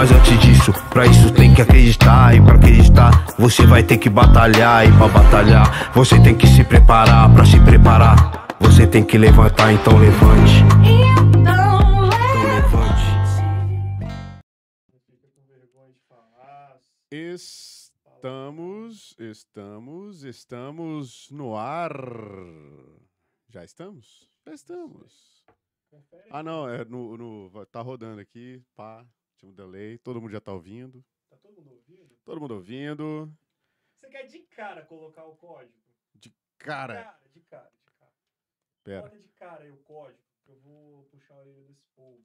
Mas antes disso, pra isso tem que acreditar. E pra acreditar, você vai ter que batalhar. E pra batalhar, você tem que se preparar. Pra se preparar, você tem que levantar. Então levante. Então levante. Estamos, estamos, estamos no ar. Já estamos? Já estamos. Ah, não, é no, no, tá rodando aqui, pá. Tinha um delay. Todo mundo já tá ouvindo. Tá todo mundo ouvindo? Todo mundo ouvindo. Você quer de cara colocar o código? De cara? De cara, de cara, de cara. Pera. de cara aí o código, que eu vou puxar a orelha desse povo.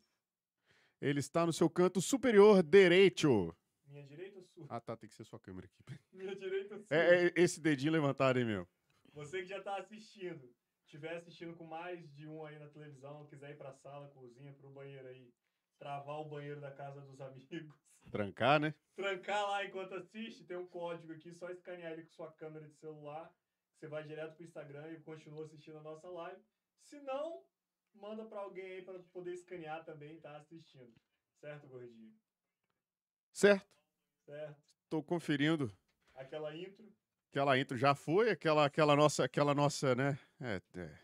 Ele está no seu canto superior direito. Minha direita ou sua? Ah, tá. Tem que ser sua câmera aqui. Minha direita ou é, sua? É, é esse dedinho levantado aí, meu. Você que já tá assistindo, tiver assistindo com mais de um aí na televisão, quiser ir pra sala, cozinha, pro banheiro aí, travar o banheiro da casa dos amigos. Trancar, né? Trancar lá enquanto assiste, tem um código aqui, só escanear ele com sua câmera de celular. Você vai direto pro Instagram e continua assistindo a nossa live. Se não, manda para alguém aí para poder escanear também e tá assistindo. Certo, gordinho? Certo. Certo. Estou conferindo. Aquela intro. Aquela intro já foi, aquela, aquela nossa, aquela nossa, né? É, é.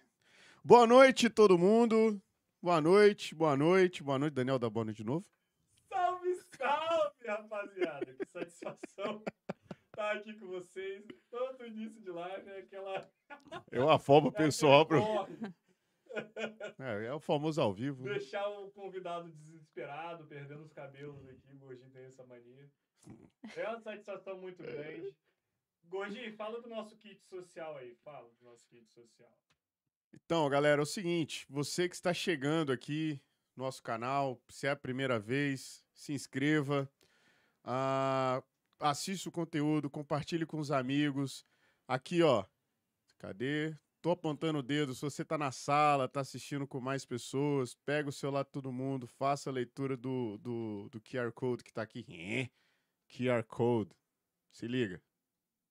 Boa noite, todo mundo. Boa noite, boa noite, boa noite. Daniel da Bona de novo. Salve, salve, rapaziada. Que satisfação estar tá aqui com vocês. Todo início de live é aquela. Eu afobo o pessoal. Pro... É, é o famoso ao vivo. Deixar o convidado desesperado, perdendo os cabelos aqui. Gordinho tem essa mania. É uma satisfação muito grande. Gordinho, fala do nosso kit social aí. Fala do nosso kit social. Então, galera, é o seguinte: você que está chegando aqui no nosso canal, se é a primeira vez, se inscreva, uh, assista o conteúdo, compartilhe com os amigos. Aqui, ó, cadê? Tô apontando o dedo. Se você tá na sala, tá assistindo com mais pessoas, pega o celular de todo mundo, faça a leitura do, do, do QR Code que tá aqui. É. QR Code. Se liga.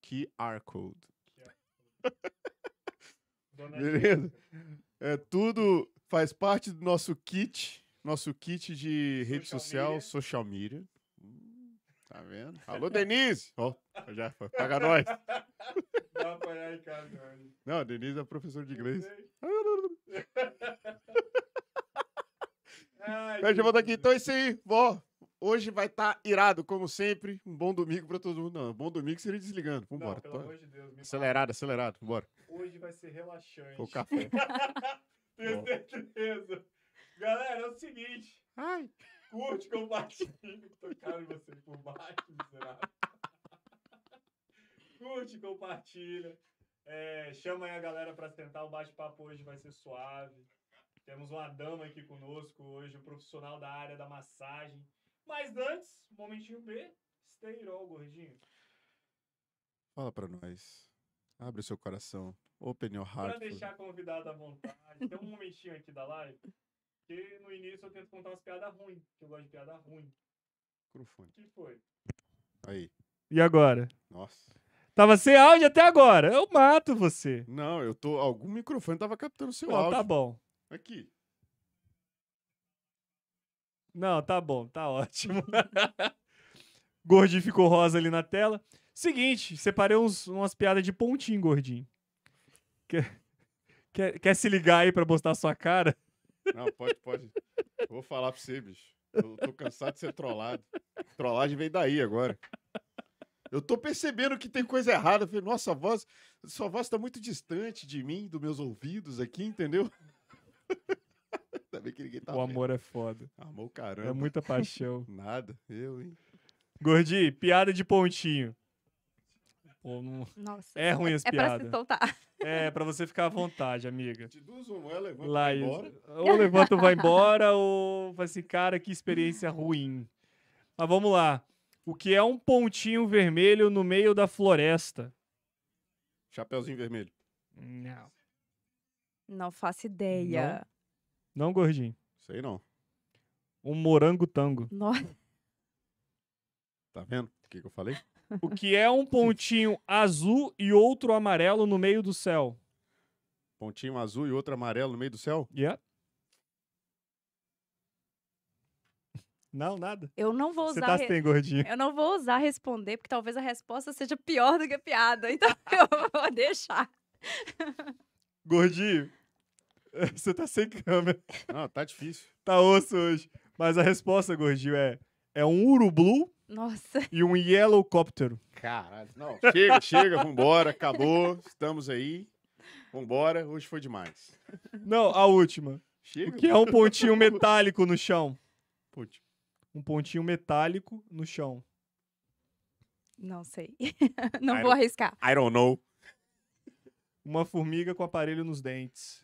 QR Code. QR Code. Beleza? É, tudo faz parte do nosso kit, nosso kit de rede social, social media. social media. Hum, tá vendo? Alô, Denise! Ó, oh, já foi. Paga nós! em casa, mano. Não, a Denise é professor de inglês. Ai, eu daqui. Então é isso aí, vó. Hoje vai estar tá irado, como sempre. Um bom domingo para todo mundo. Não, bom domingo seria desligando. Vambora. Não, pelo tá amor de Deus, acelerado, fala. acelerado. Bora. Hoje vai ser relaxante. O café. Tenho certeza. Galera, é o seguinte. Ai. Curte, compartilha. Tocaram você por baixo, miserável. Curte, compartilha. É, chama aí a galera para sentar. O bate-papo hoje vai ser suave. Temos uma dama aqui conosco hoje, um profissional da área da massagem mas antes, momentinho B, Esteirol, gordinho. Fala pra nós. Abre o seu coração. Open your heart. Pra deixar convidado à vontade. Tem um momentinho aqui da live. Que no início eu tento contar umas piadas ruins. Que eu gosto de piada ruim. Microfone. Que foi? Aí. E agora? Nossa. Tava sem áudio até agora. Eu mato você. Não, eu tô. Algum microfone tava captando seu Não, tá áudio. Tá bom. Aqui. Não, tá bom, tá ótimo. gordinho ficou rosa ali na tela. Seguinte, separei uns, umas piadas de pontinho, gordinho. Quer, quer, quer se ligar aí pra postar sua cara? Não, pode, pode. Eu vou falar pra você, bicho. Eu tô cansado de ser trollado. Trollagem vem daí agora. Eu tô percebendo que tem coisa errada. falei, nossa, voz, sua voz tá muito distante de mim, dos meus ouvidos aqui, entendeu? saber que ninguém tá O vendo. amor é foda. Amor, caramba. É muita paixão. Nada, eu, hein? Gordi, piada de pontinho. Pô, não... Nossa. É ruim as é piadas. É pra se soltar. É, pra você ficar à vontade, amiga. De duas ou é levanta Lá, e embora. Ou levanta vai embora, ou vai assim, cara, que experiência ruim. Mas vamos lá. O que é um pontinho vermelho no meio da floresta? Chapeuzinho vermelho. Não. Não faço ideia. Não, gordinho. Sei não. Um morango tango. Nossa. Tá vendo o que, que eu falei? O que é um pontinho azul e outro amarelo no meio do céu? Pontinho azul e outro amarelo no meio do céu? Yeah. Não, nada. Eu não vou Você usar. Você tá re... sem gordinho. Eu não vou usar responder, porque talvez a resposta seja pior do que a piada. Então eu vou deixar. Gordinho, Você tá sem câmera. Não, tá difícil. Tá osso hoje. Mas a resposta, Gordinho, é, é um urublu Nossa. e um yellow copter. Caralho. Não, chega, chega, vambora, acabou, estamos aí. Vambora, hoje foi demais. Não, a última. Chega. O que é um pontinho metálico no chão? Putz. Um pontinho metálico no chão. Não sei. Não I vou arriscar. I don't know. Uma formiga com aparelho nos dentes.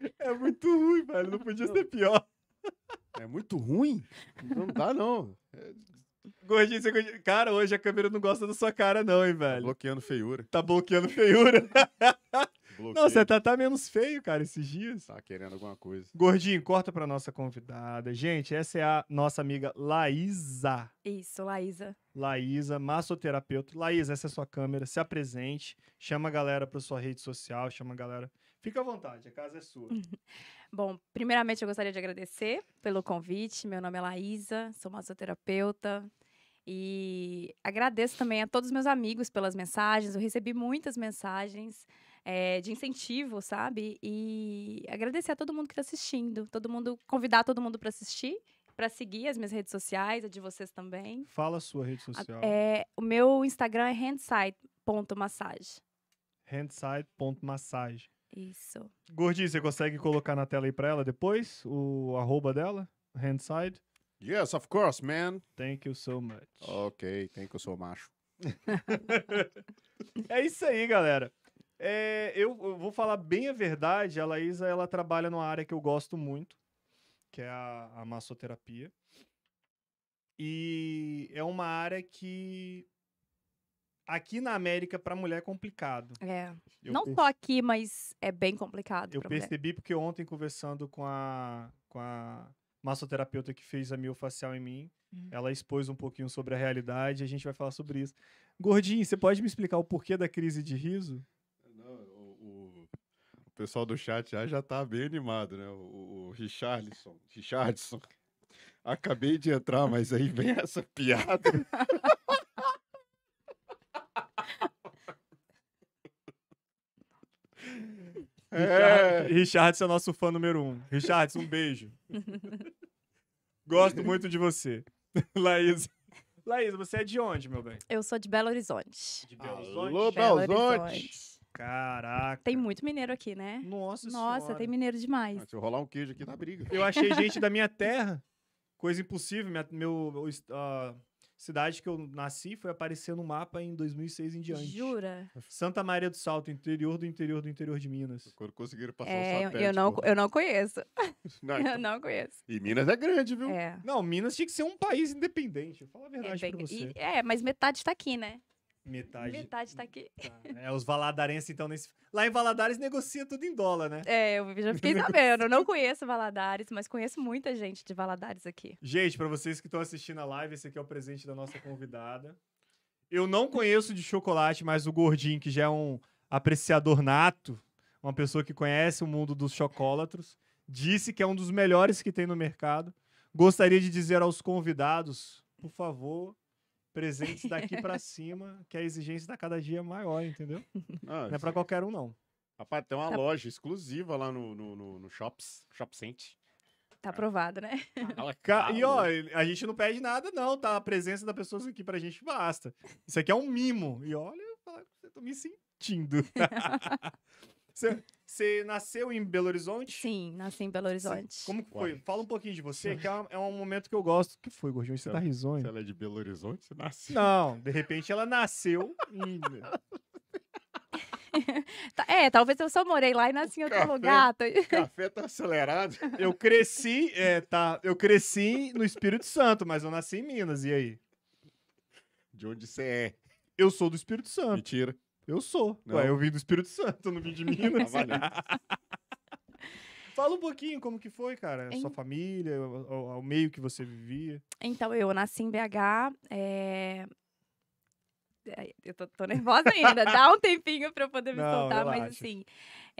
É muito ruim, velho. Não podia ser pior. É muito ruim? Não dá, não. É, Gordinho, você... Cara, hoje a câmera não gosta da sua cara, não, hein, tá velho. Tá bloqueando feiura. Tá bloqueando feiura. Bloqueio. Não, você tá, tá menos feio, cara, esses dias. Tá querendo alguma coisa. Gordinho, corta pra nossa convidada. Gente, essa é a nossa amiga Laísa. Isso, Laísa. Laísa, massoterapeuta. Laísa, essa é a sua câmera. Se apresente, chama a galera pra sua rede social, chama a galera Fica à vontade, a casa é sua. Bom, primeiramente eu gostaria de agradecer pelo convite. Meu nome é Laísa, sou massoterapeuta. E agradeço também a todos os meus amigos pelas mensagens. Eu recebi muitas mensagens é, de incentivo, sabe? E agradecer a todo mundo que está assistindo. Todo mundo, convidar todo mundo para assistir para seguir as minhas redes sociais, a de vocês também. Fala a sua rede social. É, o meu Instagram é handside.massage. Handside.massage. Isso. Gordi, você consegue colocar na tela aí pra ela depois o arroba dela? Handside? Yes, of course, man. Thank you so much. Ok, thank you so macho. é isso aí, galera. É, eu, eu, vou falar bem a verdade, a Laísa, ela trabalha numa área que eu gosto muito, que é a, a massoterapia. E é uma área que aqui na América para mulher é complicado. É. Eu não per... só aqui, mas é bem complicado. Eu percebi mulher. porque ontem conversando com a com a massoterapeuta que fez a miofacial em mim, uhum. ela expôs um pouquinho sobre a realidade, a gente vai falar sobre isso. Gordinho, você pode me explicar o porquê da crise de riso? Não, o, o, o pessoal do chat já já tá bem animado, né? O, o Richarlison, Richardson. Acabei de entrar, mas aí vem essa piada. É. Richards é nosso fã número um. Richards, um beijo. Gosto muito de você. Laís. Laís, você é de onde, meu bem? Eu sou de Belo Horizonte. De Belo Horizonte? Alô, Belo, Horizonte. Caraca. Tem muito mineiro aqui, né? Nossa Nossa, senhora. tem mineiro demais. Se ah, eu rolar um queijo aqui, na briga. Eu achei gente da minha terra. Coisa impossível. Minha, meu, uh, cidade que eu nasci foi aparecer no mapa em 2006 em diante. Jura? Santa Maria do Salto, interior do interior do interior de Minas. Quando conseguiram passar é, o satélite. Eu não, eu não conheço. Não, então... Eu não conheço. E Minas é grande, viu? É. Não, Minas tinha que ser um país independente. Vou falar a verdade é, bem... pra você. E, é, mas metade tá aqui, né? Metade. Metade tá aqui. Tá. Né? É, os valadarenses, então, nesse... Lá em Valadares negocia tudo em dólar, né? É, eu já fiquei sabendo. Eu não conheço Valadares, mas conheço muita gente de Valadares aqui. Gente, para vocês que estão assistindo a live, esse aqui é o presente da nossa convidada. Eu não conheço de chocolate, mas o Gordinho, que já é um apreciador nato, uma pessoa que conhece o mundo dos chocólatros, disse que é um dos melhores que tem no mercado. Gostaria de dizer aos convidados, por favor, presentes daqui para cima, que a exigência tá cada dia maior, entendeu? Ah, não é para qualquer um, não. Rapaz, tem uma tá... loja exclusiva lá no, no, no, no Shops, Shop Tá aprovado, né? Ah, e ó, a gente não pede nada, não, tá? A presença da pessoa aqui pra gente basta. Isso aqui é um mimo. E olha, eu tô me sentindo. Você, você nasceu em Belo Horizonte? Sim, nasci em Belo Horizonte. Sim. Como foi? Uai. Fala um pouquinho de você, que é um, é um momento que eu gosto. que foi, Gordinho? Você tá risonho? Se ela é de Belo Horizonte, você nasceu. Não, de repente ela nasceu em... Tá, é, talvez eu só morei lá e nasci em outro café, lugar. Tá? O café tá acelerado. Eu cresci, é, tá, eu cresci no Espírito Santo, mas eu nasci em Minas, e aí? De onde você é? Eu sou do Espírito Santo. Mentira. Eu sou. Não. Ué, eu vim do Espírito Santo, não vim de Minas. Fala um pouquinho como que foi, cara, sua família, o, o, meio que você vivia. Então, eu nasci em BH, eh, é... Eu tô, tô nervosa ainda, dá um tempinho pra eu poder me não, soltar, relaxa. mas assim...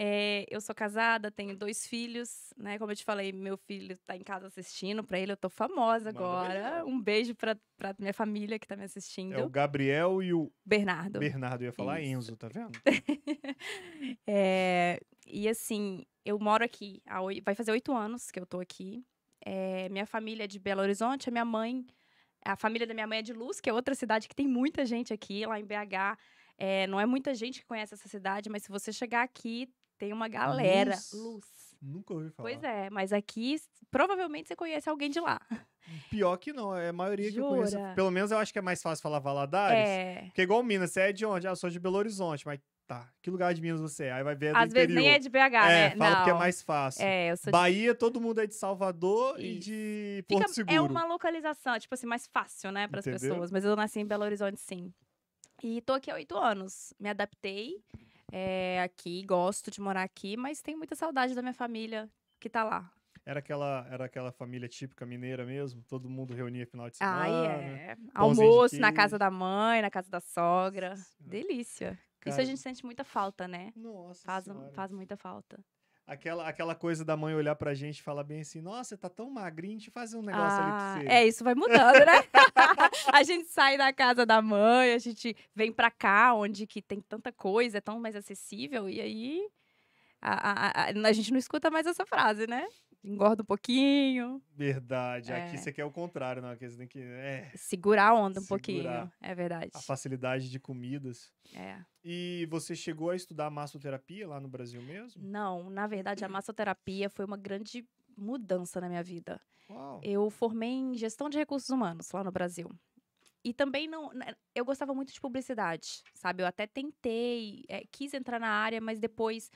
É, eu sou casada, tenho dois filhos, né? Como eu te falei, meu filho está em casa assistindo, para ele eu tô famosa agora. Um beijo para pra minha família que está me assistindo. É o Gabriel e o... Bernardo. Bernardo, ia falar Isso. Enzo, tá vendo? é, e assim, eu moro aqui, há, vai fazer oito anos que eu tô aqui. É, minha família é de Belo Horizonte, a minha mãe... A família da minha mãe é de Luz, que é outra cidade que tem muita gente aqui, lá em BH. É, não é muita gente que conhece essa cidade, mas se você chegar aqui, tem uma galera. Luz. Luz. Nunca ouvi falar. Pois é, mas aqui provavelmente você conhece alguém de lá. Pior que não, é a maioria Jura? que eu conheço. Pelo menos eu acho que é mais fácil falar Valadares. É. Porque igual Minas, você é de onde? Ah, eu sou de Belo Horizonte, mas tá, que lugar de Minas você é? Aí vai ver é do Às interior. vezes nem é de BH, é, né? Fala não. porque é mais fácil. É, eu sou Bahia, de... todo mundo é de Salvador Isso. e de Porto Fica, é Seguro. É uma localização, tipo assim, mais fácil, né, para as pessoas. Mas eu nasci em Belo Horizonte, sim. E tô aqui há oito anos. Me adaptei é, aqui, gosto de morar aqui, mas tenho muita saudade da minha família que tá lá. Era aquela, era aquela família típica mineira mesmo? Todo mundo reunia final de semana. Ah, é. Almoço na casa da mãe, na casa da sogra. Nossa, Delícia. Cara, Isso a gente sente muita falta, né? Nossa. Faz, faz muita falta aquela, aquela coisa da mãe olhar pra gente e falar bem assim, nossa, você tá tão magrinho, deixa eu fazer um negócio ah, ali pra ah, você. É, isso vai mudando, né? a gente sai da casa da mãe, a gente vem pra cá, onde que tem tanta coisa, é tão mais acessível, e aí a, a, a, a gente não escuta mais essa frase, né? engorda um pouquinho. Verdade. É. Aqui você quer o contrário, não? Aqui você tem que. É. Segurar a onda um Segurar pouquinho. É verdade. A facilidade de comidas. É. E você chegou a estudar massoterapia lá no Brasil mesmo? Não, na verdade, a massoterapia foi uma grande mudança na minha vida. Uau. Eu formei em gestão de recursos humanos lá no Brasil. E também não. Né, eu gostava muito de publicidade, sabe? Eu até tentei, é, quis entrar na área, mas depois.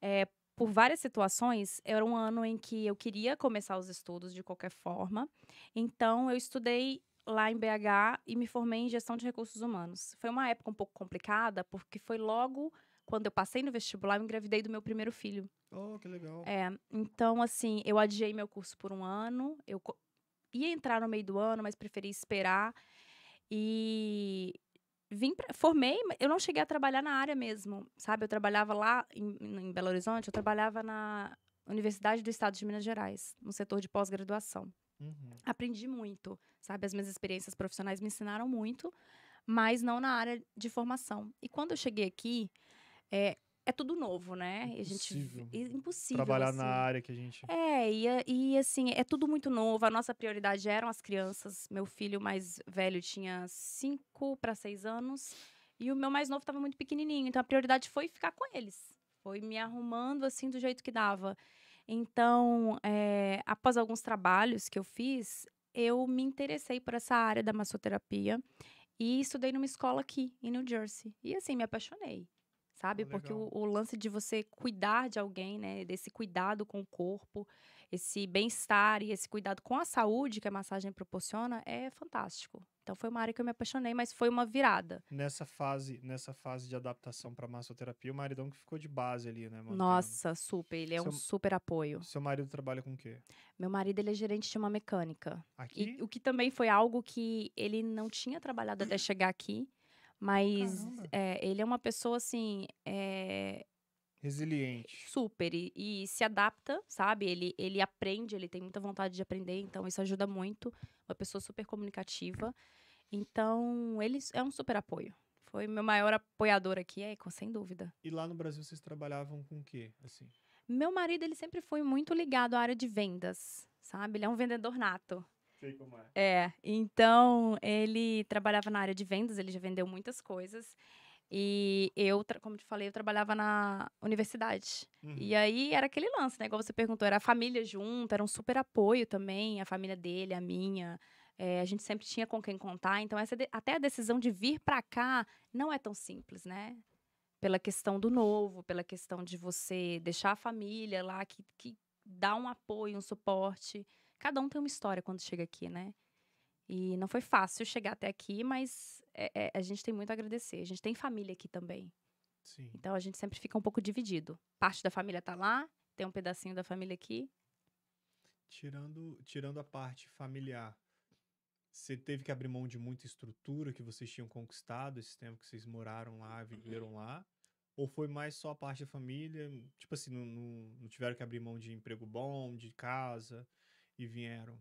É, por várias situações, era um ano em que eu queria começar os estudos de qualquer forma. Então, eu estudei lá em BH e me formei em gestão de recursos humanos. Foi uma época um pouco complicada, porque foi logo quando eu passei no vestibular, eu engravidei do meu primeiro filho. Oh, que legal. É, então, assim, eu adiei meu curso por um ano. Eu ia entrar no meio do ano, mas preferi esperar. E vim pra, formei, eu não cheguei a trabalhar na área mesmo, sabe? Eu trabalhava lá em, em Belo Horizonte, eu trabalhava na Universidade do Estado de Minas Gerais, no setor de pós-graduação. Uhum. Aprendi muito, sabe? As minhas experiências profissionais me ensinaram muito, mas não na área de formação. E quando eu cheguei aqui, é, é tudo novo, né? Impossível. A gente, é impossível. Trabalhar assim. na área que a gente. É, e, e assim, é tudo muito novo. A nossa prioridade eram as crianças. Meu filho mais velho tinha cinco para seis anos e o meu mais novo estava muito pequenininho. Então a prioridade foi ficar com eles. Foi me arrumando assim do jeito que dava. Então, é, após alguns trabalhos que eu fiz, eu me interessei por essa área da massoterapia e estudei numa escola aqui, em New Jersey. E assim, me apaixonei sabe? Ah, legal. Porque o, o, lance de você cuidar de alguém, né? Desse cuidado com o corpo, esse bem-estar e esse cuidado com a saúde que a massagem proporciona é fantástico. Então foi uma área que eu me apaixonei, mas foi uma virada. Nessa fase, nessa fase de adaptação para massoterapia, o maridão que ficou de base ali, né? Mantendo. Nossa, super, ele é seu, um super apoio. Seu marido trabalha com o quê? Meu marido ele é gerente de uma mecânica. Aqui? E, o que também foi algo que ele não tinha trabalhado até chegar aqui. Mas é, ele é uma pessoa assim. É... Resiliente. Super. E, e, se adapta, sabe? Ele, ele aprende, ele tem muita vontade de aprender, então isso ajuda muito. Uma pessoa super comunicativa. Então, ele é um super apoio. Foi meu maior apoiador aqui, é, sem dúvida. E lá no Brasil vocês trabalhavam com o quê, assim? Meu marido, ele sempre foi muito ligado à área de vendas, sabe? Ele é um vendedor nato. Sei como é. É, então ele trabalhava na área de vendas, ele já vendeu muitas coisas. E eu, como te falei, eu trabalhava na universidade. Uhum. E aí era aquele lance, né? Igual você perguntou, era a família junto, era um super apoio também, a família dele, a minha. É, a gente sempre tinha com quem contar. Então, essa até a decisão de vir para cá não é tão simples, né? Pela questão do novo, pela questão de você deixar a família lá, que, que dá um apoio, um suporte. Cada um tem uma história quando chega aqui, né? E não foi fácil chegar até aqui, mas é, é, a gente tem muito a agradecer. A gente tem família aqui também. Sim. Então a gente sempre fica um pouco dividido. Parte da família tá lá, tem um pedacinho da família aqui. Tirando, tirando a parte familiar, você teve que abrir mão de muita estrutura que vocês tinham conquistado esse tempo que vocês moraram lá, viveram uhum. lá? Ou foi mais só a parte da família? Tipo assim, não, não, não tiveram que abrir mão de emprego bom, de casa? e vieram?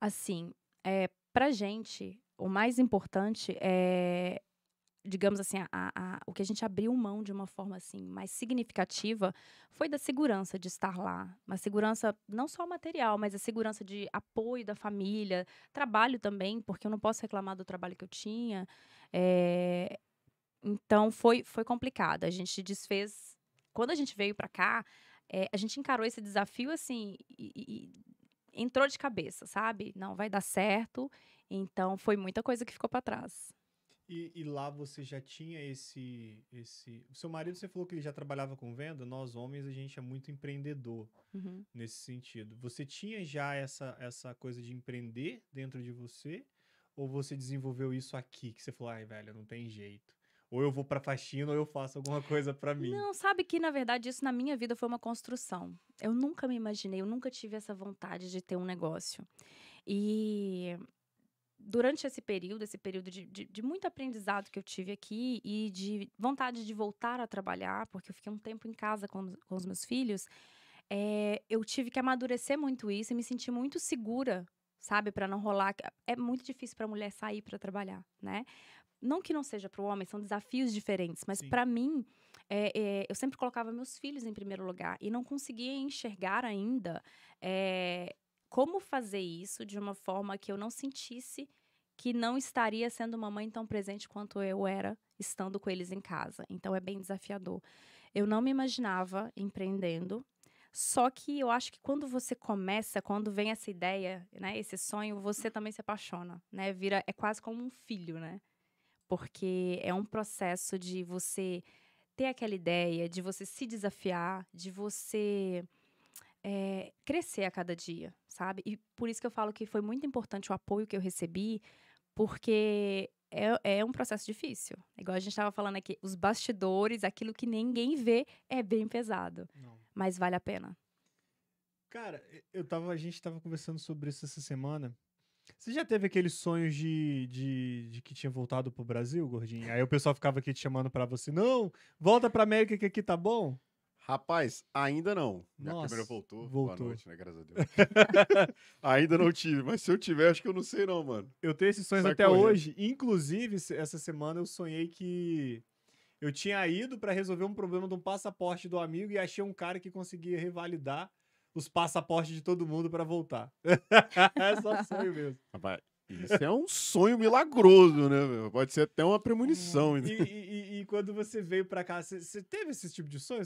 Assim, é, pra gente, o mais importante é, digamos assim, a, a, o que a gente abriu mão de uma forma assim mais significativa foi da segurança de estar lá, uma segurança não só material, mas a segurança de apoio da família, trabalho também, porque eu não posso reclamar do trabalho que eu tinha. É, então foi foi complicado. A gente desfez quando a gente veio para cá, é, a gente encarou esse desafio assim e, e entrou de cabeça, sabe? Não vai dar certo. Então foi muita coisa que ficou para trás. E, e, lá você já tinha esse, esse. O seu marido, você falou que ele já trabalhava com venda. Nós homens, a gente é muito empreendedor uhum. nesse sentido. Você tinha já essa, essa coisa de empreender dentro de você? Ou você desenvolveu isso aqui? Que você falou, ai, velho, não tem jeito ou eu vou para faxina ou eu faço alguma coisa para mim. Não, sabe que na verdade isso na minha vida foi uma construção. Eu nunca me imaginei, eu nunca tive essa vontade de ter um negócio. E durante esse período, esse período de, de, de, muito aprendizado que eu tive aqui e de vontade de voltar a trabalhar, porque eu fiquei um tempo em casa com, com os meus filhos, é, eu tive que amadurecer muito isso e me sentir muito segura, sabe, para não rolar. É muito difícil para mulher sair para trabalhar, né? Não que não seja para o homem, são desafios diferentes, mas para mim, é, é, eu sempre colocava meus filhos em primeiro lugar e não conseguia enxergar ainda é, como fazer isso de uma forma que eu não sentisse que não estaria sendo uma mãe tão presente quanto eu era estando com eles em casa. Então é bem desafiador. Eu não me imaginava empreendendo, só que eu acho que quando você começa, quando vem essa ideia, né, esse sonho, você também se apaixona, né? Vira é quase como um filho, né? porque é um processo de você ter aquela ideia, de você se desafiar, de você é, crescer a cada dia, sabe? E por isso que eu falo que foi muito importante o apoio que eu recebi, porque é, é um processo difícil. É igual a gente estava falando aqui, os bastidores, aquilo que ninguém vê, é bem pesado. Não. Mas vale a pena. Cara, eu tava, a gente estava conversando sobre isso essa semana você já teve aqueles sonhos de, de, de que tinha voltado pro Brasil, gordinho? Aí o pessoal ficava aqui te chamando para você, não, volta pra América que aqui tá bom? Rapaz, ainda não. Minha Nossa, câmera voltou. Voltou. Boa noite, né? Graças a Deus. ainda não tive, mas se eu tiver, acho que eu não sei não, mano. Eu tenho esses sonhos Sai até hoje. Inclusive, essa semana eu sonhei que eu tinha ido para resolver um problema de um passaporte do amigo e achei um cara que conseguia revalidar os passaportes de todo mundo para voltar. é só sonho mesmo. Rapaz, isso é um sonho milagroso, né? Meu? Pode ser até uma premonição. Uhum. E, e, e, e quando você veio para cá, você, teve esse tipo de sonho?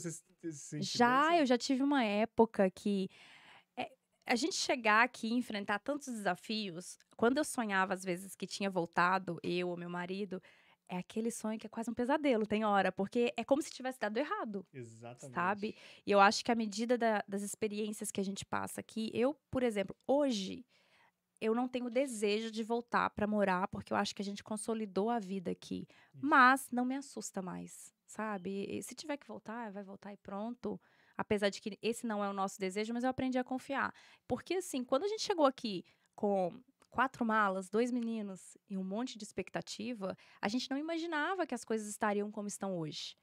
já, eu já tive uma época que é, a gente chegar aqui e enfrentar tantos desafios. Quando eu sonhava, às vezes, que tinha voltado, eu ou meu marido, é aquele sonho que é quase um pesadelo, tem hora, porque é como se tivesse dado errado. Exatamente. Sabe? E eu acho que à medida da, das experiências que a gente passa aqui, eu, por exemplo, hoje eu não tenho desejo de voltar para morar, porque eu acho que a gente consolidou a vida aqui. Isso. Mas não me assusta mais, sabe? E se tiver que voltar, vai voltar e pronto. Apesar de que esse não é o nosso desejo, mas eu aprendi a confiar. Porque assim, quando a gente chegou aqui com quatro malas, dois meninos e um monte de expectativa, a gente não imaginava que as coisas estariam como estão hoje,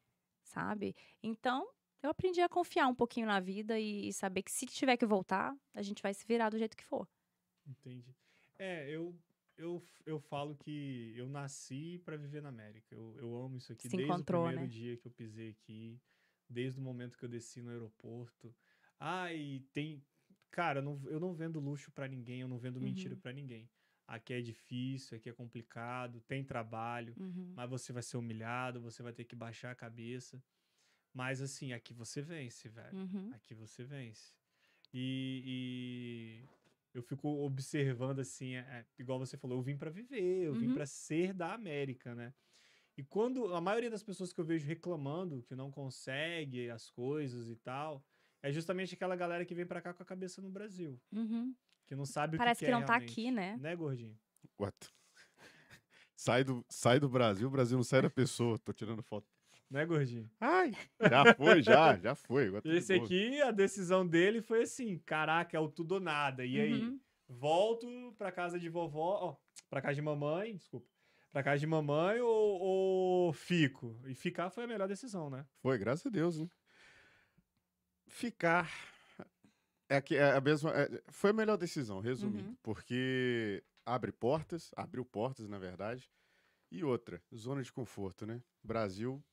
sabe? Então, eu aprendi a confiar um pouquinho na vida e, e saber que se tiver que voltar, a gente vai se virar do jeito que for. Entendi. É, eu eu, eu falo que eu nasci para viver na América. Eu, eu amo isso aqui Se desde o primeiro né? dia que eu pisei aqui, desde o momento que eu desci no aeroporto. Ah, e tem, cara, eu não, eu não vendo luxo para ninguém, eu não vendo mentira uhum. para ninguém. Aqui é difícil, aqui é complicado, tem trabalho, uhum. mas você vai ser humilhado, você vai ter que baixar a cabeça. Mas assim, aqui você vence, velho. Uhum. Aqui você vence. E, e, eu fico observando assim, é, é igual você falou, eu vim para viver, eu vim uhum. para ser da América, né? E quando a maioria das pessoas que eu vejo reclamando que não consegue as coisas e tal, é justamente aquela galera que vem para cá com a cabeça no Brasil. Uhum. Que não sabe Parece o que, que, que é não tá realmente. tá aqui, né? Né, gordinho? What? sai, do, sai do Brasil, o Brasil não sai da pessoa. Tô tirando foto. Né, gordinho? Ai! Já foi, já, já foi. Tá Esse aqui, a decisão dele foi assim: caraca, é o tudo ou nada. E aí? Uhum. Volto pra casa de vovó, ó, pra casa de mamãe, desculpa. Pra casa de mamãe ou, ou fico? E ficar foi a melhor decisão, né? Foi, graças a Deus, né? ficar é que é a mesma é, foi a melhor decisão, resumindo, uhum. porque abre portas, abriu portas, na verdade. E outra, zona de conforto, né? Brasil,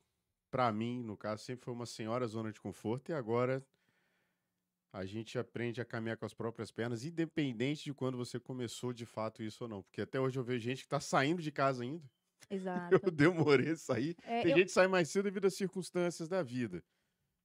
para mim, no caso, sempre foi uma senhora zona de conforto e agora a gente aprende a caminhar com as próprias pernas, independente de quando você começou de fato isso ou não. Porque até hoje eu vejo gente que tá saindo de casa ainda. Exato. Eu demorei a sair. É, Tem eu... gente que sai mais cedo devido às circunstâncias da vida.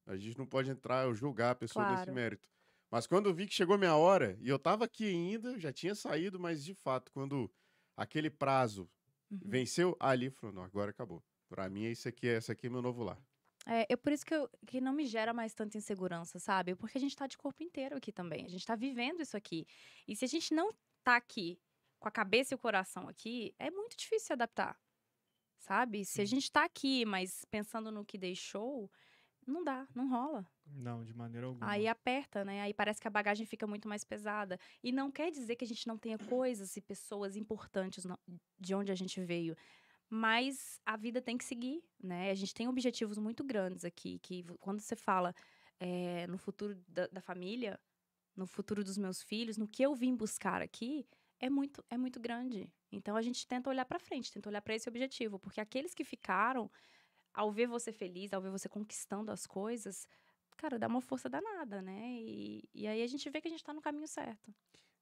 A gente não pode entrar, julgar a pessoa claro. nesse mérito. Mas quando eu vi que chegou minha hora, e eu estava aqui ainda, já tinha saído, mas de fato, quando aquele prazo uhum. venceu, ali falou, não, agora acabou. Para mim, isso aqui, é, esse aqui é meu novo lar. É, eu é por isso que, eu, que não me gera mais tanta insegurança, sabe? Porque a gente está de corpo inteiro aqui também. A gente está vivendo isso aqui. E se a gente não tá aqui com a cabeça e o coração aqui, é muito difícil se adaptar. Sabe? Se a gente tá aqui, mas pensando no que deixou, não dá, não rola. Não, de maneira alguma. Aí aperta, né? Aí parece que a bagagem fica muito mais pesada. E não quer dizer que a gente não tenha coisas e pessoas importantes de onde a gente veio. Mas a vida tem que seguir, né? A gente tem objetivos muito grandes aqui, que quando você fala é, no futuro da, da família, no futuro dos meus filhos, no que eu vim buscar aqui, é muito, é muito grande. Então a gente tenta olhar para frente, tenta olhar para esse objetivo, porque aqueles que ficaram ao ver você feliz, ao ver você conquistando as coisas, cara, dá uma força danada, né? E, e aí a gente vê que a gente tá no caminho certo.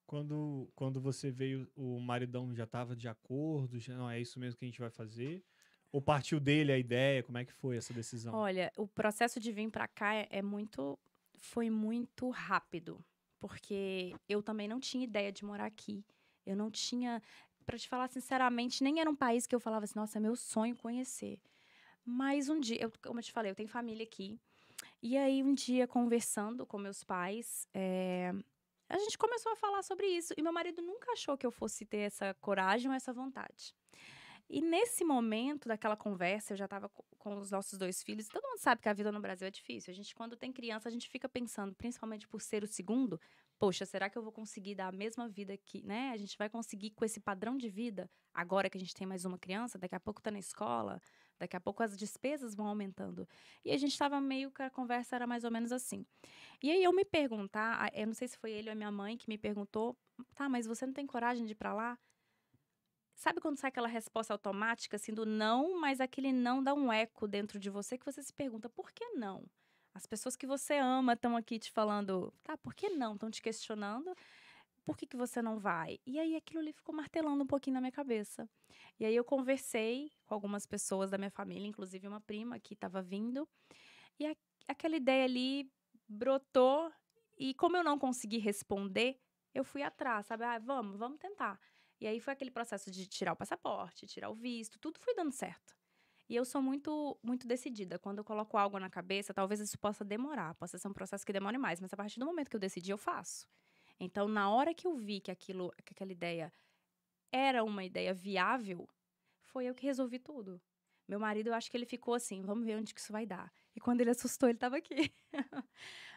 Quando, quando você veio, o maridão já tava de acordo, já, não, é isso mesmo que a gente vai fazer? Ou partiu dele a ideia? Como é que foi essa decisão? Olha, o processo de vir para cá é, é, muito foi muito rápido, porque eu também não tinha ideia de morar aqui. Eu não tinha, para te falar sinceramente, nem era um país que eu falava assim, nossa, é meu sonho conhecer. Mas um dia, eu, como eu te falei, eu tenho família aqui. E aí, um dia, conversando com meus pais, é, a gente começou a falar sobre isso. E meu marido nunca achou que eu fosse ter essa coragem ou essa vontade. E nesse momento daquela conversa, eu já estava com os nossos dois filhos. Todo mundo sabe que a vida no Brasil é difícil. A gente, quando tem criança, a gente fica pensando, principalmente por ser o segundo, poxa, será que eu vou conseguir dar a mesma vida que, né? A gente vai conseguir com esse padrão de vida agora que a gente tem mais uma criança, daqui a pouco está na escola. Daqui a pouco as despesas vão aumentando. E a gente estava meio que a conversa era mais ou menos assim. E aí eu me perguntar, eu não sei se foi ele ou a minha mãe que me perguntou, tá, mas você não tem coragem de ir para lá? Sabe quando sai aquela resposta automática, assim, do não, mas aquele não dá um eco dentro de você que você se pergunta, por que não? As pessoas que você ama estão aqui te falando, tá, por que não? Estão te questionando por que, que você não vai? E aí aquilo ali ficou martelando um pouquinho na minha cabeça. E aí eu conversei com algumas pessoas da minha família, inclusive uma prima que estava vindo, e a, aquela ideia ali brotou, e como eu não consegui responder, eu fui atrás, sabe? Ah, vamos, vamos tentar. E aí foi aquele processo de tirar o passaporte, tirar o visto, tudo foi dando certo. E eu sou muito muito decidida. Quando eu coloco algo na cabeça, talvez isso possa demorar, possa ser um processo que demore mais, mas a partir do momento que eu decidi, eu faço. Então, na hora que eu vi que aquilo, que aquela ideia era uma ideia viável, foi eu que resolvi tudo. Meu marido, eu acho que ele ficou assim, vamos ver onde que isso vai dar. E quando ele assustou, ele estava aqui.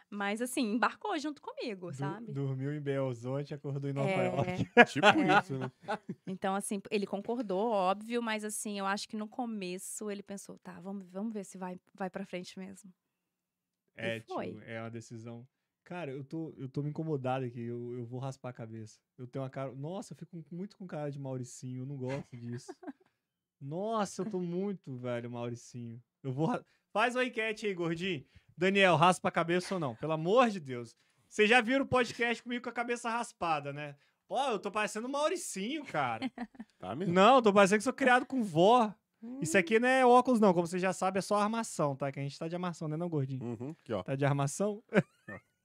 Mas assim, embarcou junto comigo, du sabe? Dormiu em Belzonte, acordou em Nova é... York. tipo é. isso, né? Então, assim, ele concordou, óbvio, mas assim, eu acho que no começo ele pensou, tá, vamos, vamos ver se vai, vai pra frente mesmo. É, tipo, é uma decisão Cara, eu tô, eu tô me incomodado aqui, eu, eu vou raspar a cabeça. Eu tenho uma cara. Nossa, eu fico muito com cara de Mauricinho, eu não gosto disso. Nossa, eu tô muito, velho, Mauricinho. Eu vou. Faz uma enquete aí, gordinho. Daniel, raspa a cabeça ou não? Pelo amor de Deus. Vocês já viram o podcast comigo com a cabeça raspada, né? Ó, eu tô parecendo Mauricinho, cara. Tá mesmo? Não, tô parecendo que sou criado com vó. Hum. Isso aqui não é óculos, não. Como você já sabe, é só armação, tá? Que a gente tá de armação, né, não, gordinho? Uhum, aqui, ó. Tá de armação? Ó.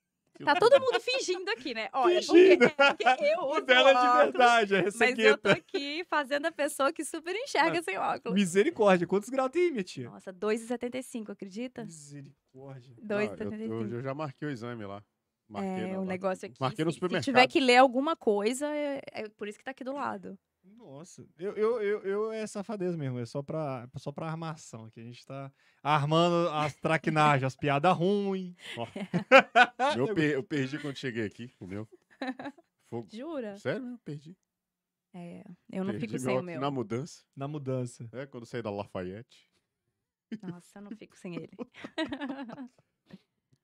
Tá todo mundo fingindo aqui, né? É Olha, fingindo. Porque, é porque eu o dela é de óculos, verdade, é Mas eu tô aqui fazendo a pessoa que super enxerga Mas, sem óculos. Misericórdia, quantos graus tem, minha tia? Nossa, 2,75, acredita? Misericórdia. 2,75. Eu, eu, já marquei o exame lá. Marquei é, o um negócio aqui. É marquei no supermercado. Se tiver que ler alguma coisa, é, é por isso que tá aqui do lado. Nossa, eu, eu, eu, eu, é safadeza mesmo, é só pra, só pra armação, que a gente tá armando as traquinagens, as piadas ruins. eu, per, eu perdi quando cheguei aqui, o meu. Fogo. Jura? Sério, eu perdi. É, eu não perdi fico sem o meu. Na mudança? Na mudança. É, quando saí da Lafayette. Nossa, eu não fico sem ele.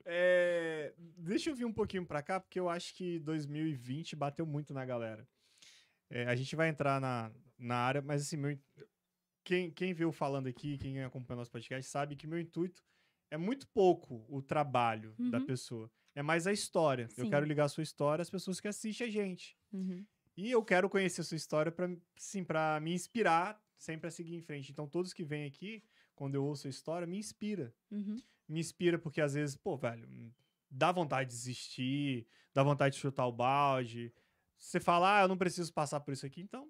é, deixa eu vir um pouquinho pra cá, porque eu acho que 2020 bateu muito na galera. É, a gente vai entrar na, na área, mas assim, meu, quem, quem viu falando aqui, quem acompanha nosso podcast, sabe que meu intuito é muito pouco o trabalho uhum. da pessoa. É mais a história. Sim. Eu quero ligar a sua história às pessoas que assistem a gente. Uhum. E eu quero conhecer a sua história para sim, para me inspirar sempre a seguir em frente. Então, todos que vêm aqui, quando eu ouço a história, me inspira. Uhum. Me inspira porque às vezes, pô, velho, hum, dá vontade de desistir, dá vontade de chutar o balde, você fala, ah, eu não preciso passar por isso aqui, então.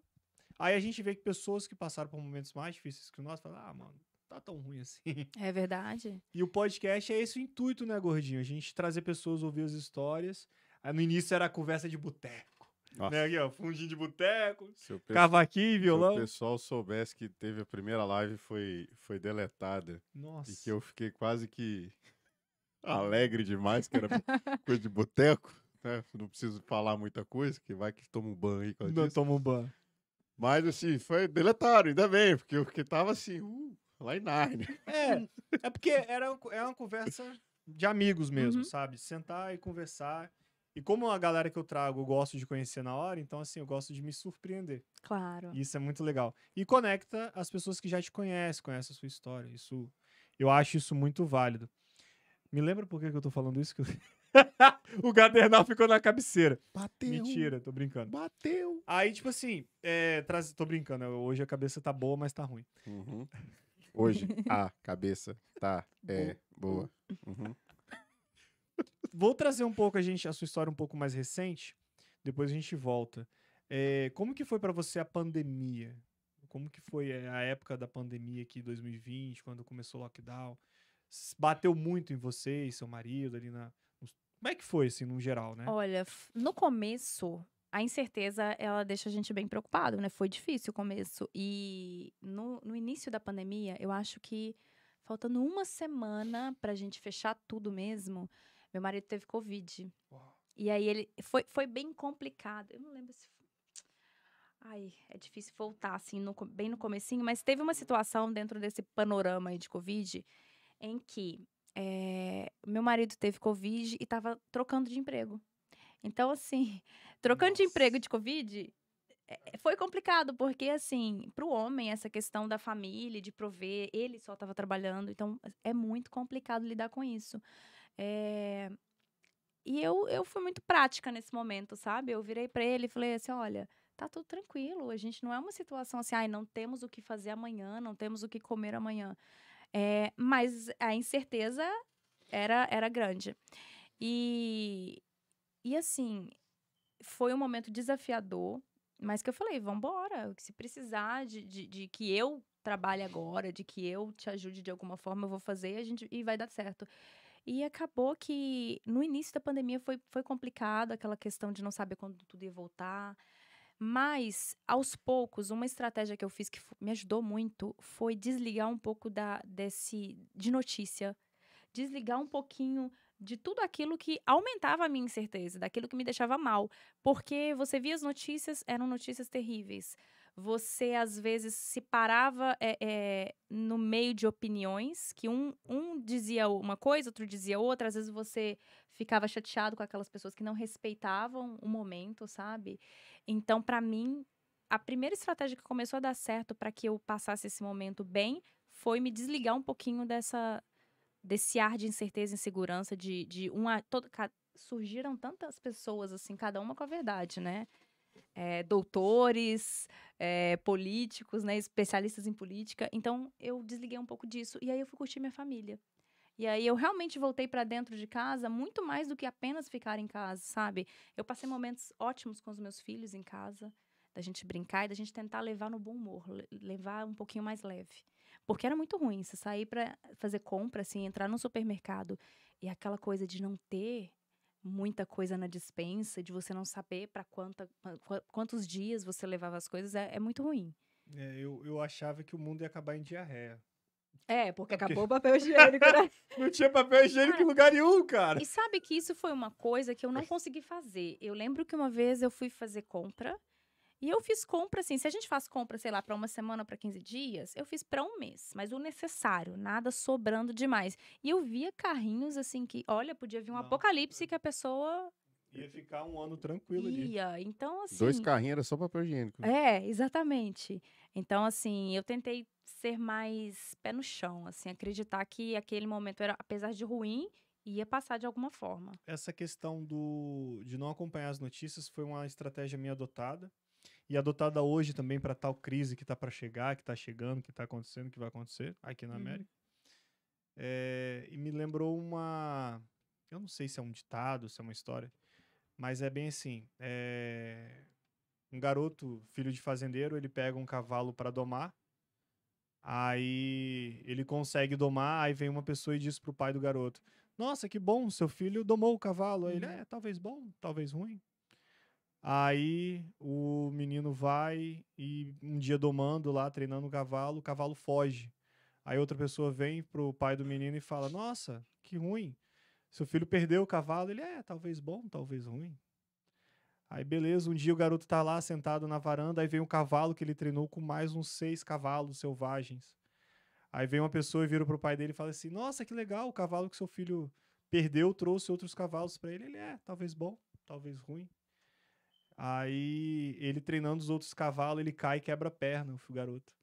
Aí a gente vê que pessoas que passaram por momentos mais difíceis que nós falam, ah, mano, tá tão ruim assim. É verdade. E o podcast é esse o intuito, né, gordinho? A gente trazer pessoas ouvir as histórias. Aí no início era a conversa de boteco. Nossa. Né, aqui, ó, fundinho de boteco, cavaquinho, violão. Se o pessoal soubesse que teve a primeira live foi foi deletada. Nossa. E que eu fiquei quase que ah. alegre demais, que era coisa de boteco né? Não preciso falar muita coisa, que vai que toma um ban aí. Não toma um ban. Mas assim, foi deletário, ainda bem, porque eu porque tava assim, uh, lá em Narnia. É, é porque era uma, é uma conversa de amigos mesmo, uhum. sabe? Sentar e conversar. E como a galera que eu trago eu gosto de conhecer na hora, então assim, eu gosto de me surpreender. Claro. isso é muito legal. E conecta as pessoas que já te conhecem, conhecem a sua história. Isso, eu acho isso muito válido. Me lembra por que, que eu tô falando isso? Que eu... o Gadernal ficou na cabeceira. Bateu. Mentira, tô brincando. Bateu. Aí, tipo assim, é, traz... tô brincando. Né? Hoje a cabeça tá boa, mas tá ruim. Uhum. Hoje a cabeça tá é, boa. Uhum. uhum. Vou trazer um pouco a gente a sua história um pouco mais recente. Depois a gente volta. É, como que foi para você a pandemia? Como que foi é, a época da pandemia aqui, 2020, quando começou o lockdown? Bateu muito em você e seu marido ali na, como é que foi, assim, no geral, né? Olha, no começo, a incerteza, ela deixa a gente bem preocupado, né? Foi difícil o começo. E no, no início da pandemia, eu acho que faltando uma semana pra gente fechar tudo mesmo, meu marido teve Covid. Uau. E aí ele foi, foi bem complicado. Eu não lembro se Ai, é difícil voltar assim, no, bem no comecinho, mas teve uma situação dentro desse panorama aí de Covid em que é, meu marido teve Covid e estava trocando de emprego. Então, assim, trocando Nossa. de emprego de Covid eh, eh, foi complicado, porque, assim, para o homem, essa questão da família, de prover, ele só estava trabalhando, então é muito complicado lidar com isso. É... E eu, eu fui muito prática nesse momento, sabe? Eu virei para ele e falei assim: olha, tá tudo tranquilo, a gente não é uma situação assim, ai, não temos o que fazer amanhã, não temos o que comer amanhã. É, mas a incerteza era, era grande. E, e assim, foi um momento desafiador, mas que eu falei, vambora, se precisar de, de, de, que eu trabalhe agora, de que eu te ajude de alguma forma, eu vou fazer a gente, e vai dar certo. E acabou que no início da pandemia foi, foi complicado aquela questão de não saber quando tudo ia voltar. Mas, aos poucos, uma estratégia que eu fiz que me ajudou muito foi desligar um pouco da, desse, de notícia, desligar um pouquinho de tudo aquilo que aumentava a minha incerteza, daquilo que me deixava mal. Porque você via as notícias, eram notícias terríveis. Você, às vezes, se parava é, é, no meio de opiniões, que um, um dizia uma coisa, outro dizia outra. Às vezes você ficava chateado com aquelas pessoas que não respeitavam o momento, sabe? Então, para mim, a primeira estratégia que começou a dar certo para que eu passasse esse momento bem foi me desligar um pouquinho dessa desse ar de incerteza, insegurança, de, de uma todo, surgiram tantas pessoas assim, cada uma com a verdade, né? É, doutores, é, políticos, né, especialistas em política. Então eu desliguei um pouco disso e aí eu fui curtir minha família. E aí eu realmente voltei para dentro de casa muito mais do que apenas ficar em casa, sabe? Eu passei momentos ótimos com os meus filhos em casa, da gente brincar e da gente tentar levar no bom humor, levar um pouquinho mais leve. Porque era muito ruim você sair para fazer compra, assim, entrar no supermercado e aquela coisa de não ter muita coisa na dispensa, de você não saber para quantos dias você levava as coisas, é, é muito ruim. É, eu, eu achava que o mundo ia acabar em diarreia. É, é, porque acabou o papel higiênico, né? não tinha papel higiênico em lugar nenhum, cara. E sabe que isso foi uma coisa que eu não consegui fazer. Eu lembro que uma vez eu fui fazer compra e eu fiz compra assim. Se a gente faz compra, sei lá, para uma semana, para 15 dias, eu fiz para um mês, mas o necessário, nada sobrando demais. E eu via carrinhos assim que, olha, podia vir um não, apocalipse que a pessoa Ia ficar um ano tranquilo Ia. ali. Então, assim. Dois carrinhos era só papel higiênico. É, exatamente. Então, assim, eu tentei ser mais pé no chão, assim, acreditar que aquele momento era, apesar de ruim, ia passar de alguma forma. Essa questão do de não acompanhar as notícias foi uma estratégia minha adotada e adotada hoje também para tal crise que está para chegar, que está chegando, que está acontecendo, que vai acontecer aqui na uhum. América. Uhum. É, e me lembrou uma, eu não sei se é um ditado, se é uma história, mas é bem assim. É, um garoto, filho de fazendeiro, ele pega um cavalo para domar Aí ele consegue domar, aí vem uma pessoa e diz pro pai do garoto: Nossa, que bom, seu filho domou o cavalo. Aí ele: uhum. É, talvez bom, talvez ruim. Aí o menino vai e um dia domando lá, treinando o cavalo, o cavalo foge. Aí outra pessoa vem pro pai do menino e fala: Nossa, que ruim. Seu filho perdeu o cavalo. Ele: É, talvez bom, talvez ruim. Aí beleza, um dia o garoto tá lá sentado na varanda, aí vem um cavalo que ele treinou com mais uns seis cavalos selvagens. Aí vem uma pessoa e vira pro pai dele e fala assim: Nossa, que legal, o cavalo que seu filho perdeu trouxe outros cavalos para ele. Ele é, talvez bom, talvez ruim. Aí ele treinando os outros cavalos, ele cai e quebra a perna, o garoto.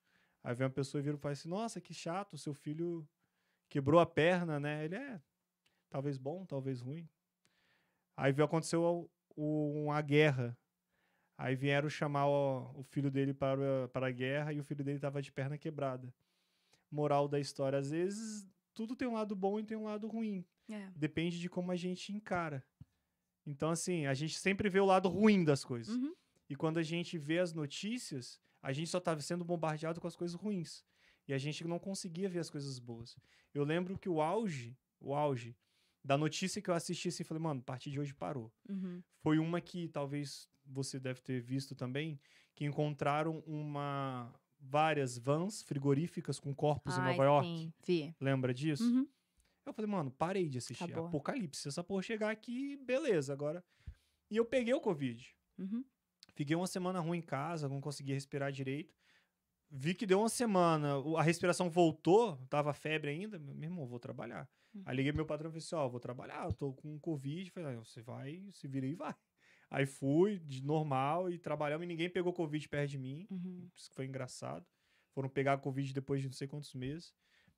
Aí vem uma pessoa e vira pro pai assim: Nossa, que chato, seu filho quebrou a perna, né? Ele é, talvez bom, talvez ruim. Aí aconteceu uma guerra. Aí vieram chamar o, o filho dele para, para a guerra e o filho dele estava de perna quebrada. Moral da história, às vezes tudo tem um lado bom e tem um lado ruim. É. Depende de como a gente encara. Então, assim, a gente sempre vê o lado ruim das coisas. Uhum. E quando a gente vê as notícias, a gente só estava tá sendo bombardeado com as coisas ruins. E a gente não conseguia ver as coisas boas. Eu lembro que o auge, o auge da notícia que eu assisti assim, falei, mano, a partir de hoje parou. Uhum. Foi uma que talvez você deve ter visto também, que encontraram uma várias vans frigoríficas com corpos Ai, em Nova York. Sim, vi. Lembra disso? Uhum. Eu falei, mano, parei de assistir. Acabou. Apocalipse. Se essa porra chegar aqui, beleza, agora. E eu peguei o Covid. Uhum. Fiquei uma semana ruim em casa, não conseguia respirar direito. Vi que deu uma semana, a respiração voltou, tava febre ainda, meu irmão, vou trabalhar. Uhum. Aí liguei meu patrão e falei assim, ó, oh, vou trabalhar, eu tô com Covid. Falei, ah, você vai, se vira e vai. Aí fui, de normal, e trabalhamos, e ninguém pegou Covid perto de mim. Uhum. Isso foi engraçado. Foram pegar Covid depois de não sei quantos meses.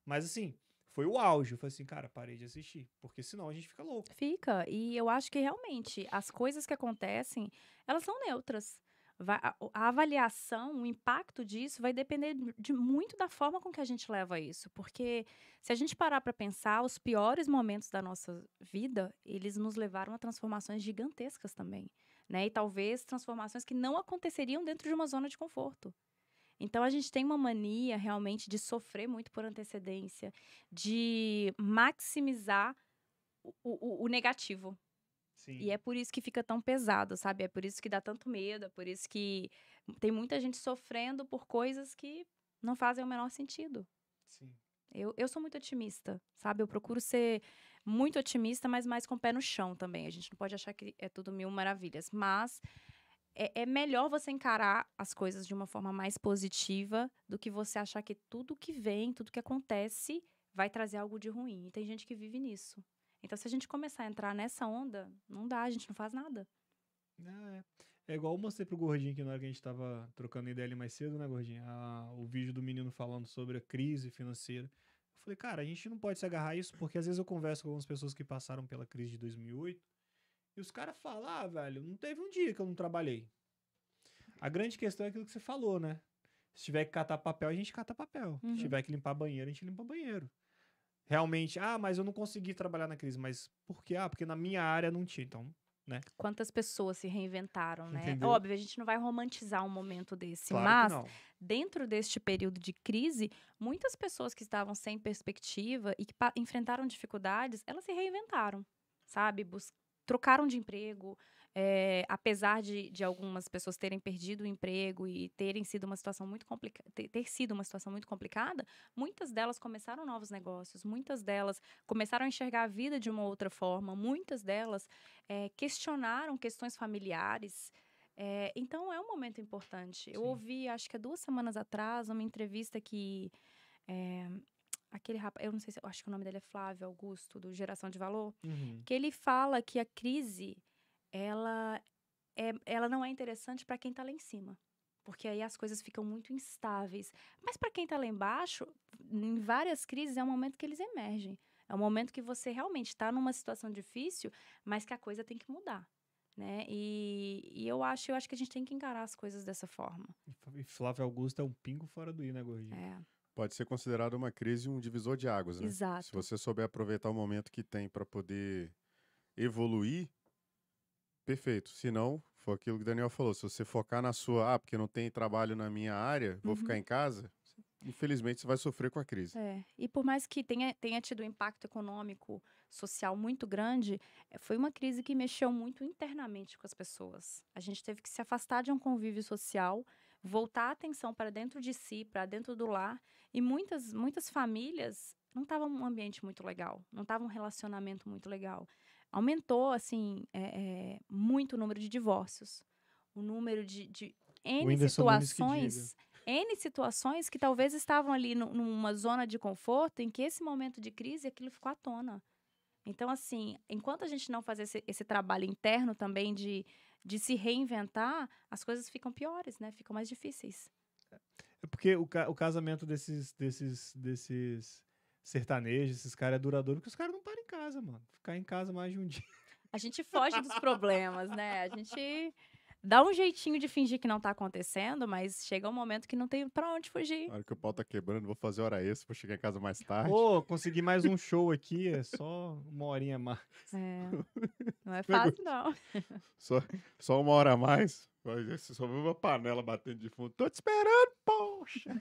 Mas assim, foi o auge. Eu falei assim, cara, parei de assistir. Porque senão a gente fica louco. Fica. E eu acho que realmente as coisas que acontecem, elas são neutras vai, a, a, avaliação, o impacto disso vai depender de muito da forma com que a gente leva isso, porque se a gente parar para pensar, os piores momentos da nossa vida, eles nos levaram a transformações gigantescas também, né? E talvez transformações que não aconteceriam dentro de uma zona de conforto. Então a gente tem uma mania realmente de sofrer muito por antecedência, de maximizar o, o, o negativo, Sim. E é por isso que fica tão pesado, sabe? É por isso que dá tanto medo, é por isso que tem muita gente sofrendo por coisas que não fazem o menor sentido. Sim. Eu, eu sou muito otimista, sabe? Eu procuro ser muito otimista, mas mais com o pé no chão também. A gente não pode achar que é tudo mil maravilhas, mas é, é melhor você encarar as coisas de uma forma mais positiva do que você achar que tudo que vem, tudo que acontece, vai trazer algo de ruim. E tem gente que vive nisso. Então, se a gente começar a entrar nessa onda, não dá, a gente não faz nada. É, é igual eu mostrei pro Gordinho que na hora que a gente tava trocando ideia ali mais cedo, né, Gordinho? A, o vídeo do menino falando sobre a crise financeira. Eu falei, cara, a gente não pode se agarrar a isso, porque às vezes eu converso com algumas pessoas que passaram pela crise de 2008 e os caras falam, ah, velho, não teve um dia que eu não trabalhei. A grande questão é aquilo que você falou, né? Se tiver que catar papel, a gente cata papel. Uhum. Se tiver que limpar banheiro, a gente limpa banheiro realmente, ah, mas eu não consegui trabalhar na crise, mas por quê? Ah, porque na minha área não tinha, então, né? Quantas pessoas se reinventaram, né? É Entendeu? Óbvio, a gente não vai romantizar um momento desse, claro mas dentro deste período de crise, muitas pessoas que estavam sem perspectiva e que enfrentaram dificuldades, elas se reinventaram, sabe? Bus trocaram de emprego, é, apesar de, de algumas pessoas terem perdido o emprego e terem sido uma situação muito complicada, ter sido uma situação muito complicada, muitas delas começaram novos negócios, muitas delas começaram a enxergar a vida de uma outra forma, muitas delas é, questionaram questões familiares. É, então é um momento importante. Sim. Eu ouvi, acho que há duas semanas atrás, uma entrevista que aquele rapaz, eu não sei se, eu acho que o nome dele é Flávio Augusto, do Geração de Valor, uhum. que ele fala que a crise ela, é, ela não é interessante para quem está lá em cima. Porque aí as coisas ficam muito instáveis. Mas para quem está lá embaixo, em várias crises, é o momento que eles emergem. É o momento que você realmente está numa situação difícil, mas que a coisa tem que mudar. Né? E, e, eu acho, eu acho que a gente tem que encarar as coisas dessa forma. E Flávio Augusto é um pingo fora do i, né, Gordinho? É. Pode ser considerado uma crise um divisor de águas, né? Exato. Se você souber aproveitar o momento que tem para poder evoluir, Perfeito. Se não, foi aquilo que o Daniel falou. Se você focar na sua, ah, porque não tem trabalho na minha área, vou uhum. ficar em casa, infelizmente você vai sofrer com a crise. É. E por mais que tenha, tenha tido um impacto econômico, social muito grande, eh, foi uma crise que mexeu muito internamente com as pessoas. A gente teve que se afastar de um convívio social, voltar a atenção para dentro de si, para dentro do lar, e muitas muitas famílias não estava um ambiente muito legal, não estava um relacionamento muito legal aumentou, assim, é, é, muito o número de divórcios. O número de, de N situações... N situações que talvez estavam ali no, numa zona de conforto em que esse momento de crise aquilo ficou à tona. Então, assim, enquanto a gente não fazer esse, esse trabalho interno também de, de se reinventar, as coisas ficam piores, né? Ficam mais difíceis. É, é porque o, ca o casamento desses, desses, desses sertanejo, esses caras é duradouro, porque os caras não param em casa, mano. Ficar em casa mais de um dia. A gente foge dos problemas, né? A gente dá um jeitinho de fingir que não tá acontecendo, mas chega um momento que não tem pra onde fugir. Na hora que o pau tá quebrando, vou fazer hora extra vou chegar em casa mais tarde. Pô, consegui mais um show aqui, é só uma horinha a mais. É. Não é fácil, não. Só, só uma hora a mais? Você só viu uma panela batendo de fundo. Tô te esperando, poxa!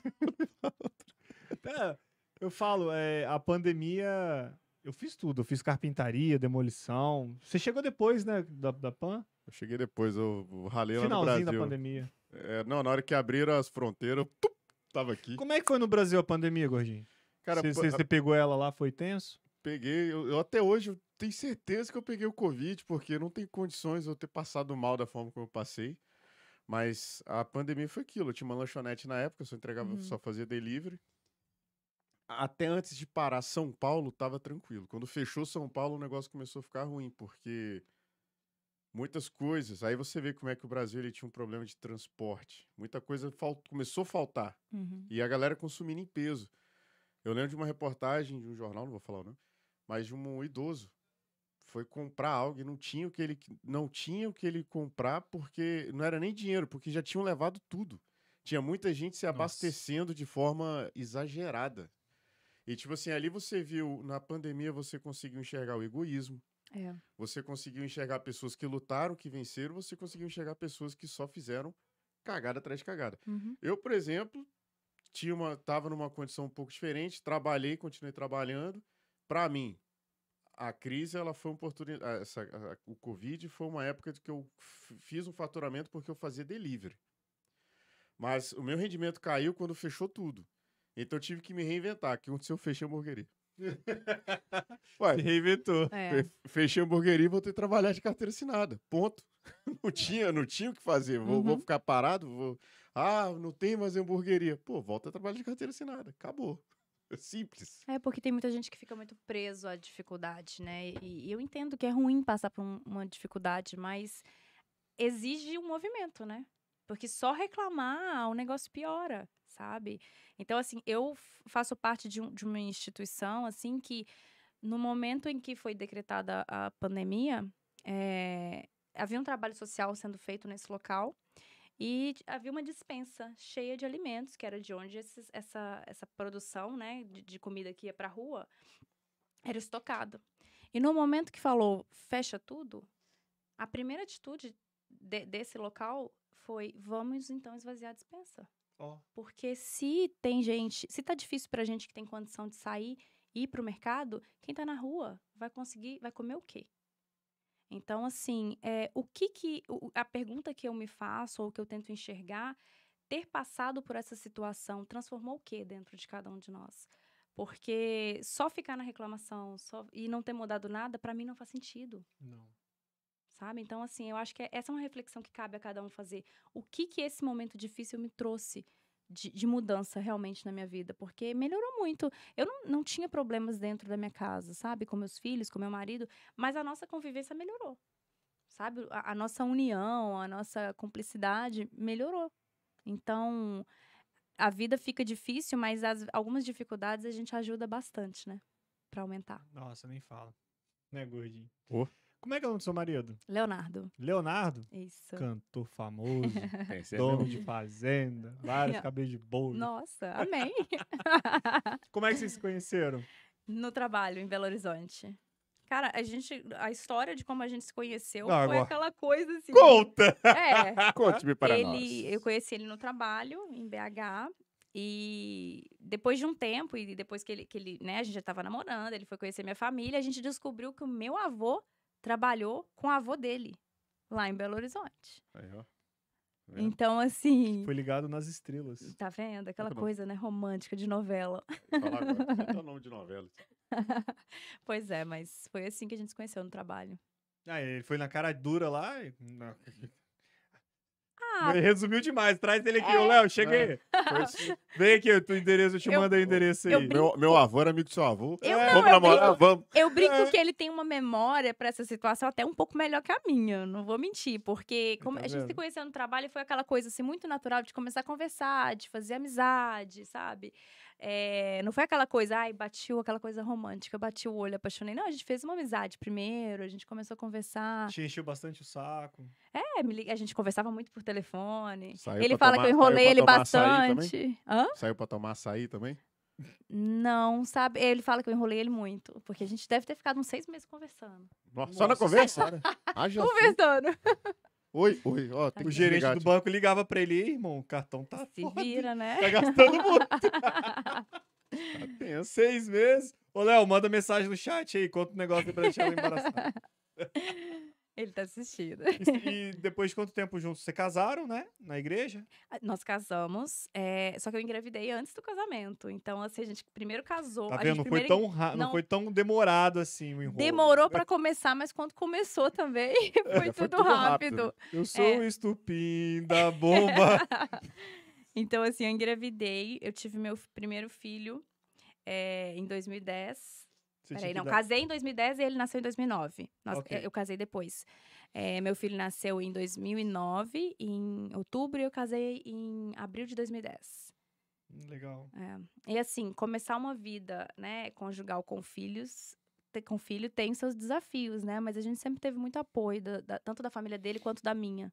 É, eu falo, é, a pandemia. Eu fiz tudo, eu fiz carpintaria, demolição. Você chegou depois, né, da, da PAN? Eu cheguei depois, eu ralei Finalzinho lá no Brasil. Finalzinho da pandemia. É, não, na hora que abriram as fronteiras, eu tava aqui. Como é que foi no Brasil a pandemia, Gordinho? Cara, você, a... pegou ela lá, foi tenso? Peguei, eu, eu até hoje eu tenho certeza que eu peguei o Covid, porque não tem condições de eu ter passado mal da forma como eu passei. Mas a pandemia foi aquilo. Eu tinha uma lanchonete na época, eu só entregava, uhum. só fazia delivery até antes de parar São Paulo, tava tranquilo. Quando fechou São Paulo, o negócio começou a ficar ruim, porque muitas coisas. Aí você vê como é que o Brasil ele tinha um problema de transporte. Muita coisa falt... começou a faltar. Uhum. E a galera consumindo em peso. Eu lembro de uma reportagem de um jornal, não vou falar o nome, mas de um idoso. Foi comprar algo e não tinha o que ele não tinha o que ele comprar porque não era nem dinheiro, porque já tinham levado tudo. Tinha muita gente se abastecendo Nossa. de forma exagerada. E, tipo assim, ali você viu, na pandemia, você conseguiu enxergar o egoísmo. É. Você conseguiu enxergar pessoas que lutaram, que venceram, você conseguiu enxergar pessoas que só fizeram cagada atrás de cagada. Uhum. Eu, por exemplo, tinha uma, tava numa condição um pouco diferente, trabalhei, continuei trabalhando. Para mim, a crise ela foi uma oportunidade. Essa, a, o Covid foi uma época que eu fiz um faturamento porque eu fazia delivery. Mas o meu rendimento caiu quando fechou tudo. Então eu tive que me reinventar. O que aconteceu? Eu fechei a hamburgueria. Ué, Se reinventou. É. Fechei a hamburgueria e voltei a trabalhar de carteira assinada. Ponto. Não tinha, não tinha o que fazer. Vou, uhum. vou ficar parado? Vou... Ah, não tem mais hamburgueria. Pô, volta a trabalhar de carteira assinada. Acabou. Simples. É, porque tem muita gente que fica muito preso à dificuldade, né? E, eu entendo que é ruim passar por uma dificuldade, mas exige um movimento, né? Porque só reclamar o negócio piora sabe? Então, assim, eu faço parte de, um, de uma instituição, assim, que no momento em que foi decretada a pandemia, é, havia um trabalho social sendo feito nesse local e havia uma dispensa cheia de alimentos, que era de onde esses, essa, essa produção né, de, de comida que ia para a rua era estocada. E no momento que falou fecha tudo, a primeira atitude de, desse local foi vamos então esvaziar a dispensa. Oh. Porque se tem gente, se tá difícil pra gente que tem condição de sair e ir pro mercado, quem tá na rua vai conseguir, vai comer o quê? Então, assim, é, o que que. A pergunta que eu me faço, ou que eu tento enxergar, ter passado por essa situação transformou o que dentro de cada um de nós? Porque só ficar na reclamação só, e não ter mudado nada, para mim não faz sentido. Não sabe? Então, assim, eu acho que é, essa é uma reflexão que cabe a cada um fazer. O que que esse momento difícil me trouxe? De, de, mudança realmente na minha vida, porque melhorou muito. Eu não, não tinha problemas dentro da minha casa, sabe? Com meus filhos, com meu marido, mas a nossa convivência melhorou, sabe? A, a nossa união, a nossa cumplicidade melhorou. Então, a vida fica difícil, mas as, algumas dificuldades a gente ajuda bastante, né? Pra aumentar. Nossa, nem fala. Né, gordinho? Oh. Como é que é o nome do seu marido? Leonardo. Leonardo? Isso. Cantor famoso, é dono de fazenda, vários cabelos de bolo. Nossa, amém. Como é que vocês se conheceram? No trabalho, em Belo Horizonte. Cara, a gente. A história de como a gente se conheceu Não, foi agora. aquela coisa assim. Conta! É. Conte-me para ele, nós. Eu conheci ele no trabalho, em BH. E depois de um tempo, e depois que ele, que ele né, a gente já estava namorando, ele foi conhecer minha família, a gente descobriu que o meu avô trabalhou com a avó dele, lá em Belo Horizonte. Aí, ó. Então, assim. Foi ligado nas estrelas. Tá vendo? Aquela coisa, né? Romântica de novela. Falar agora, o nome de novela. pois é, mas foi assim que a gente se conheceu no trabalho. Ah, ele foi na cara dura lá. E... Resumiu demais. Traz ele aqui, ô é. Léo, cheguei. É. Vem aqui, o teu endereço, eu te eu, mando o endereço aí. Meu, meu avô era amigo do seu avô. Eu é. não, vamos eu namorar, brinco, vamos. Eu brinco é. que ele tem uma memória pra essa situação até um pouco melhor que a minha, não vou mentir, porque tá a gente se conheceu no trabalho e foi aquela coisa assim, muito natural de começar a conversar, de fazer amizade, sabe? É, não foi aquela coisa, ai, batiu aquela coisa romântica, bati o olho, apaixonei. Não, a gente fez uma amizade primeiro, a gente começou a conversar. Te encheu bastante o saco. É, a gente conversava muito por telefone. Saiu ele fala tomar, que eu enrolei ele bastante. Hã? Saiu pra tomar açaí também? Não, sabe? Ele fala que eu enrolei ele muito, porque a gente deve ter ficado uns seis meses conversando. Nossa, Nossa. só na conversa? conversando. Oi, oi, ó, tá tem o gerente ligado. do banco ligava pra ele, irmão, o cartão tá Se foda, vira, né? Tá gastando muito. tá seis meses. Ô, Léo, manda mensagem no chat aí, conta um negócio pra deixar ela embaraçada. Ele tá assistindo. E, depois de quanto tempo juntos? Você casaram, né? Na igreja? Ah, nós casamos, é, só que eu engravidei antes do casamento. Então, assim, a gente primeiro casou. Tá vendo? Não, primeiro... foi tão ra... não... não foi tão demorado assim o enrolo. Demorou pra começar, mas quando começou também, é, foi, é, tudo, foi tudo rápido. rápido. Eu é. sou é... o estupim da bomba. então, assim, eu engravidei. Eu tive meu primeiro filho é, em 2010. Peraí, não. Dar... Casei em 2010 e ele nasceu em 2009. okay. Eu casei depois. É, meu filho nasceu em 2009, em outubro, e eu casei em abril de 2010. Hum, legal. É. E assim, começar uma vida, né, conjugal com filhos, ter, com filho tem seus desafios, né? Mas a gente sempre teve muito apoio, da, da, tanto da família dele quanto da minha.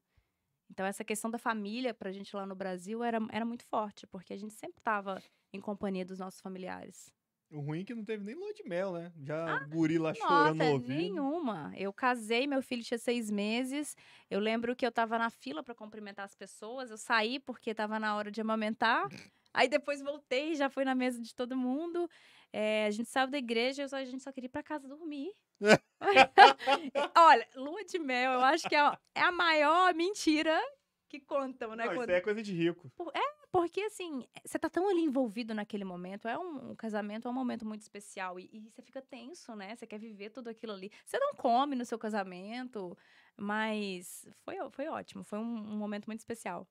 Então, essa questão da família pra gente lá no Brasil era, era muito forte, porque a gente sempre tava em companhia dos nossos familiares. O ruim é que não teve nem lua de mel, né? Já ah, guri lá nossa, chorando é no nenhuma. Eu casei, meu filho tinha seis meses. Eu lembro que eu tava na fila para cumprimentar as pessoas. Eu saí porque tava na hora de amamentar. Aí depois voltei, já fui na mesa de todo mundo. É, a gente saiu da igreja, e a gente só queria ir pra casa dormir. Olha, lua de mel, eu acho que é, é a maior mentira que contam, né? Não, quando... Isso é coisa de rico. É, porque, assim, eh, você tá tão ali envolvido naquele momento. É um, um casamento, é um momento muito especial. E, e, você fica tenso, né? Você quer viver tudo aquilo ali. Você não come no seu casamento, mas foi, foi ótimo. Foi um, um momento muito especial.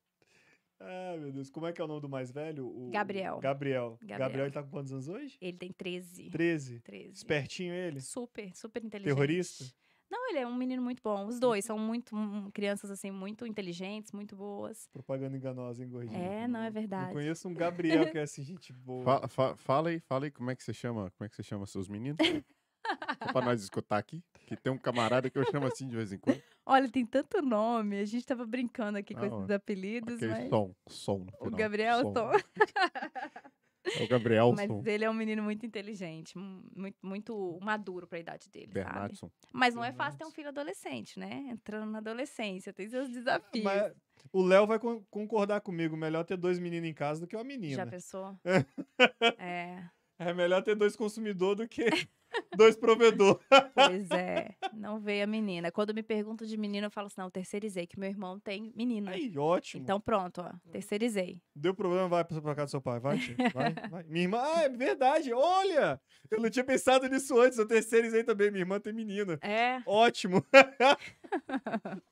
Ah, meu Deus. Como é que é o nome do mais velho? O... Gabriel. Gabriel. Gabriel. Gabriel ele tá com quantos anos hoje? Ele tem 13. 13? 13. Espertinho ele? Super, super inteligente. Terrorista? Não, ele é um menino muito bom. Os dois uhum. são muito um, hum, crianças assim muito inteligentes, muito boas. Propaganda enganosa, hein, gordinho? É, não é verdade. Eu conheço um Gabriel que é assim, gente boa. Fala, fa fala aí, fala aí como é que você chama, como é que você chama seus meninos? para nós escutar aqui, que tem um camarada que eu chamo assim de vez em quando. Olha, tem tanto nome. A gente tava brincando aqui ah, com esses apelidos, mas... Som, som. O Gabriel é som. som. É o Gabriel. Mas ele é um menino muito inteligente, muito, muito maduro para a idade dele, sabe? Mas não é fácil ter um filho adolescente, né? Entrando na adolescência, tem seus desafios. Mas o Léo vai concordar comigo, melhor ter dois meninos em casa do que uma menina. Já pensou? é. É melhor ter dois consumidores do que dois provedores. Pois é, não veio a menina. Quando me perguntam de menino, eu falo assim: não, terceirizei, que meu irmão tem menino. Aí, ótimo. Então pronto, ó, hum. terceirizei. Deu problema, vai pra casa do seu pai. Vai, tia, vai, vai. Minha irmã, ah, é verdade, olha! Eu não tinha pensado nisso antes, eu terceirizei também. Minha irmã tem menina. É. Ótimo.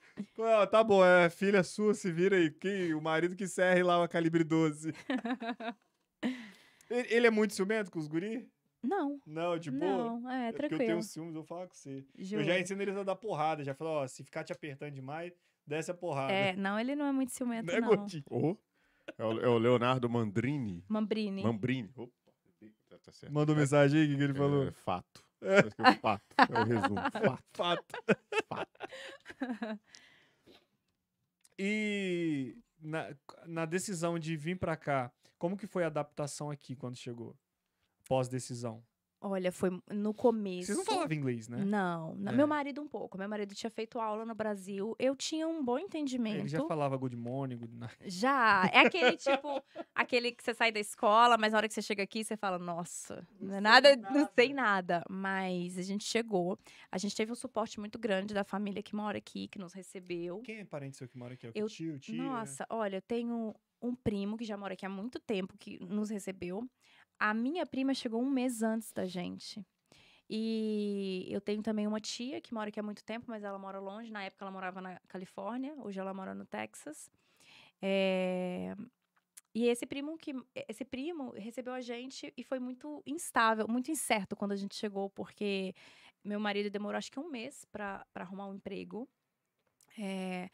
Ah, tá bom, é filha sua, se vira aí. Que, o marido que serre lá o calibre 12. ele, ele é muito ciumento com os guris? Não. Não, tipo, não, é, é tranquilo. Porque eu tenho ciúmes, eu vou falar com você. Juro. Eu já ensino eles a dar porrada, já falo, ó, se ficar te apertando demais, desce a porrada. É, não, ele não é muito ciumento, não. É, não. Oh, é, o, é o Leonardo Mandrini. Mambrini. Mambrini. Opa, tá, tá certo. Mandou mensagem aí, o que, que ele é, falou? É, fato. É. é fato. É o resumo. Fato. Fato. fato. e na, na decisão de vir para cá, como que foi a adaptação aqui quando chegou? pós-decisão? Olha, foi no começo. você não falava inglês, né? Não. É. Meu marido um pouco. Meu marido tinha feito aula no Brasil. Eu tinha um bom entendimento. Ele já falava good morning, good night. Já. É aquele tipo, aquele que você sai da escola, mas na hora que você chega aqui, você fala, nossa, não, é nada, nada, não sei nada. Mas a gente chegou. A gente teve um suporte muito grande da família que mora aqui, que nos recebeu. Quem é parente seu que mora aqui? É o eu, tio, tia? Nossa, olha, eu tenho um primo que já mora aqui há muito tempo, que nos recebeu. A minha prima chegou um mês antes da gente. E eu tenho também uma tia que mora aqui há muito tempo, mas ela mora longe. Na época ela morava na Califórnia, hoje ela mora no Texas. É... E esse primo que esse primo recebeu a gente e foi muito instável, muito incerto quando a gente chegou, porque meu marido demorou acho que um mês para arrumar um emprego. É...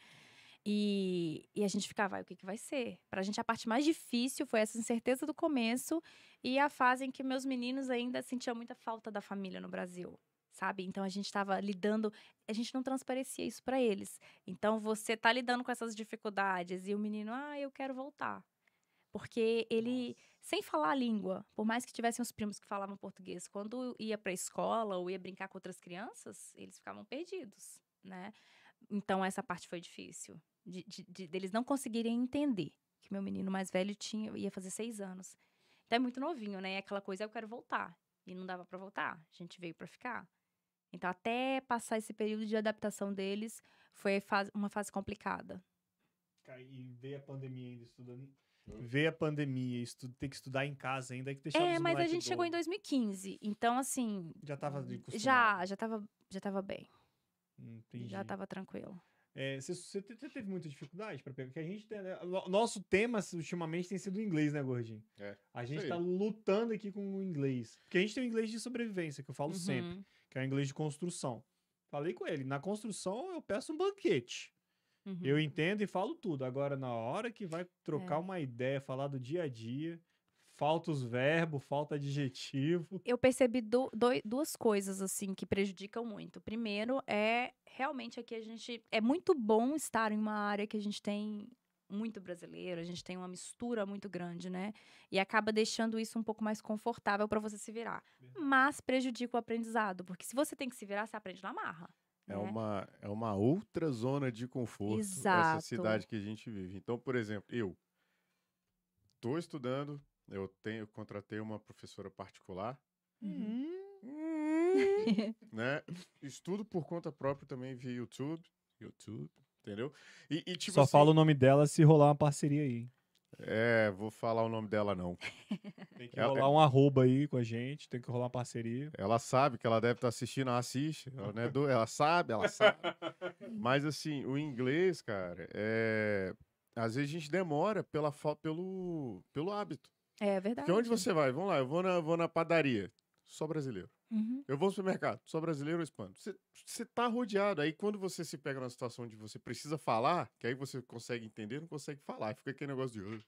E, e, a gente ficava, ah, o que, que vai ser? Pra gente a parte mais difícil foi essa incerteza do começo e a fase em que meus meninos ainda sentiam muita falta da família no Brasil, sabe? Então a gente estava lidando, a gente não transparecia isso para eles. Então você tá lidando com essas dificuldades e o menino, ah, eu quero voltar. Porque ele, Nossa. sem falar a língua, por mais que tivessem os primos que falavam português, quando ia pra escola ou ia brincar com outras crianças, eles ficavam perdidos, né? Então, essa parte foi difícil. De, de, de, deles não conseguirem entender que meu menino mais velho tinha ia fazer seis anos. Então, é muito novinho, né? Aquela coisa, eu quero voltar. E não dava para voltar. A gente veio para ficar. Então, até passar esse período de adaptação deles, foi fase, uma fase complicada. e veio a pandemia ainda estudando hum. ver a pandemia, estudo, ter que estudar em casa ainda, é que deixava É, mas a gente chegou em 2015, então assim... Já tava acostumado. Já, já tava, já tava bem. Entendi. Já estava tranquilo. É, você, você, teve muita dificuldade para pegar? Porque a gente tem. Né? Nosso tema ultimamente tem sido o inglês, né, Gordinho? É. A gente está lutando aqui com o inglês. Porque a gente tem o inglês de sobrevivência, que eu falo uhum. sempre, que é o inglês de construção. Falei com ele, na construção eu peço um banquete. Uhum. Eu entendo e falo tudo. Agora, na hora que vai trocar é. uma ideia, falar do dia a dia, falta os verbos, falta adjetivo. Eu percebi do, do, duas coisas assim que prejudicam muito. Primeiro é realmente aqui a gente é muito bom estar em uma área que a gente tem muito brasileiro, a gente tem uma mistura muito grande, né? E acaba deixando isso um pouco mais confortável para você se virar. Mas prejudica o aprendizado, porque se você tem que se virar, você aprende na marra. É, né? uma, é uma outra zona de conforto Exato. essa cidade que a gente vive. Então, por exemplo, eu estou estudando, eu tenho, eu contratei uma professora particular. Uhum. né? Estudo por conta própria também via YouTube. YouTube, entendeu? E, e tipo Só assim, fala o nome dela se rolar uma parceria aí. É, vou falar o nome dela não. tem que ela, rolar um arroba aí com a gente, tem que rolar uma parceria. Ela sabe que ela deve estar tá assistindo, ela assiste, ela, né, do, ela sabe, ela sabe. Mas assim, o inglês, cara, é... às vezes a gente demora pela, pelo, pelo hábito. É verdade. Porque onde você vai? Vamos lá, eu vou na, vou na padaria. Só brasileiro. Uhum. Eu vou no supermercado, só brasileiro ou hispano. Você tá rodeado. Aí quando você se pega numa situação de você precisa falar, que aí você consegue entender, não consegue falar. Fica aquele negócio de.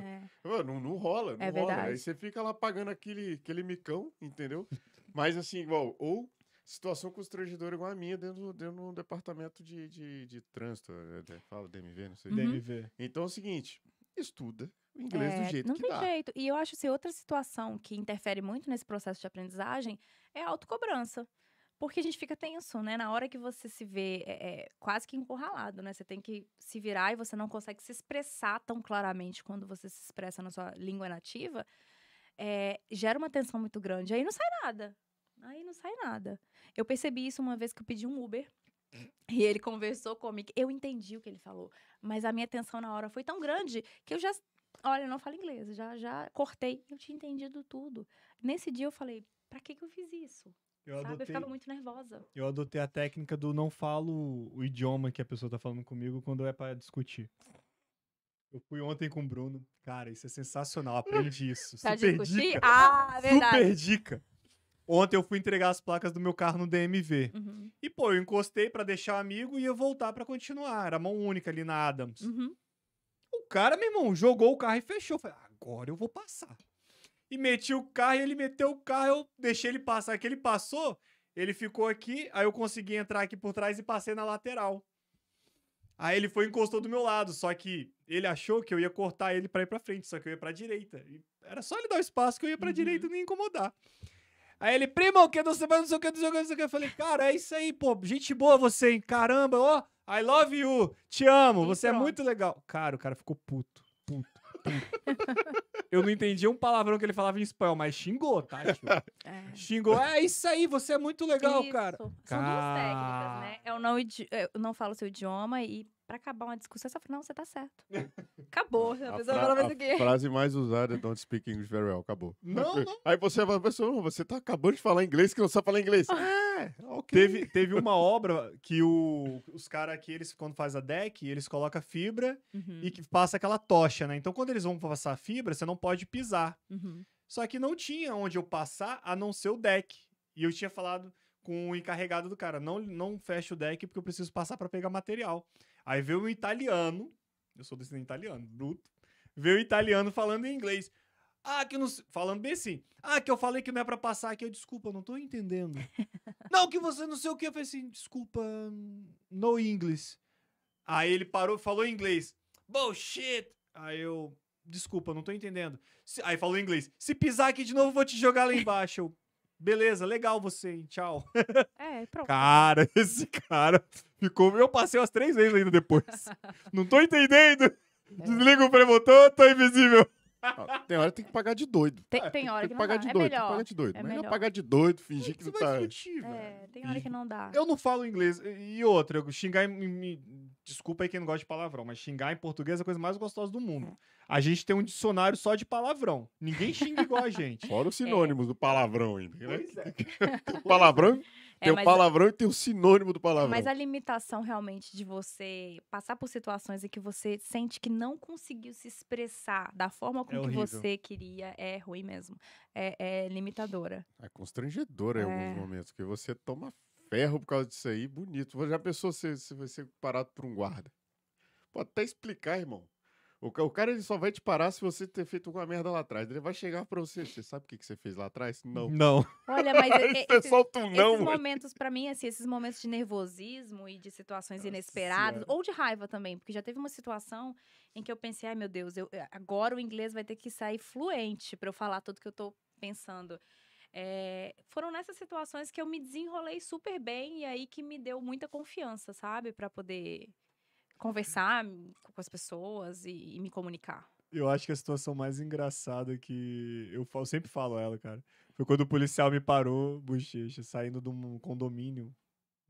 É. Não, não, rola, não é rola. Verdade. Aí você fica lá pagando aquele, aquele micão, entendeu? Mas assim, igual, ou situação constrangedora igual a minha dentro, dentro de um departamento de, de, de trânsito. É, é, fala DMV, não sei. Uhum. DMV. Então é o seguinte, estuda o inglês é, do jeito que dá. Não tem jeito. E eu acho que assim, outra situação que interfere muito nesse processo de aprendizagem é a autocobrança. Porque a gente fica tenso, né? Na hora que você se vê é, é, quase que encurralado, né? Você tem que se virar e você não consegue se expressar tão claramente quando você se expressa na sua língua nativa. É, gera uma tensão muito grande. Aí não sai nada. Aí não sai nada. Eu percebi isso uma vez que eu pedi um Uber e ele conversou comigo. Eu entendi o que ele falou, mas a minha atenção na hora foi tão grande que eu já. Olha, eu não falo inglês, já, já cortei. Eu tinha entendido tudo. Nesse dia eu falei: pra que, que eu fiz isso? Eu, Sabe, adotei, eu ficava muito nervosa. Eu adotei a técnica do não falo o idioma que a pessoa tá falando comigo quando é para discutir. Eu fui ontem com o Bruno. Cara, isso é sensacional. Aprendi isso. Super dica. Ah, é verdade. Super dica. Ontem eu fui entregar as placas do meu carro no DMV. Uhum. E, pô, eu encostei para deixar o amigo e ia voltar para continuar. Era mão única ali na Adams. Uhum. O cara, meu irmão, jogou o carro e fechou. Falei, agora eu vou passar. E meti o carro e ele meteu o carro, eu deixei ele passar. Que ele passou, ele ficou aqui, aí eu consegui entrar aqui por trás e passei na lateral. Aí ele foi e encostou do meu lado, só que ele achou que eu ia cortar ele para ir pra frente, só que eu ia pra direita. E era só ele dar o espaço que eu ia pra uhum. direita e nem incomodar. Aí ele, primo, o que não sei não sei o que, não sei o que, não sei o que. Eu falei, cara, é isso aí, pô. Gente boa você, hein? Caramba, ó. I love you. Te amo. você é muito legal. Cara, o cara ficou puto. Puto. Eu não entendi um palavrão que ele falava em espanhol, mas xingou, tá, tio? É. Xingou. É isso aí, você é muito legal, isso. cara. São Car... duas técnicas, né? Eu é não, é, eu não falo seu idioma e para acabar uma discussão, você fala, não, você tá certo. Acabou. A, a pessoa fala mais frase mais usada é don't speak English very well. Acabou. Não, não. Aí você fala, pessoa, você tá acabando de falar inglês que não sabe falar inglês. Ah, é, ok. Teve, teve uma obra que o, os caras aqui, eles, quando faz a deck, eles colocam fibra uhum. e que passa aquela tocha, né? Então, quando eles vão passar a fibra, você não pode pisar. Uhum. Só que não tinha onde eu passar, a não ser o deck. E eu tinha falado com o encarregado do cara, não, não fecha o deck porque eu preciso passar para pegar material. Aí veio um italiano, eu sou descendente italiano, bruto, veio um italiano falando em inglês. Ah, que eu não. Falando bem assim. Ah, que eu falei que não é pra passar aqui. Eu, desculpa, eu não tô entendendo. não, que você não sei o que. Eu falei assim, desculpa, no English. Aí ele parou falou em inglês. Bullshit! Aí eu, desculpa, não tô entendendo. Aí falou em inglês. Se pisar aqui de novo, vou te jogar lá embaixo. Eu, Beleza, legal você, hein? Tchau. É, pronto. Cara, esse cara ficou. Eu passei umas três vezes ainda depois. Não tô entendendo. É. Desliga o premotor, tô invisível. tem hora que tem que pagar de doido. Tem, é, tem hora é tem que, que, pagar não dá. De doido, é melhor. pagar de doido. É melhor. melhor pagar de doido, fingir que, que não tá. Discutir, é, tem hora que não dá. Eu não falo inglês. E outra, xingar em. Desculpa aí quem não gosta de palavrão, mas xingar em português é a coisa mais gostosa do mundo. É. A gente tem um dicionário só de palavrão. Ninguém xinga igual a gente. Fora os é. sinônimos é. do palavrão ainda. Né? Pois É. palavrão é, tem o palavrão a... e tem o sinônimo do palavrão. Mas a limitação realmente de você passar por situações em que você sente que não conseguiu se expressar da forma como é que você queria é ruim mesmo. É, é limitadora. É constrangedora em é. alguns momentos, que você toma ferro por causa disso aí, bonito. Já pensou se você, ser parado por um guarda? Pode até explicar, irmão. O, o cara ele só vai te parar se você ter feito alguma merda lá atrás. Ele vai chegar pra você. Você sabe o que, que você fez lá atrás? Não. Não. Olha, mas esse, é só tu, não, esses momentos, pra mim, assim, esses momentos de nervosismo e de situações Nossa inesperadas, senhora. ou de raiva também, porque já teve uma situação em que eu pensei, ai meu Deus, eu, eh, agora o inglês vai ter que sair fluente para eu falar tudo que eu tô pensando. É, foram nessas situações que eu me desenrolei super bem e aí que me deu muita confiança, sabe? para poder conversar com as pessoas e, e me comunicar. Eu acho que a situação mais engraçada que eu, eu sempre falo a ela, cara, foi quando o policial me parou, bochecha, saindo de um condomínio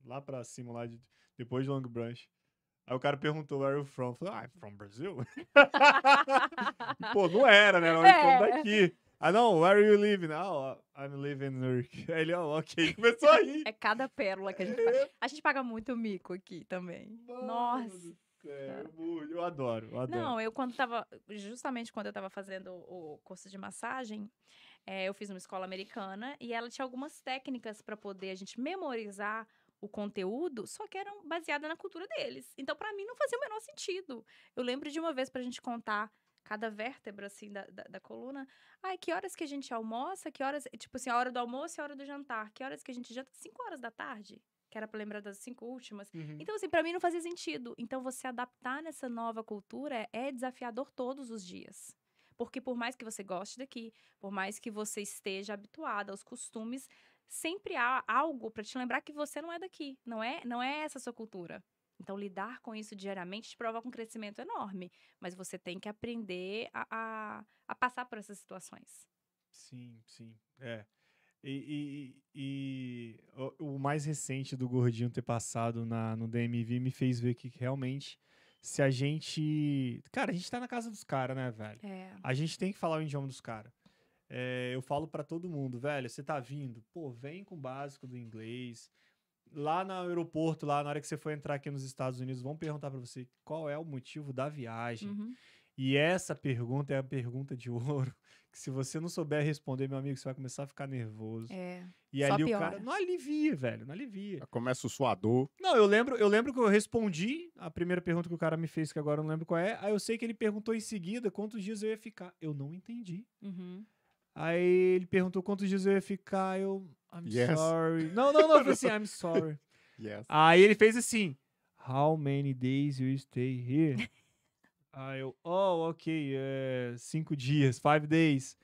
lá pra cima, lá de, depois de Long Branch. Aí o cara perguntou, where are you from? Eu falei, ah, I'm from Brazil". Pô, não era, né? Era então é. from daqui. Ah, não, where you live now? Ah, I'm living in Newark. ele, ó, oh, ok, começou a rir. É cada pérola que a gente paga. A gente paga muito mico aqui também. Mano Nossa. Céu, eu adoro, eu adoro. Não, eu quando tava. Justamente quando eu tava fazendo o curso de massagem, é, eu fiz uma escola americana e ela tinha algumas técnicas para poder a gente memorizar o conteúdo, só que eram baseadas na cultura deles. Então, para mim, não fazia o menor sentido. Eu lembro de uma vez para a gente contar cada vértebra, assim, da, da, da, coluna. Ai, que horas que a gente almoça, que horas... Tipo assim, a hora do almoço e a hora do jantar. Que horas que a gente janta? Cinco horas da tarde, que era pra lembrar das cinco últimas. Uhum. Então, assim, pra mim não fazia sentido. Então, você adaptar nessa nova cultura é desafiador todos os dias. Porque por mais que você goste daqui, por mais que você esteja habituada aos costumes, sempre há algo para te lembrar que você não é daqui, não é, não é essa sua cultura. Então, lidar com isso diariamente te provoca um crescimento enorme, mas você tem que aprender a, a, a passar por essas situações. Sim, sim. É. E, e, e o, o, mais recente do Gordinho ter passado na, no DMV me fez ver que realmente, se a gente. Cara, a gente tá na casa dos caras, né, velho? É. A gente tem que falar o idioma dos caras. É, eu falo para todo mundo, velho, você tá vindo? Pô, vem com o básico do inglês lá no aeroporto, lá na hora que você for entrar aqui nos Estados Unidos, vão perguntar para você qual é o motivo da viagem. Uhum. E essa pergunta é a pergunta de ouro, que se você não souber responder, meu amigo, você vai começar a ficar nervoso. É. E ali piora. o cara não alivia, velho, não alivia. Começa o suador. Não, eu lembro, eu lembro que eu respondi a primeira pergunta que o cara me fez, que agora eu não lembro qual é. Aí eu sei que ele perguntou em seguida quantos dias eu ia ficar. Eu não entendi. Uhum. Aí ele perguntou quantos dias eu ia ficar. Eu, I'm yes. sorry. Não, não, não. Eu falei assim, I'm sorry. Yes. Aí ele fez assim, How many days you stay here? Aí eu, oh, ok, é, cinco dias, five days.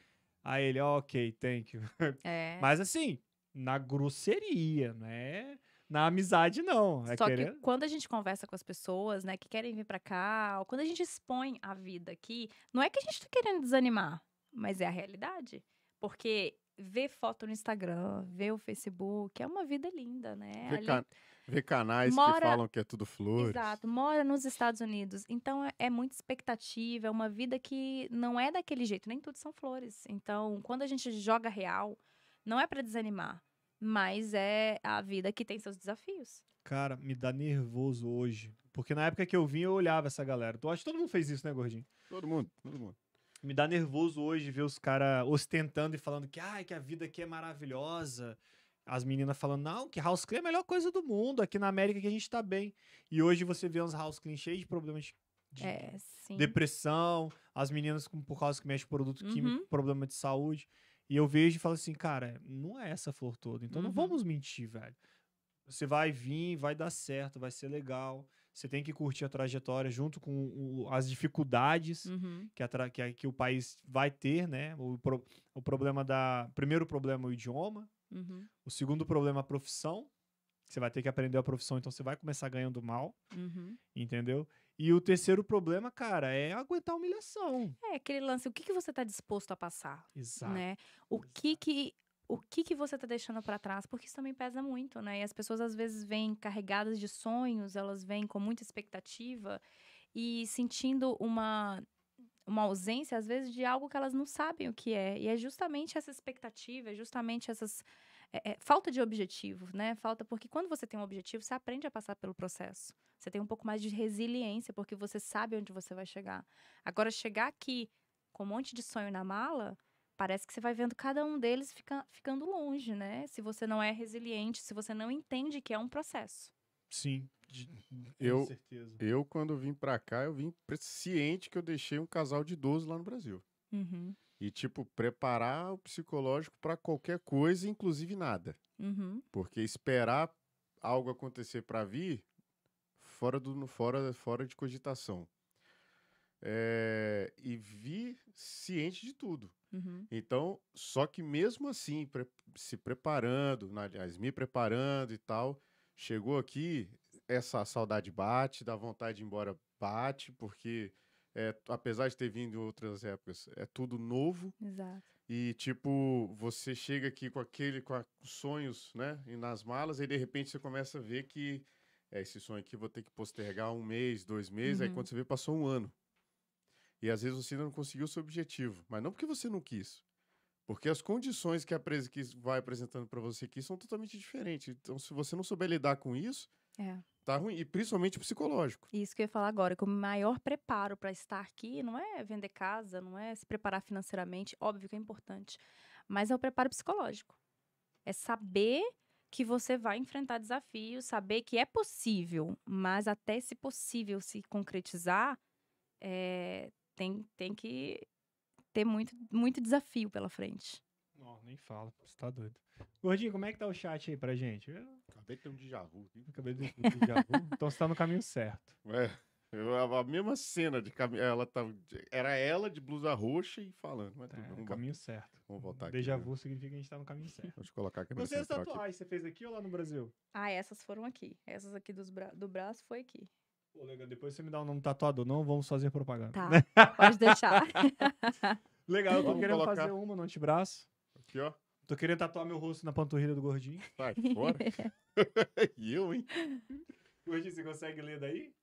Aí ele, oh, ok, thank you. É. Mas assim, na grosseria, né? na amizade, não. É Só querer... que quando a gente conversa com as pessoas, né, que querem vir para cá, ou quando a gente expõe a vida aqui, não é que a gente tá querendo desanimar mas é a realidade. Porque ver foto no Instagram, ver o Facebook, é uma vida linda, né? Ver, Ali... can... canais mora... que falam que é tudo flores. Exato, mora nos Estados Unidos. Então é, é muita expectativa, é uma vida que não é daquele jeito, nem tudo são flores. Então, quando a gente joga real, não é para desanimar, mas é a vida que tem seus desafios. Cara, me dá nervoso hoje. Porque na época que eu vim, eu olhava essa galera. Tu acha que todo mundo fez isso, né, Gordinho? Todo mundo, todo mundo. Me dá nervoso hoje ver os caras ostentando e falando que, ah que a vida aqui é maravilhosa. As meninas falando, não, que house clean é a melhor coisa do mundo, aqui na América que a gente tá bem. E hoje você vê uns house clean cheios de problemas de de é, depressão, as meninas com, por causa que mexe produto uhum. químico, problema de saúde. E eu vejo e falo assim, cara, não é essa flor toda. Então uhum. não vamos mentir, velho. Você vai vir, vai dar certo, vai ser legal. Você tem que curtir a trajetória junto com o, as dificuldades uhum. que, a, que, a, que, o país vai ter, né? O, pro, o problema da. Primeiro problema é o idioma. Uhum. O segundo problema é a profissão. Você vai ter que aprender a profissão, então você vai começar ganhando mal. Uhum. Entendeu? E o terceiro problema, cara, é aguentar a humilhação. É aquele lance, o que, que você está disposto a passar? Exato. Né? O Exato. que que o que, que você está deixando para trás, porque isso também pesa muito, né? E as pessoas às vezes vêm carregadas de sonhos, elas vêm com muita expectativa e sentindo uma uma ausência às vezes de algo que elas não sabem o que é. E é justamente essa expectativa, é justamente essas é, é, falta de objetivo, né? Falta porque quando você tem um objetivo, você aprende a passar pelo processo. Você tem um pouco mais de resiliência porque você sabe onde você vai chegar. Agora chegar aqui com um monte de sonho na mala, parece que você vai vendo cada um deles fica, ficando longe, né? Se você não é resiliente, se você não entende que é um processo. Sim. Eu, eu, quando vim para cá, eu vim ciente que eu deixei um casal de 12 lá no Brasil. Uhum. E, tipo, preparar o psicológico para qualquer coisa, inclusive nada. Uhum. Porque esperar algo acontecer para vir, fora, do, fora, fora de cogitação. É, e vi ciente de tudo. Uhum. Então, só que mesmo assim, pre se preparando, aliás, me preparando e tal, chegou aqui, essa saudade bate, dá vontade de ir embora bate, porque é, apesar de ter vindo em outras épocas, é tudo novo. Exato. E tipo, você chega aqui com aquele, com a, sonhos, né? E nas malas, e de repente você começa a ver que é esse sonho aqui vou ter que postergar um mês, dois meses, uhum. aí quando você vê, passou um ano. E às vezes você não conseguiu o seu objetivo, mas não porque você não quis. Porque as condições que a empresa que vai apresentando para você aqui são totalmente diferentes. Então, se você não souber lidar com isso, é. tá ruim. E principalmente psicológico. Isso que eu ia falar agora, que o maior preparo para estar aqui não é vender casa, não é se preparar financeiramente, óbvio que é importante, mas é o preparo psicológico. É saber que você vai enfrentar desafios, saber que é possível, mas até se possível se concretizar, é, tem, tem que ter muito, muito desafio pela frente. Não, nem fala, você tá doido. Gordinho, como é que tá o chat aí pra gente? Acabei de ter um déjà vu. Acabei de ter um déjà vu. então você tá no caminho certo. é eu, a mesma cena de cam... ela tá, era ela de blusa roxa e falando. Mas tá, tudo, vamos caminho certo. Vamos voltar aqui. Déjà né? vu né? significa que a gente tá no caminho certo. Deixa eu colocar aqui Vocês tatuagens você fez aqui ou lá no Brasil? Ah, essas foram aqui. Essas aqui dos bra... do braço foi aqui. Pô, legal. Depois você me dá o um nome tatuado, não vamos fazer propaganda. Tá, pode deixar. legal, eu tô vamos querendo colocar. fazer uma no antebraço. Aqui, ó. Tô querendo tatuar meu rosto na panturrilha do gordinho. Vai, fora. e eu, hein? Gordinho, você consegue ler daí?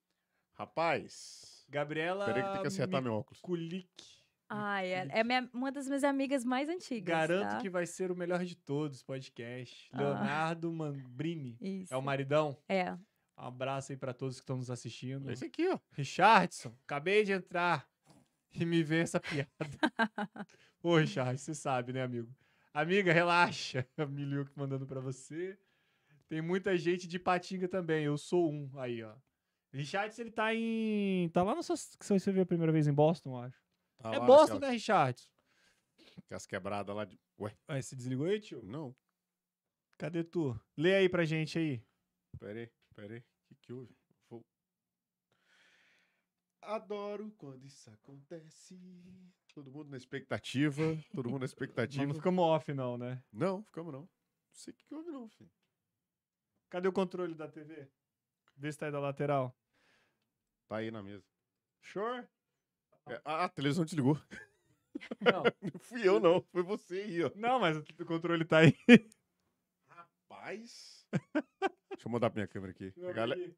Rapaz. Gabriela. Peraí que tem que acertar meu óculos. Kulik. Ah, é, é minha, uma das minhas amigas mais antigas. Garanto tá? que vai ser o melhor de todos podcast. Ah. Leonardo Mambrini. Isso. É o maridão? É. Um abraço aí para todos que estão nos assistindo. Esse aqui, ó. Richardson, acabei de entrar e me ver essa piada. Ô, Richardson, você sabe, né, amigo? Amiga, relaxa. que mandando para você. Tem muita gente de Patinga também. Eu sou um aí, ó. Richardson, ele tá em. Tá lá no Que você viu a primeira vez em Boston, eu acho. Tá é lá, Boston, aquela... né, Richardson? Aquelas quebradas lá de. Ué. Aí, ah, você desligou aí, tio? Não. Cadê tu? Lê aí pra gente aí. Pera aí. Pera aí, o que, que houve? Vou... Adoro quando isso acontece. Todo mundo na expectativa, todo mundo na expectativa. não ficamos off, não, né? Não, ficamos não. Não sei o que, que houve, não, filho. Cadê o controle da TV? Vê se tá aí da lateral. Tá aí na mesa. Sure? É, ah, a televisão desligou. Não. não fui eu, não. Foi você aí, ó. Não, mas o controle tá aí. Rapaz. Deixa eu mudar pra minha câmera aqui. Não, galera... aqui.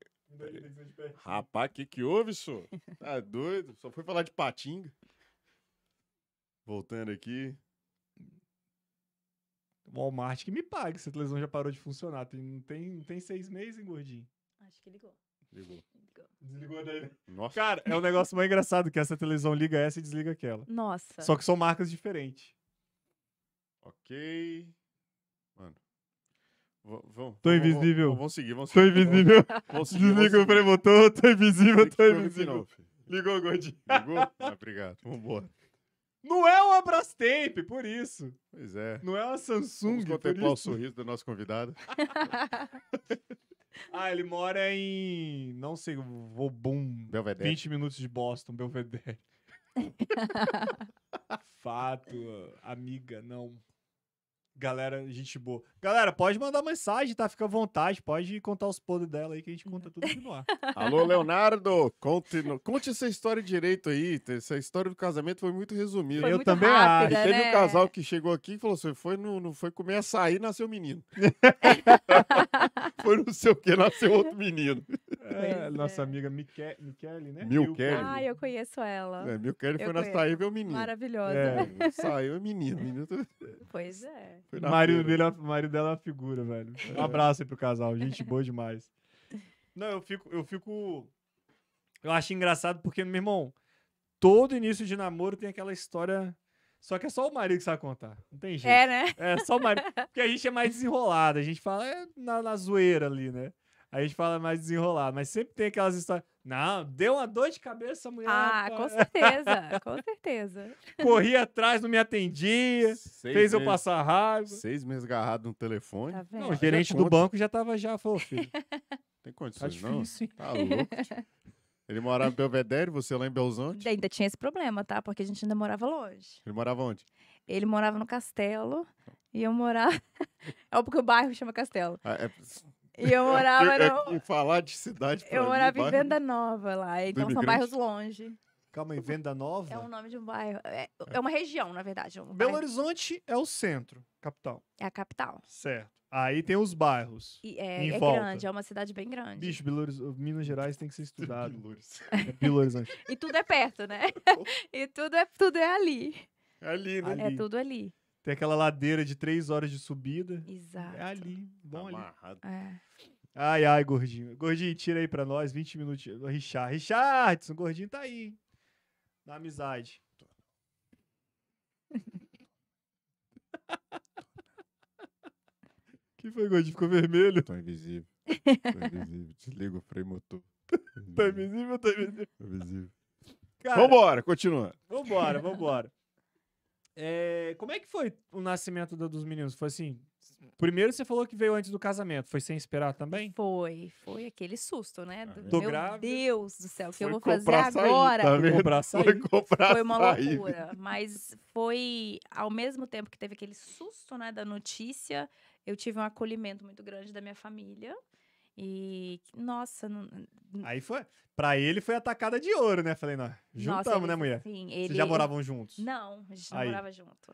Rapaz, que que houve, senhor? Tá doido? Só foi falar de patinga. Voltando aqui. Walmart que me se essa televisão já parou de funcionar. Tem, não, tem, tem seis meses, hein, gordinho? Acho que ligou. Ligou. Ligou. Desligou daí. Nossa. Cara, é um negócio mais engraçado que essa televisão liga essa e desliga aquela. Nossa. Só que são marcas diferentes. Ok. Vão, tô invisível. Vamos seguir, vamos seguir. Tô invisível. Vamos Desliga o motor tô invisível, tô invisível. Ligou, Gordinho. Ligou? Ah, obrigado. Vambora. Não é uma Brastape, por isso. Pois é. Não é uma Samsung. Vamos contemplar o sorriso do nosso convidado ah, ele mora em. Não sei, vobum boom. Belvedere. 20 minutos de Boston, Belvedere. Fato, amiga, não. Galera, gente boa. Galera, pode mandar mensagem, tá? Fica à vontade, pode contar os podres dela aí que a gente conta tudo aqui no ar. Alô, Leonardo, conte, conte essa história direito aí. Essa história do casamento foi muito resumida. Foi Eu muito também acho. Né? Teve um né? casal que chegou aqui e falou assim: foi, no, no, foi comer açaí e nasceu menino. foi não sei o que, nasceu outro menino. É, é. nossa é. amiga Michele, Michele né? Milkele. Ah, eu conheço ela. É, Milkele foi na Taíba e o menino. Maravilhosa. É, saiu o menino. menino. Pois é. Marido, dele, é marido dela é uma figura, velho. Um é. abraço aí pro casal. Gente boa demais. Não, eu fico, eu fico. Eu acho engraçado porque, meu irmão, todo início de namoro tem aquela história. Só que é só o marido que sabe contar. Não tem jeito. É, né? É só o marido. Porque a gente é mais desenrolado. A gente fala é na, na zoeira ali, né? A gente fala mais desenrolado. Mas sempre tem aquelas histórias. Não, deu uma dor de cabeça a mulher. Ah, pô. com certeza, com certeza. Corri atrás, não me atendia, seis fez meses, eu passar raiva. Seis meses agarrado no telefone. Tá não, o gerente do banco já tava já, falou, filho. Tem condições, tá difícil, não? Tá louco. Tipo. Ele morava em Belvedere, você lá em Belzonte? Ainda tinha esse problema, tá? Porque a gente ainda morava longe. Ele morava onde? Ele morava no Castelo e eu morava. é porque o bairro chama Castelo. Ah, é... E eu morava é no... É, falar de cidade Eu mim, é morava em Venda Nova lá, então são bairros longe. Calma aí, Venda Nova? É o nome de um bairro. É, é, é uma região, na verdade. Um Belo Horizonte é o centro, capital. É a capital. Certo. Aí tem os bairros. E é, é grande, é uma cidade bem grande. Bicho, Belo Horizonte, Minas Gerais tem que ser estudado. Belo Horizonte. e tudo é perto, né? e tudo é, tudo é ali. Ali, né? Ali. É tudo ali. Tem aquela ladeira de três horas de subida. É Exato. É ali. Bom Amarrado. ali. É. Ai, ai, gordinho. Gordinho, tira aí pra nós 20 minutos. Richard. Richardson, gordinho tá aí. Hein? Na amizade. que foi, gordinho? Ficou vermelho? Tô invisível. Tô invisível. Desliga o freio motor. Tá invisível ou tá invisível? Tô invisível. Cara, vambora, continua. Vambora, vambora. É, como é que foi o nascimento do, dos meninos? Foi assim. Primeiro você falou que veio antes do casamento, foi sem esperar também? Foi, foi aquele susto, né? Ah, do, é. Tô meu grávida. Deus do céu, o que foi eu vou fazer tá agora? comprar sair. Foi comprar Foi uma sair. loucura, mas foi ao mesmo tempo que teve aquele susto, né, da notícia, eu tive um acolhimento muito grande da minha família. E, nossa. Não... Aí foi. Pra ele foi atacada de ouro, né? Falei, não. Juntamos, nossa, ele, né, mulher? Sim, ele. Vocês já moravam juntos? Não, a gente não Aí. morava junto.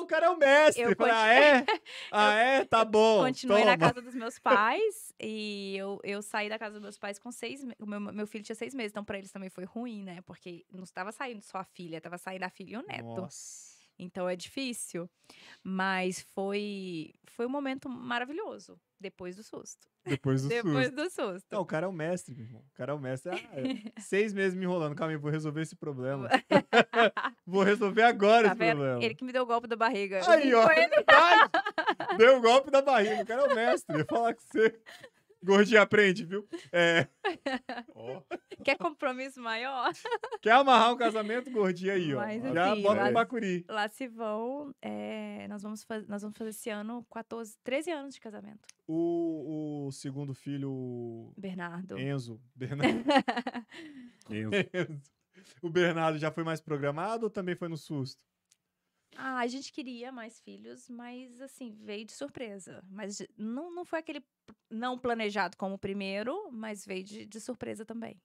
O cara é o mestre. Eu falei, continue... Ah, é? Ah, é? Tá bom. Continuei toma. na casa dos meus pais. e eu, eu saí da casa dos meus pais com seis meses. Meu, meu filho tinha seis meses. Então, pra eles também foi ruim, né? Porque não estava saindo só a filha, estava saindo a filha e o neto. Nossa. Então é difícil, mas foi foi um momento maravilhoso depois do susto. Depois do depois susto. Depois do susto. Não, o cara é o mestre, meu irmão. O cara é o mestre. Ah, é seis meses me enrolando. Calma aí, vou resolver esse problema. vou resolver agora tá esse vendo? problema. Ele que me deu o golpe da barriga. Aí, ó. Deu o golpe da barriga. O cara é o mestre. Eu falar com você. Gordinho aprende, viu? É. Oh. Quer compromisso maior? Quer amarrar um casamento, gordinho aí, ó. Mas, Já enfim, bota lá, bacuri. Lá se vão. É, nós, vamos faz, nós vamos fazer esse ano 14, 13 anos de casamento. O, o segundo filho. Bernardo. Enzo. Bernardo. Enzo. O Bernardo já foi mais programado ou também foi no susto? Ah, a gente queria mais filhos, mas assim, veio de surpresa. Mas não, não foi aquele não planejado como o primeiro, mas veio de, de surpresa também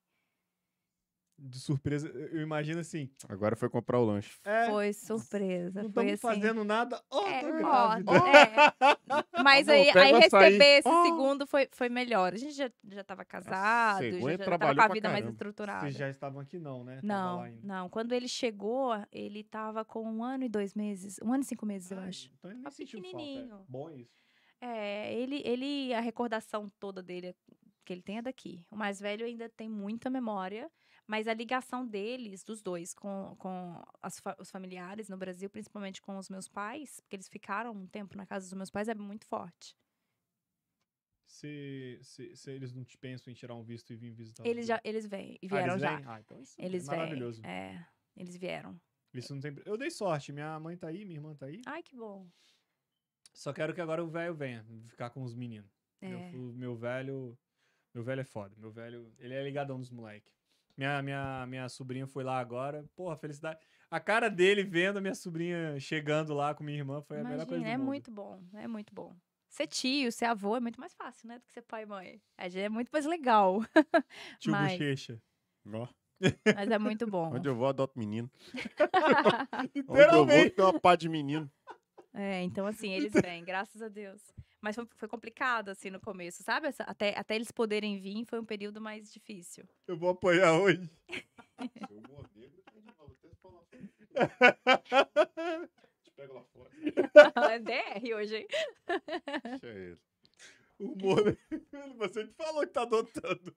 de surpresa, eu imagino assim. Agora foi comprar o lanche. É, foi surpresa. Não estamos assim, fazendo nada. Oh, é, tô grávida. é. Mas Amor, aí, aí receber esse oh. segundo foi, foi melhor. A gente já, já tava casado, já, já tava com a vida mais estruturada. Vocês já estavam aqui, não, né? Não, não. Quando ele chegou, ele tava com um ano e dois meses. Um ano e cinco meses, Ai, eu acho. Então ele nem ah, sentiu falta. É. Bom isso. É, ele, ele, a recordação toda dele é, que ele tem é daqui. O mais velho ainda tem muita memória mas a ligação deles, dos dois, com, com as, os familiares no Brasil, principalmente com os meus pais, porque eles ficaram um tempo na casa dos meus pais, é muito forte. Se, se, se, eles não te pensam em tirar um visto e vir visitar. Eles já eles vêm e ah, vieram ah, já. Vêm? Ah, então isso é eles é maravilhoso. Vêm, é, eles vieram. Isso não tem. Eu dei sorte, minha mãe tá aí, minha irmã tá aí. Ai, que bom. Só quero que agora o velho venha ficar com os meninos. É. Meu, meu velho, meu velho é foda. Meu velho, ele é ligadão dos moleque. Minha, minha, minha sobrinha foi lá agora. Porra, felicidade. A cara dele vendo a minha sobrinha chegando lá com minha irmã foi a melhor coisa do é mundo. É muito bom, é muito bom. Ser tio, ser avô é muito mais fácil, né? Do que ser pai e mãe. É muito mais legal. Tio Mas... Bochecha. Mas é muito bom. Onde eu vou, adoto menino. Literalmente. Onde eu vou, tem uma pá de menino. É, então assim, eles vêm, graças a Deus. Mas foi, foi, complicado, assim, no começo, sabe? Até, até eles poderem vir foi um período mais difícil. Eu vou apoiar hoje. Seu de novo, até falar. Te pego lá fora. É DR hoje, hein? Deixa ele. O modelo, você que falou que tá adotando.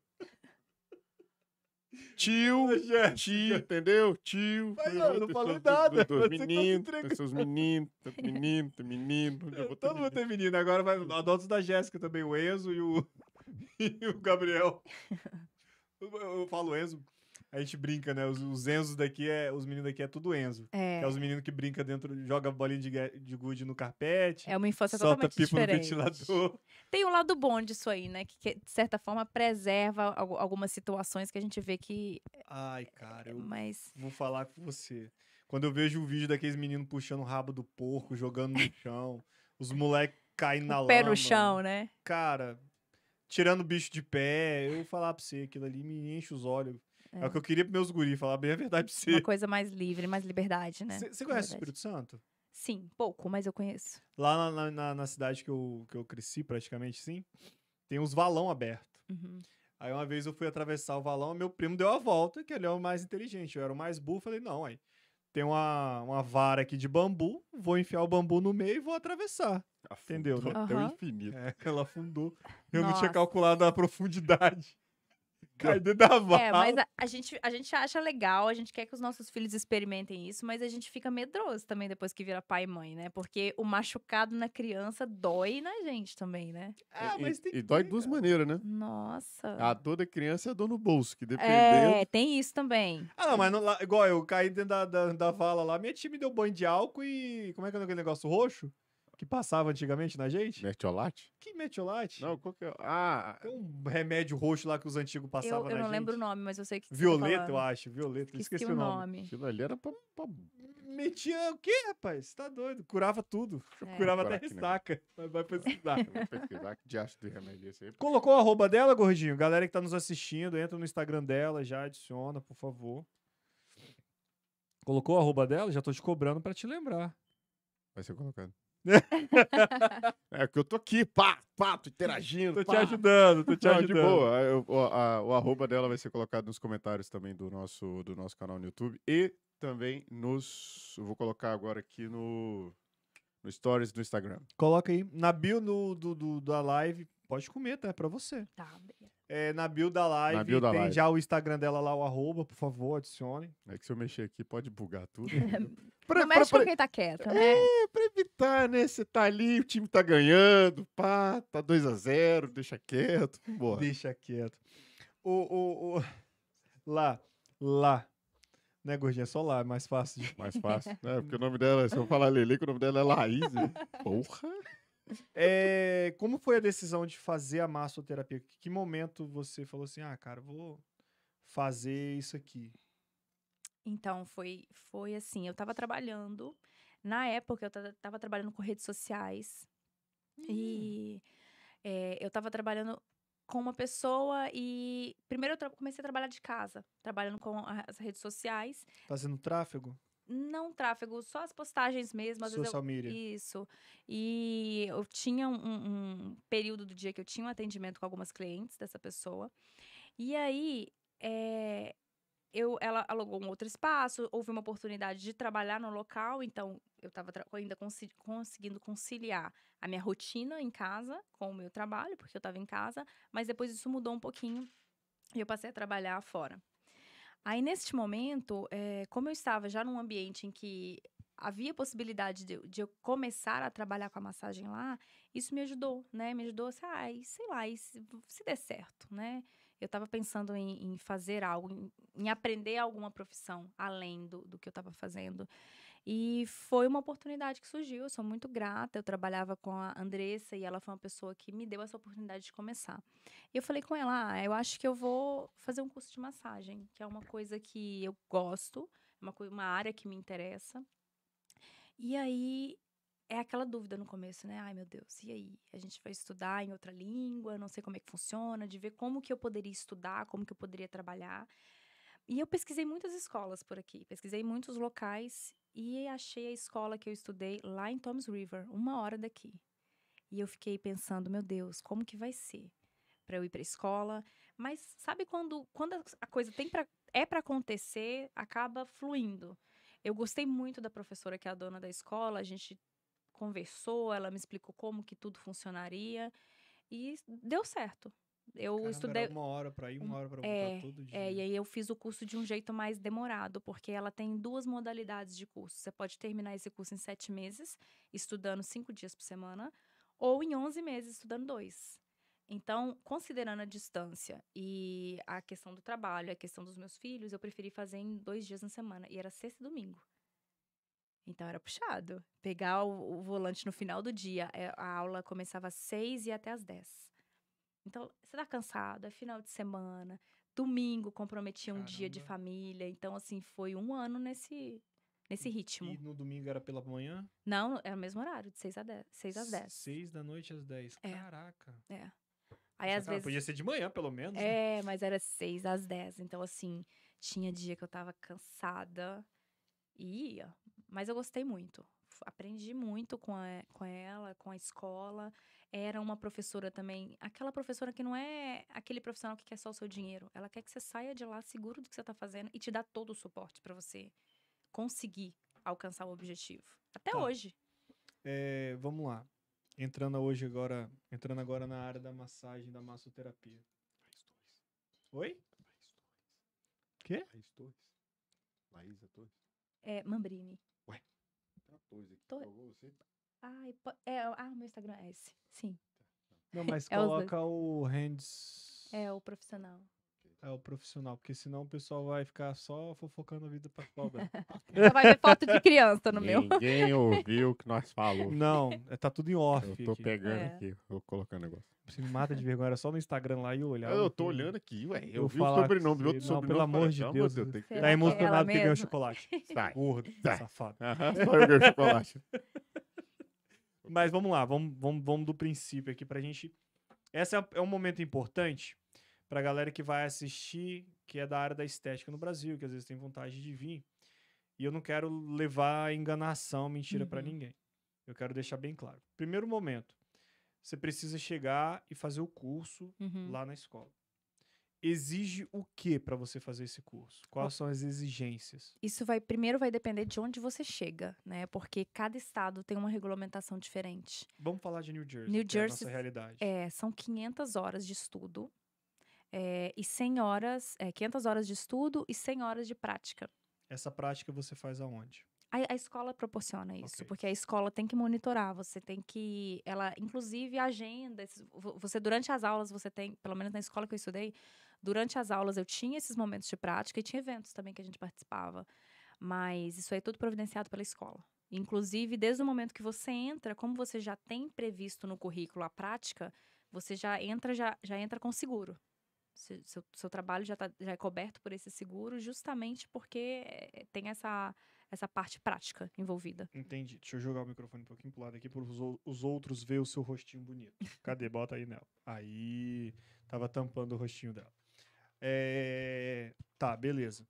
Tio, tio, entendeu? Tio. Mas, não, não falei nada. Dos, dos tá meninos, tem seus meninos, tem menino, tem menino. Todo mundo tem menino. Agora vai, os da Jéssica também, o Enzo e o, e o Gabriel. Eu, eu falo Enzo a gente brinca, né? Os, os Enzos daqui, é, os meninos daqui é tudo Enzo. É. é os meninos que brinca dentro, joga bolinha de, de gude no carpete. É uma infância solta totalmente pipa diferente. no ventilador. Tem um lado bom disso aí, né? Que, que, de certa forma preserva algumas situações que a gente vê que. Ai, cara, eu Mas... vou falar com você. Quando eu vejo o vídeo daqueles meninos puxando o rabo do porco, jogando no chão, os moleques caindo na pé lama. Pé no chão, né? Cara, tirando o bicho de pé, eu vou falar pra você, aquilo ali me enche os olhos. É. é. o que eu queria pros meus guri, falar bem a verdade pra você. Uma coisa mais livre, mais liberdade, né? Você conhece o Espírito Santo? Sim, pouco, mas eu conheço. Lá na, na, na, cidade que eu, que eu cresci, praticamente, sim, tem uns valão aberto. Uhum. Aí uma vez eu fui atravessar o valão, meu primo deu a volta, que ele é o mais inteligente. Eu era o mais burro, falei, não, aí tem uma, uma vara aqui de bambu, vou enfiar o bambu no meio e vou atravessar. Afundou entendeu? Né? Uhum. o infinito. É, ela afundou. Eu Nossa. não tinha calculado a profundidade. Caído da vala. É, mas a, a, gente, a gente acha legal, a gente quer que os nossos filhos experimentem isso, mas a gente fica medroso também depois que vira pai e mãe, né? Porque o machucado na criança dói na gente também, né? Ah, mas tem e, que... E dói de duas maneiras, né? Nossa. A toda criança é dor no bolso, que é, dependendo... É, tem isso também. Ah, não, mas não, igual eu caí dentro da, da, da vala lá, minha tia me deu banho de álcool e... Como é que é aquele negócio roxo? que passava antigamente na gente? Metiolate? Que metiolate? Não, qual que é? Ah, Tem um remédio roxo lá que os antigos passavam eu, eu na gente. Eu não lembro o nome, mas eu sei que. Tá Violeta, eu acho. Violeta, esqueci, esqueci o nome. Aquilo ali era pra. pra... Metia o quê, rapaz? Você tá doido? Curava tudo. É. Curava até ressaca. Mas vai pesquisar. Vai pesquisar que diacho do remédio é esse aí. Colocou a arroba dela, gordinho? Galera que tá nos assistindo, entra no Instagram dela, já adiciona, por favor. Colocou a arroba dela? Já tô te cobrando pra te lembrar. Vai ser colocado. É, é que eu tô aqui, pá, pá, tô interagindo. Tô pá. te ajudando, tô te Não, ajudando. De boa, eu, a, o arroba dela vai ser colocado nos comentários também do nosso, do nosso canal no YouTube e também nos. Eu vou colocar agora aqui no, no Stories do Instagram. Coloca aí na bio no, do, do, da live. Pode comer, tá? É pra você. Tá, beleza é, na Build da live. Na build da tem live. já o Instagram dela lá, o arroba, por favor, adicione. É que se eu mexer aqui pode bugar tudo. pra, é. não pra, mexe pra, com quem tá quieto, é, né? É, pra evitar, né? Você tá ali, o time tá ganhando, pá, tá 2x0, deixa quieto. Boa. Deixa quieto. O, o, o... Lá, lá. Né, gordinha? É só lá, é mais fácil. Mais fácil. né? Porque o nome dela, se eu falar Lele, que o nome dela é Laís. Né? Porra! É, como foi a decisão de fazer a massoterapia? Que momento você falou assim, ah, cara, vou fazer isso aqui? Então, foi, foi assim, eu estava trabalhando, na época eu estava trabalhando com redes sociais, hum. e é, eu estava trabalhando com uma pessoa e primeiro eu comecei a trabalhar de casa, trabalhando com as redes sociais. Fazendo tráfego? Não tráfego, só as postagens mesmo. Às Social vezes eu, media. Isso. E eu tinha um, um, período do dia que eu tinha um atendimento com algumas clientes dessa pessoa. E aí, é, eu, ela alugou um outro espaço, houve uma oportunidade de trabalhar no local, então eu estava ainda conseguindo conciliar a minha rotina em casa com o meu trabalho, porque eu estava em casa, mas depois isso mudou um pouquinho e eu passei a trabalhar fora. Aí, neste momento, é, como eu estava já num ambiente em que havia possibilidade de, de, eu começar a trabalhar com a massagem lá, isso me ajudou, né? Me ajudou, assim, ah, e, sei lá, e se, se der certo, né? Eu estava pensando em, em, fazer algo, em, em, aprender alguma profissão além do, do que eu estava fazendo. E foi uma oportunidade que surgiu, eu sou muito grata. Eu trabalhava com a Andressa e ela foi uma pessoa que me deu essa oportunidade de começar. E eu falei com ela: ah, eu acho que eu vou fazer um curso de massagem, que é uma coisa que eu gosto, é uma, uma área que me interessa. E aí é aquela dúvida no começo, né? Ai, meu Deus, e aí? A gente vai estudar em outra língua, não sei como é que funciona, de ver como que eu poderia estudar, como que eu poderia trabalhar. E eu pesquisei muitas escolas por aqui, pesquisei muitos locais e achei a escola que eu estudei lá em Toms River, uma hora daqui. E eu fiquei pensando, meu Deus, como que vai ser para eu ir para escola? Mas sabe quando quando a coisa tem para é para acontecer, acaba fluindo. Eu gostei muito da professora que é a dona da escola, a gente conversou, ela me explicou como que tudo funcionaria e deu certo eu Caramba, estudei. uma hora para ir, uma hora para voltar é, todo dia. É, e aí eu fiz o curso de um jeito mais demorado, porque ela tem duas modalidades de curso. Você pode terminar esse curso em sete meses, estudando cinco dias por semana, ou em onze meses, estudando dois. Então, considerando a distância e a questão do trabalho, a questão dos meus filhos, eu preferi fazer em dois dias na semana. E era sexta e domingo. Então era puxado. Pegar o, o volante no final do dia, é, a aula começava às seis e até às dez. Então, você tá cansado, é final de semana, domingo comprometi um Caramba. dia de família. Então, assim, foi um ano nesse, nesse ritmo. E no domingo era pela manhã? Não, era o mesmo horário, de 6 a às 10. 6 da noite às 10. É. Caraca. É. Aí às vezes podia ser de manhã, pelo menos. Né? É, né? mas era 6 às 10, então assim, tinha dia que eu tava cansada e ia, mas eu gostei muito. Aprendi muito com, a, com ela, com a escola era uma professora também, aquela professora que não é aquele profissional que quer só o seu dinheiro. Ela quer que você saia de lá seguro do que você está fazendo e te dá todo o suporte para você conseguir alcançar o objetivo. Até tá. hoje. É, vamos lá. Entrando hoje agora, entrando agora na área da massagem, da massoterapia. Mais dois. Oi? Mais dois. Quê? Mais dois. Laísa Torres? É, Mambrini. Ué. Tá dois aqui. Você Ai, é, ah, o meu Instagram é esse. Sim. Tá, não, mas É coloca o hands. É o profissional. É o profissional, porque senão o pessoal vai ficar só fofocando a vida pessoal dela. Só vai ver foto de criança no meu. Ninguém ouviu o que nós falamos. Não, é, tá tudo em off. Eu tô aqui. pegando É. aqui, vou colocar o negócio. Se me mata de vergonha, era só no Instagram lá e olhar. Eu tô olhando aqui, ué. Eu, Eu vi o sobrenome, vi outro Não, sobrenome. pelo amor de Deus, eu tenho que Tá emocionado que ganhou chocolate. Sai. Gordo, Tá. safado. só eu ganhei o chocolate. Mas vamos lá, vamos, vamos, vamos do princípio aqui pra gente. Esse é, é um momento importante pra galera que vai assistir, que é da área da estética no Brasil, que às vezes tem vontade de vir. E eu não quero levar enganação, mentira uhum. para ninguém. Eu quero deixar bem claro. Primeiro momento, você precisa chegar e fazer o curso uhum. lá na escola exige o que para você fazer esse curso? Quais são as exigências? Isso vai primeiro vai depender de onde você chega, né? Porque cada estado tem uma regulamentação diferente. Vamos falar de New Jersey. New é Jersey é nossa realidade. É, são 500 horas de estudo é, e 100 horas, é, 500 horas de estudo e 100 horas de prática. Essa prática você faz aonde? A, a escola proporciona isso, okay. porque a escola tem que monitorar, você tem que, ela, inclusive, agenda. Você durante as aulas você tem, pelo menos na escola que eu estudei, durante as aulas eu tinha esses momentos de prática e tinha eventos também que a gente participava. Mas isso aí é tudo providenciado pela escola. Inclusive, desde o momento que você entra, como você já tem previsto no currículo a prática, você já entra já, já entra com seguro. Se, seu, seu, trabalho já, tá, já é coberto por esse seguro, justamente porque eh, tem essa, essa parte prática envolvida. Entendi. Deixa eu jogar o microfone um pouquinho pro lado aqui, para os outros ver o seu rostinho bonito. Cadê? Bota aí nela. Aí, tava tampando o rostinho dela. É, tá, beleza.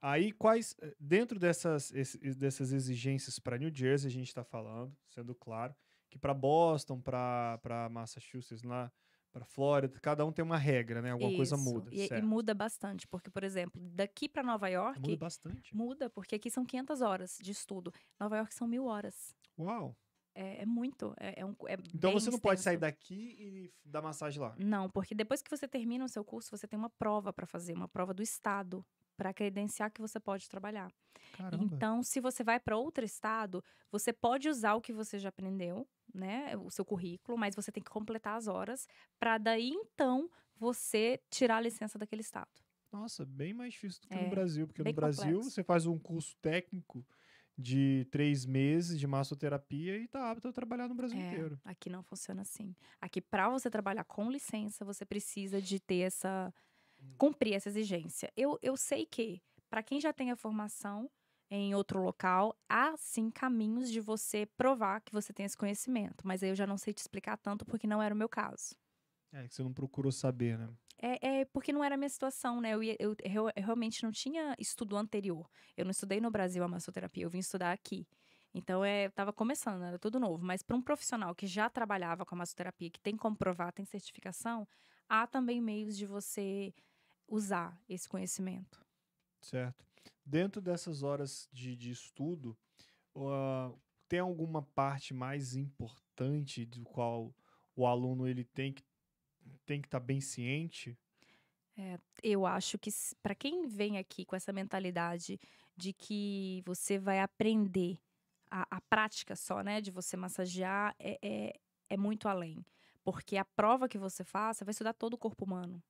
Aí, quais. Dentro dessas, dessas exigências para New Jersey, a gente está falando, sendo claro, que para Boston, para Massachusetts, lá, para Flórida, cada um tem uma regra, né? Alguma Isso. coisa muda. E, e, muda bastante, porque, por exemplo, daqui para Nova York. Muda bastante. Muda, porque aqui são 500 horas de estudo. Nova York são mil horas. Uau! É, é muito. É, é um, é então você não extenso. pode sair daqui e dar massagem lá? Não, porque depois que você termina o seu curso, você tem uma prova para fazer, uma prova do Estado para credenciar que você pode trabalhar. Caramba. Então, se você vai para outro estado, você pode usar o que você já aprendeu, né, o seu currículo, mas você tem que completar as horas para daí então você tirar a licença daquele estado. Nossa, bem mais difícil do que é, no Brasil, porque no Brasil complexo. você faz um curso técnico de três meses de massoterapia e tá apto a trabalhar no Brasil é, inteiro. Aqui não funciona assim. Aqui, para você trabalhar com licença, você precisa de ter essa. Hum. cumprir essa exigência. Eu, eu sei que, para quem já tem a formação em outro local, há sim caminhos de você provar que você tem esse conhecimento, mas aí eu já não sei te explicar tanto porque não era o meu caso. É, que você não procurou saber, né? É, é, porque não era a minha situação, né? Eu, ia, eu, eu, realmente não tinha estudo anterior. Eu não estudei no Brasil a massoterapia, eu vim estudar aqui. Então, é, eu estava começando, era tudo novo. Mas para um profissional que já trabalhava com a massoterapia, que tem como tem certificação, há também meios de você usar esse conhecimento. Certo. Dentro dessas horas de, de estudo, uh, tem alguma parte mais importante do qual o aluno ele tem que tem que estar tá bem ciente? É, eu acho que para quem vem aqui com essa mentalidade de que você vai aprender a, a prática só, né, de você massagear, é, é, é muito além. Porque a prova que você faça vai estudar todo o corpo humano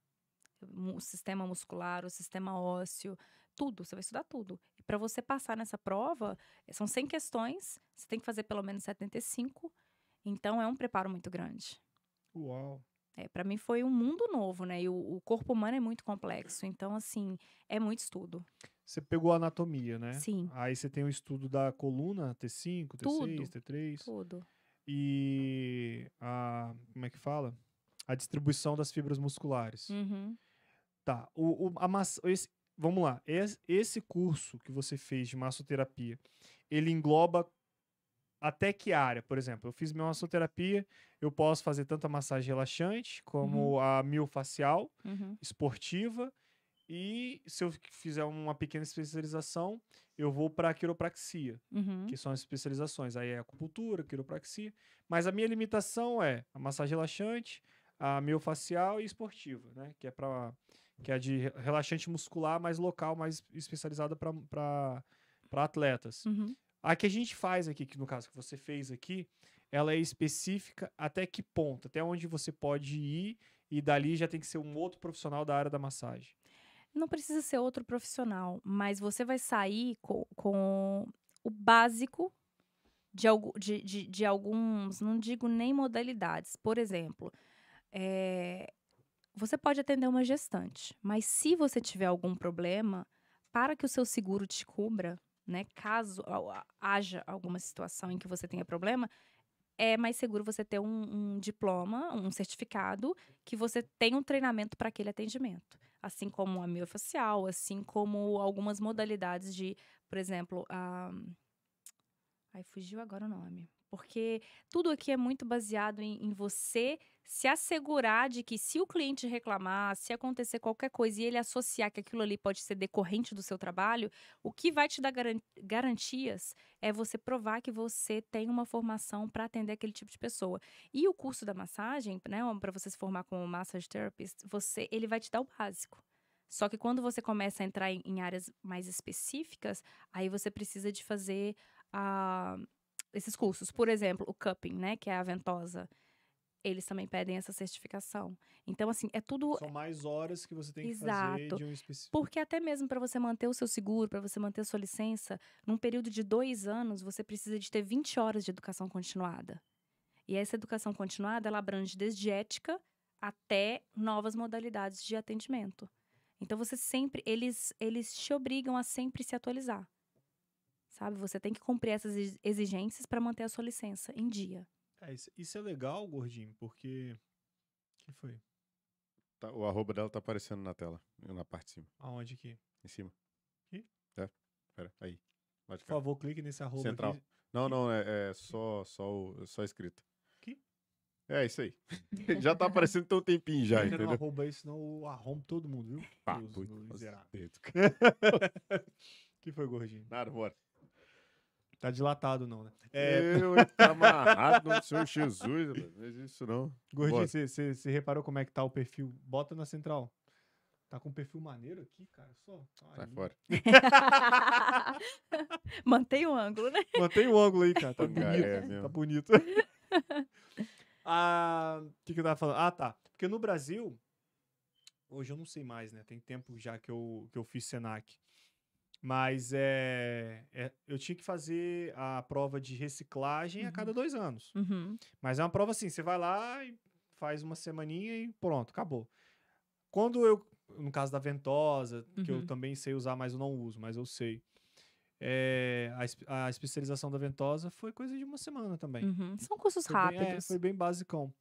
o sistema muscular, o sistema ósseo, tudo, você vai estudar tudo. E para você passar nessa prova, é, são 100 questões, você tem que fazer pelo menos 75, então é um preparo muito grande. Uau. É, para mim foi um mundo novo, né? E o, o, corpo humano é muito complexo. Então, assim, é muito estudo. Você pegou a anatomia, né? Sim. Aí você tem o estudo da coluna, T5, T6, tudo, T3. Tudo. E a. Como é que fala? A distribuição das fibras musculares. Uhum. Tá. O, o, a massa, esse, vamos lá. Esse, esse curso que você fez de massoterapia, ele engloba até que área? Por exemplo, eu fiz minha massoterapia, eu posso fazer tanto a massagem relaxante como uhum. a miofacial, uhum. esportiva. E se eu fizer uma pequena especialização, eu vou para a quiropraxia, uhum. que são as especializações. Aí é acupuntura, quiropraxia. Mas a minha limitação é a massagem relaxante, a miofacial e esportiva, né? Que é para que é de relaxante muscular mais local, mais especializada para atletas. Uhum. A que a gente faz aqui, que no caso que você fez aqui, ela é específica até que ponto, até onde você pode ir e dali já tem que ser um outro profissional da área da massagem. Não precisa ser outro profissional, mas você vai sair com, com o básico de, de, de, de, alguns, não digo nem modalidades. Por exemplo, é, você pode atender uma gestante, mas se você tiver algum problema, para que o seu seguro te cubra, né? Caso haja alguma situação em que você tenha problema, é mais seguro você ter um, um diploma, um certificado, que você tem um treinamento para aquele atendimento. Assim como a facial assim como algumas modalidades de, por exemplo, a... Aí fugiu agora o nome. Porque tudo aqui é muito baseado em, em, você se assegurar de que se o cliente reclamar, se acontecer qualquer coisa e ele associar que aquilo ali pode ser decorrente do seu trabalho, o que vai te dar garantias é você provar que você tem uma formação para atender aquele tipo de pessoa. E o curso da massagem, né, para você se formar como massage therapist, você, ele vai te dar o básico. Só que quando você começa a entrar em, em áreas mais específicas, aí você precisa de fazer a uh, esses cursos. Por exemplo, o cupping, né, que é a ventosa. Eles também pedem essa certificação. Então, assim, é tudo. São mais horas que você tem Exato. que fazer de um específico. Porque até mesmo para você manter o seu seguro, para você manter a sua licença, num período de dois anos, você precisa de ter 20 horas de educação continuada. E essa educação continuada, ela abrange desde ética até novas modalidades de atendimento. Então você sempre eles eles te obrigam a sempre se atualizar sabe? Você tem que cumprir essas exigências para manter a sua licença em dia. É, isso, isso é legal, gordinho, porque. que foi? Tá, o arroba dela tá aparecendo na tela, na parte de cima. Aonde aqui? Em cima. Aqui? É, pera, aí. Por favor, clique nesse arroba Central. Aqui. Não, não, é, é, só, só, o, só escrito. Aqui? É, isso aí. já tá aparecendo tão tempinho já, Entra entendeu? Não arroba aí, senão eu arrombo todo mundo, viu? Pá, Os, que foi, gordinho? Nada, bora. Tá dilatado, não, né? É... Eu, ele tá amarrado no seu Jesus, mano. Não é isso, não. Gordinho, você reparou como é que tá o perfil? Bota na central. Tá com um perfil maneiro aqui, cara. Só. Sai fora. Mantém o ângulo, né? Mantém o ângulo aí, cara. Tá bonito. É tá bonito. ah, o que, que eu tava falando? Ah, tá. Porque no Brasil, hoje eu não sei mais, né? Tem tempo já que eu, que eu fiz Senac. Mas é, é, eu tinha que fazer a prova de reciclagem uhum. a cada dois anos. Uhum. Mas é uma prova assim, você vai lá e faz uma semaninha e pronto, acabou. Quando eu, no caso da ventosa, uhum. que eu uhum. também sei usar, mas eu não uso, mas eu sei. É, a, a, especialização da ventosa foi coisa de uma semana também. Uhum. São cursos foi rápidos. Bem, é, foi bem basicão.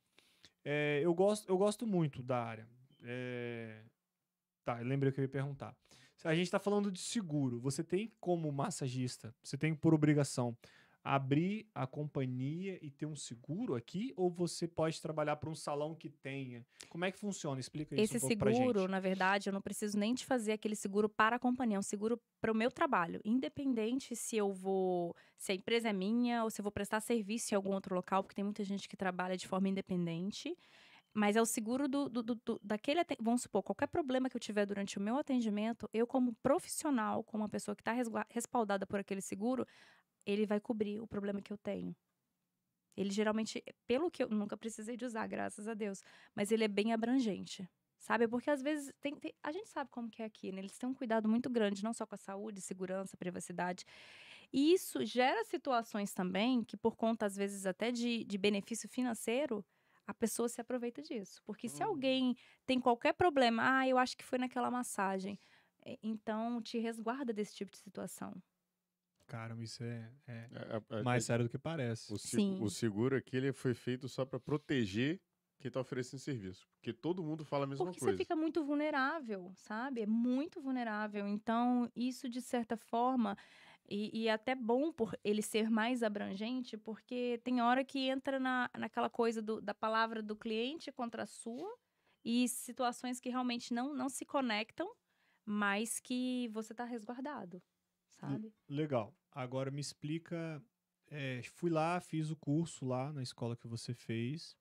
eu, gosto, eu gosto muito da área. tá, lembrei o que eu ia perguntar. A gente está falando de seguro. Você tem como massagista, você tem por obrigação abrir a companhia e ter um seguro aqui? Ou você pode trabalhar para um salão que tenha? Como é que funciona? Explica para isso Esse um seguro, na verdade, eu não preciso nem de fazer aquele seguro para a companhia, é um seguro para o meu trabalho, independente se eu vou, se a empresa é minha ou se eu vou prestar serviço em algum outro local, porque tem muita gente que trabalha de forma independente. Mas é o seguro do, do, do daquele. Vamos supor, qualquer problema que eu tiver durante o meu atendimento, eu, como profissional, como uma pessoa que está respaldada por aquele seguro, ele vai cobrir o problema que eu tenho. Ele geralmente, pelo que eu nunca precisei de usar, graças a Deus, mas ele é bem abrangente. Sabe? Porque às vezes tem, tem, a gente sabe como que é aqui, né? Eles têm um cuidado muito grande, não só com a saúde, segurança, privacidade. E isso gera situações também que, por conta, às vezes, até de, de benefício financeiro, a pessoa se aproveita disso. Porque hum. se uhum. alguém tem qualquer problema, ah, eu acho que foi naquela massagem, então te resguarda desse tipo de situação. Caramba, isso é, é, é, é, é mais é, sério do que parece. O, Sim. o seguro aqui ele foi feito só para proteger quem está oferecendo serviço. Porque todo mundo fala a mesma porque coisa. Porque você fica muito vulnerável, sabe? É muito vulnerável. Então, isso, de certa forma, e, e, é até bom por ele ser mais abrangente, porque tem hora que entra na, naquela coisa do, da palavra do cliente contra a sua e situações que realmente não, não se conectam, mas que você está resguardado, hum, sabe? Legal. Agora me explica. É, fui lá, fiz o curso lá na escola que você fez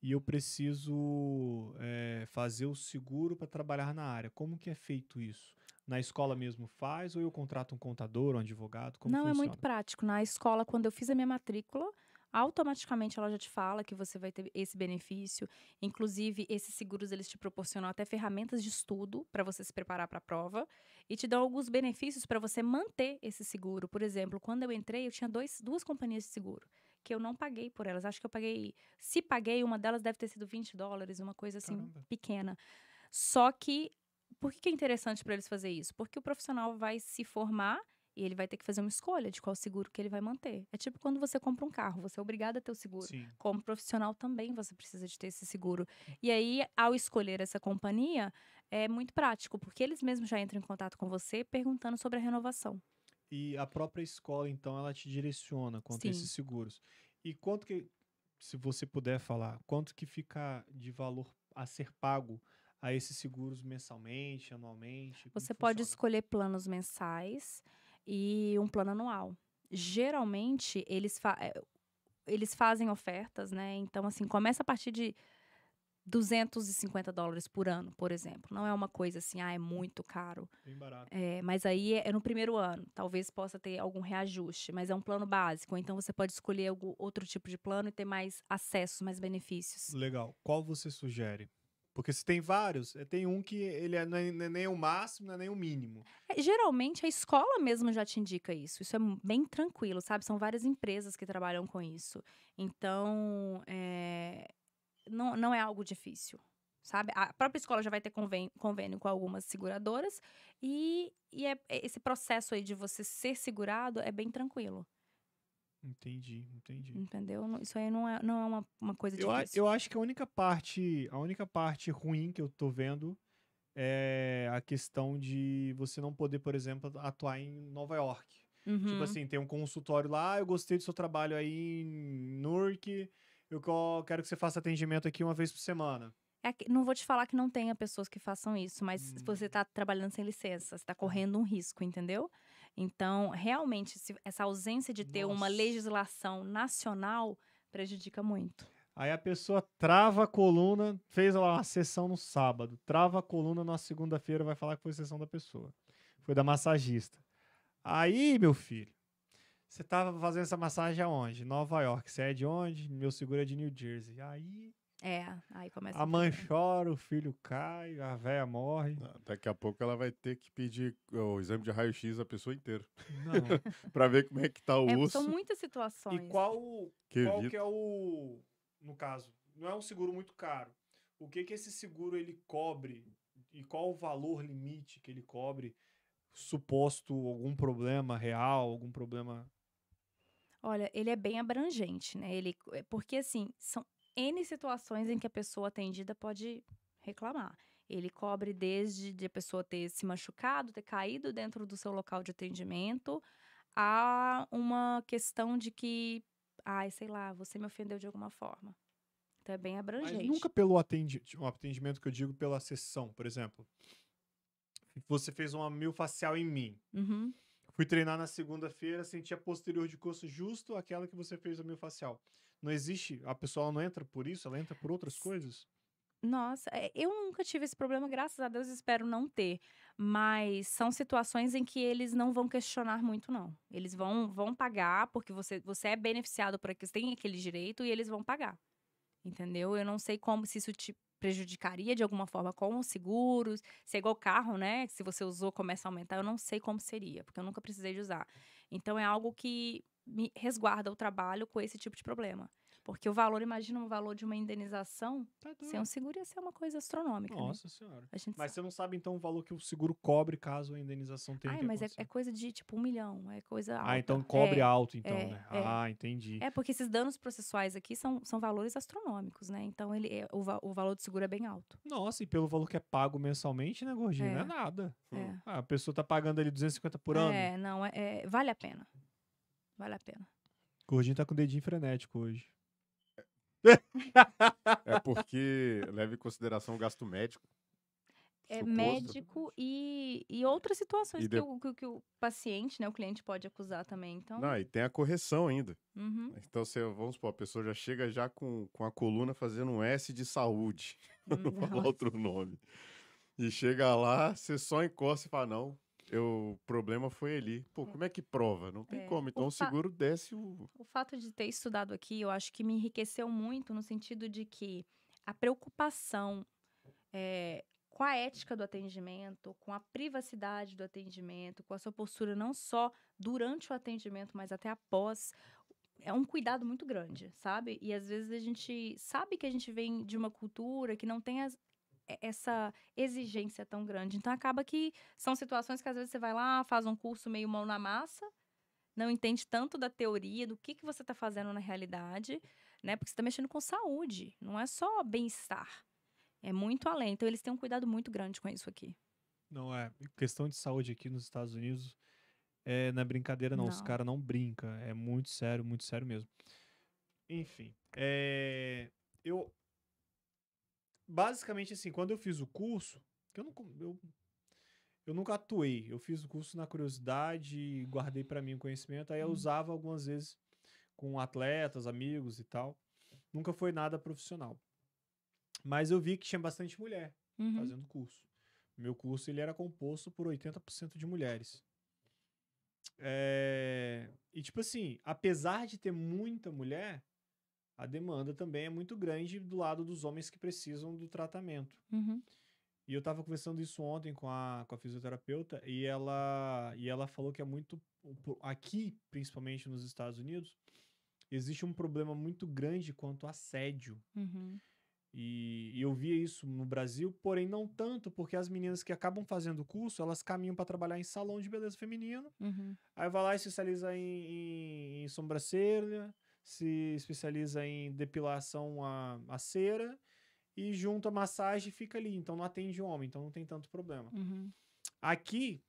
e eu preciso é, fazer o seguro para trabalhar na área. Como que é feito isso? na escola mesmo faz ou eu contrato um contador, um advogado? Como Não, funciona? é muito prático. Na escola, quando eu fiz a minha matrícula, automaticamente ela já te fala que você vai ter esse benefício. Inclusive, esses seguros eles te proporcionam até ferramentas de estudo para você se preparar para a prova e te dão alguns benefícios para você manter esse seguro. Por exemplo, quando eu entrei, eu tinha dois, duas companhias de seguro que eu não paguei por elas. Acho que eu paguei, se paguei, uma delas deve ter sido 20 dólares, uma coisa assim Caramba. pequena. Só que por que, é interessante para eles fazer isso? Porque o profissional vai se formar e ele vai ter que fazer uma escolha de qual seguro que ele vai manter. É tipo quando você compra um carro, você é obrigado a ter o seguro. Sim. Como profissional também você precisa de ter esse seguro. Hum. E aí, ao escolher essa companhia, é muito prático, porque eles mesmos já entram em contato com você perguntando sobre a renovação. E a própria escola, então, ela te direciona quanto Sim. a esses seguros. E quanto que, se você puder falar, quanto que fica de valor a ser pago a esses seguros mensalmente, anualmente? Você pode escolher planos mensais e um plano anual. Geralmente, eles, fa eh, eles fazem ofertas, né? Então, assim, começa a partir de 250 dólares por ano, por exemplo. Não é uma coisa assim, ah, é muito caro. Bem barato. É, mas aí é, é, no primeiro ano. Talvez possa ter algum reajuste, mas é um plano básico. Então você pode escolher algum outro tipo de plano e ter mais acessos, mais benefícios. Legal. Qual você sugere? Porque se tem vários, eh, tem um que ele é, é, não é nem o máximo, não é nem o mínimo. É, geralmente a escola mesmo já te indica isso. Isso é bem tranquilo, sabe? São várias empresas que trabalham com isso. Então, é, não, não é algo difícil, sabe? A própria escola já vai ter convênio, convênio com algumas seguradoras. E, e é, esse processo aí de você ser segurado é bem tranquilo. Entendi, entendi. Entendeu? Isso aí não é, não é uma, uma coisa eu difícil. eu acho que a única parte, a única parte ruim que eu tô vendo é a questão de você não poder, por exemplo, atuar em Nova York. Tipo uhum. Tipo assim, tem um consultório lá, ah, eu gostei do seu trabalho aí em Newark, eu quero que você faça atendimento aqui uma vez por semana. É que, não vou te falar que não tenha pessoas que façam isso, mas hum. você tá trabalhando sem licença, você tá correndo um risco, entendeu? Então, realmente, essa ausência de ter Nossa. uma legislação nacional prejudica muito. Aí a pessoa trava a coluna, fez lá uma sessão no sábado, trava a coluna na segunda-feira, vai falar que foi sessão da pessoa. Foi da massagista. Aí, meu filho, você tava fazendo essa massagem aonde? Nova York. Você é de onde? Meu seguro é de New Jersey. Aí é, aí começa. A mãe chora, o filho cai, a véia morre. Ah, daqui a pouco ela vai ter que pedir o exame de raio-x a pessoa inteira. para ver como é que tá o é, osso. São muitas situações. E qual, que, qual que é o. No caso, não é um seguro muito caro. O que que esse seguro ele cobre e qual o valor limite que ele cobre suposto algum problema real, algum problema Olha, ele é bem abrangente, né? Ele, é, porque assim, são N situações em que a pessoa atendida pode reclamar. Ele cobre desde a pessoa ter se machucado, ter caído dentro do seu local de atendimento, a uma questão de que, ai, sei lá, você me ofendeu de alguma forma. Então é bem abrangente. Mas nunca pelo atendimento, tipo, um atendimento que eu digo pela sessão, por exemplo. Você fez uma mil facial em mim. Uhum. Fui treinar na segunda-feira, senti a posterior de coço justo aquela que você fez a mil facial não existe, a pessoa não entra por isso, ela entra por outras coisas? Nossa, é, eu nunca tive esse problema, graças a Deus, espero não ter. Mas são situações em que eles não vão questionar muito, não. Eles vão, vão pagar, porque você, você é beneficiado por aquilo, você tem aquele direito e eles vão pagar. Entendeu? Eu não sei como, se isso te prejudicaria de alguma forma com os seguros, se é igual carro, né? Se você usou, começa a aumentar, eu não sei como seria, porque eu nunca precisei de usar. Então é algo que me resguarda o trabalho com esse tipo de problema. Porque o valor, imagina um valor de uma indenização, tá sem um seguro ia ser uma coisa astronômica. Né? Nossa né? senhora. mas sabe. você não sabe, então, o valor que o seguro cobre caso a indenização tenha. Ah, mas é, é, coisa de tipo um milhão, é coisa. Ah, alta. Ah, então cobre é, alto, então, é, né? É. Ah, entendi. É, porque esses danos processuais aqui são, são valores astronômicos, né? Então ele, é, o, o valor do seguro é bem alto. Nossa, e pelo valor que é pago mensalmente, né, Gordinho? Não é, é. nada. Ah, a pessoa tá pagando ali 250 por ano. É, não, é, vale a pena. Vale a pena. O gordinho tá com o dedinho frenético hoje. é porque leva em consideração o gasto médico. É suposto. médico e, e outras situações e de... que, o, que, que, o paciente, né, o cliente pode acusar também. Então... Não, e tem a correção ainda. Uhum. Então, você, vamos supor, a pessoa já chega já com, com a coluna fazendo um S de saúde, não vou falar outro nome. E chega lá, você só encosta e fala, não, eu, o problema foi ali. Pô, é. como é que prova? Não tem é, como. Então o, o seguro desce o. O fato de ter estudado aqui, eu acho que me enriqueceu muito no sentido de que a preocupação é, com a ética do atendimento, com a privacidade do atendimento, com a sua postura não só durante o atendimento, mas até após. É um cuidado muito grande, sabe? E às vezes a gente sabe que a gente vem de uma cultura que não tem as, é, essa exigência tão grande. Então acaba que são situações que às vezes você vai lá, faz um curso meio mão na massa, não entende tanto da teoria, do que, que você está fazendo na realidade, né? Porque você está mexendo com saúde, não é só bem-estar. É muito além. Então eles têm um cuidado muito grande com isso aqui. Não é. Questão de saúde aqui nos Estados Unidos eh, é na brincadeira, não. não. Os caras não brincam. É muito sério, muito sério mesmo. Enfim. É... Eu basicamente assim, quando eu fiz o curso, que eu não eu, eu nunca atuei, eu fiz o curso na curiosidade, guardei para mim o conhecimento, aí eu uhum. usava algumas vezes com atletas, amigos e tal. Nunca foi nada profissional. Mas eu vi que tinha bastante mulher uhum. fazendo curso. Meu curso ele era composto por 80% de mulheres. É... E tipo assim, apesar de ter muita mulher, a demanda também é muito grande do lado dos homens que precisam do tratamento. Uhum. E eu estava conversando isso ontem com a, com a fisioterapeuta e ela, e ela falou que é muito. Aqui, principalmente nos Estados Unidos, existe um problema muito grande quanto assédio. Uhum. E, e, eu via isso no Brasil, porém não tanto, porque as meninas que acabam fazendo o curso, elas caminham para trabalhar em salão de beleza feminino. Uhum. Aí vai lá e se especializa em, em, em sobrancelha, se especializa em depilação a, a cera e junta massagem e fica ali. Então não atende o homem, então não tem tanto problema. Uhum. Aqui,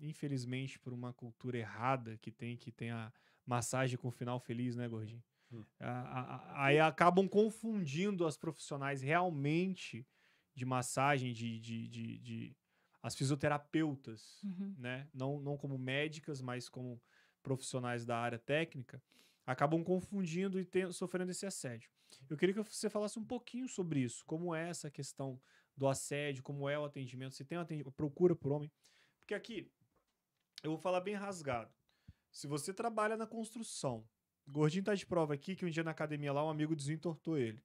infelizmente, por uma cultura errada que tem, que tem a massagem com final feliz, né, Gordinho? Uhum. aí acabam confundindo as profissionais realmente de massagem, de, de, de, de as fisioterapeutas, uhum. né? Não, não como médicas, mas como profissionais da área técnica acabam confundindo e ter, sofrendo esse assédio. Eu queria que você falasse um pouquinho sobre isso, como é essa questão do assédio, como é o atendimento, se tem atendimento, procura por homem. Porque aqui, eu vou falar bem rasgado. Se você trabalha na construção, Gordinho tá de prova aqui que um dia na academia lá um amigo desentortou ele.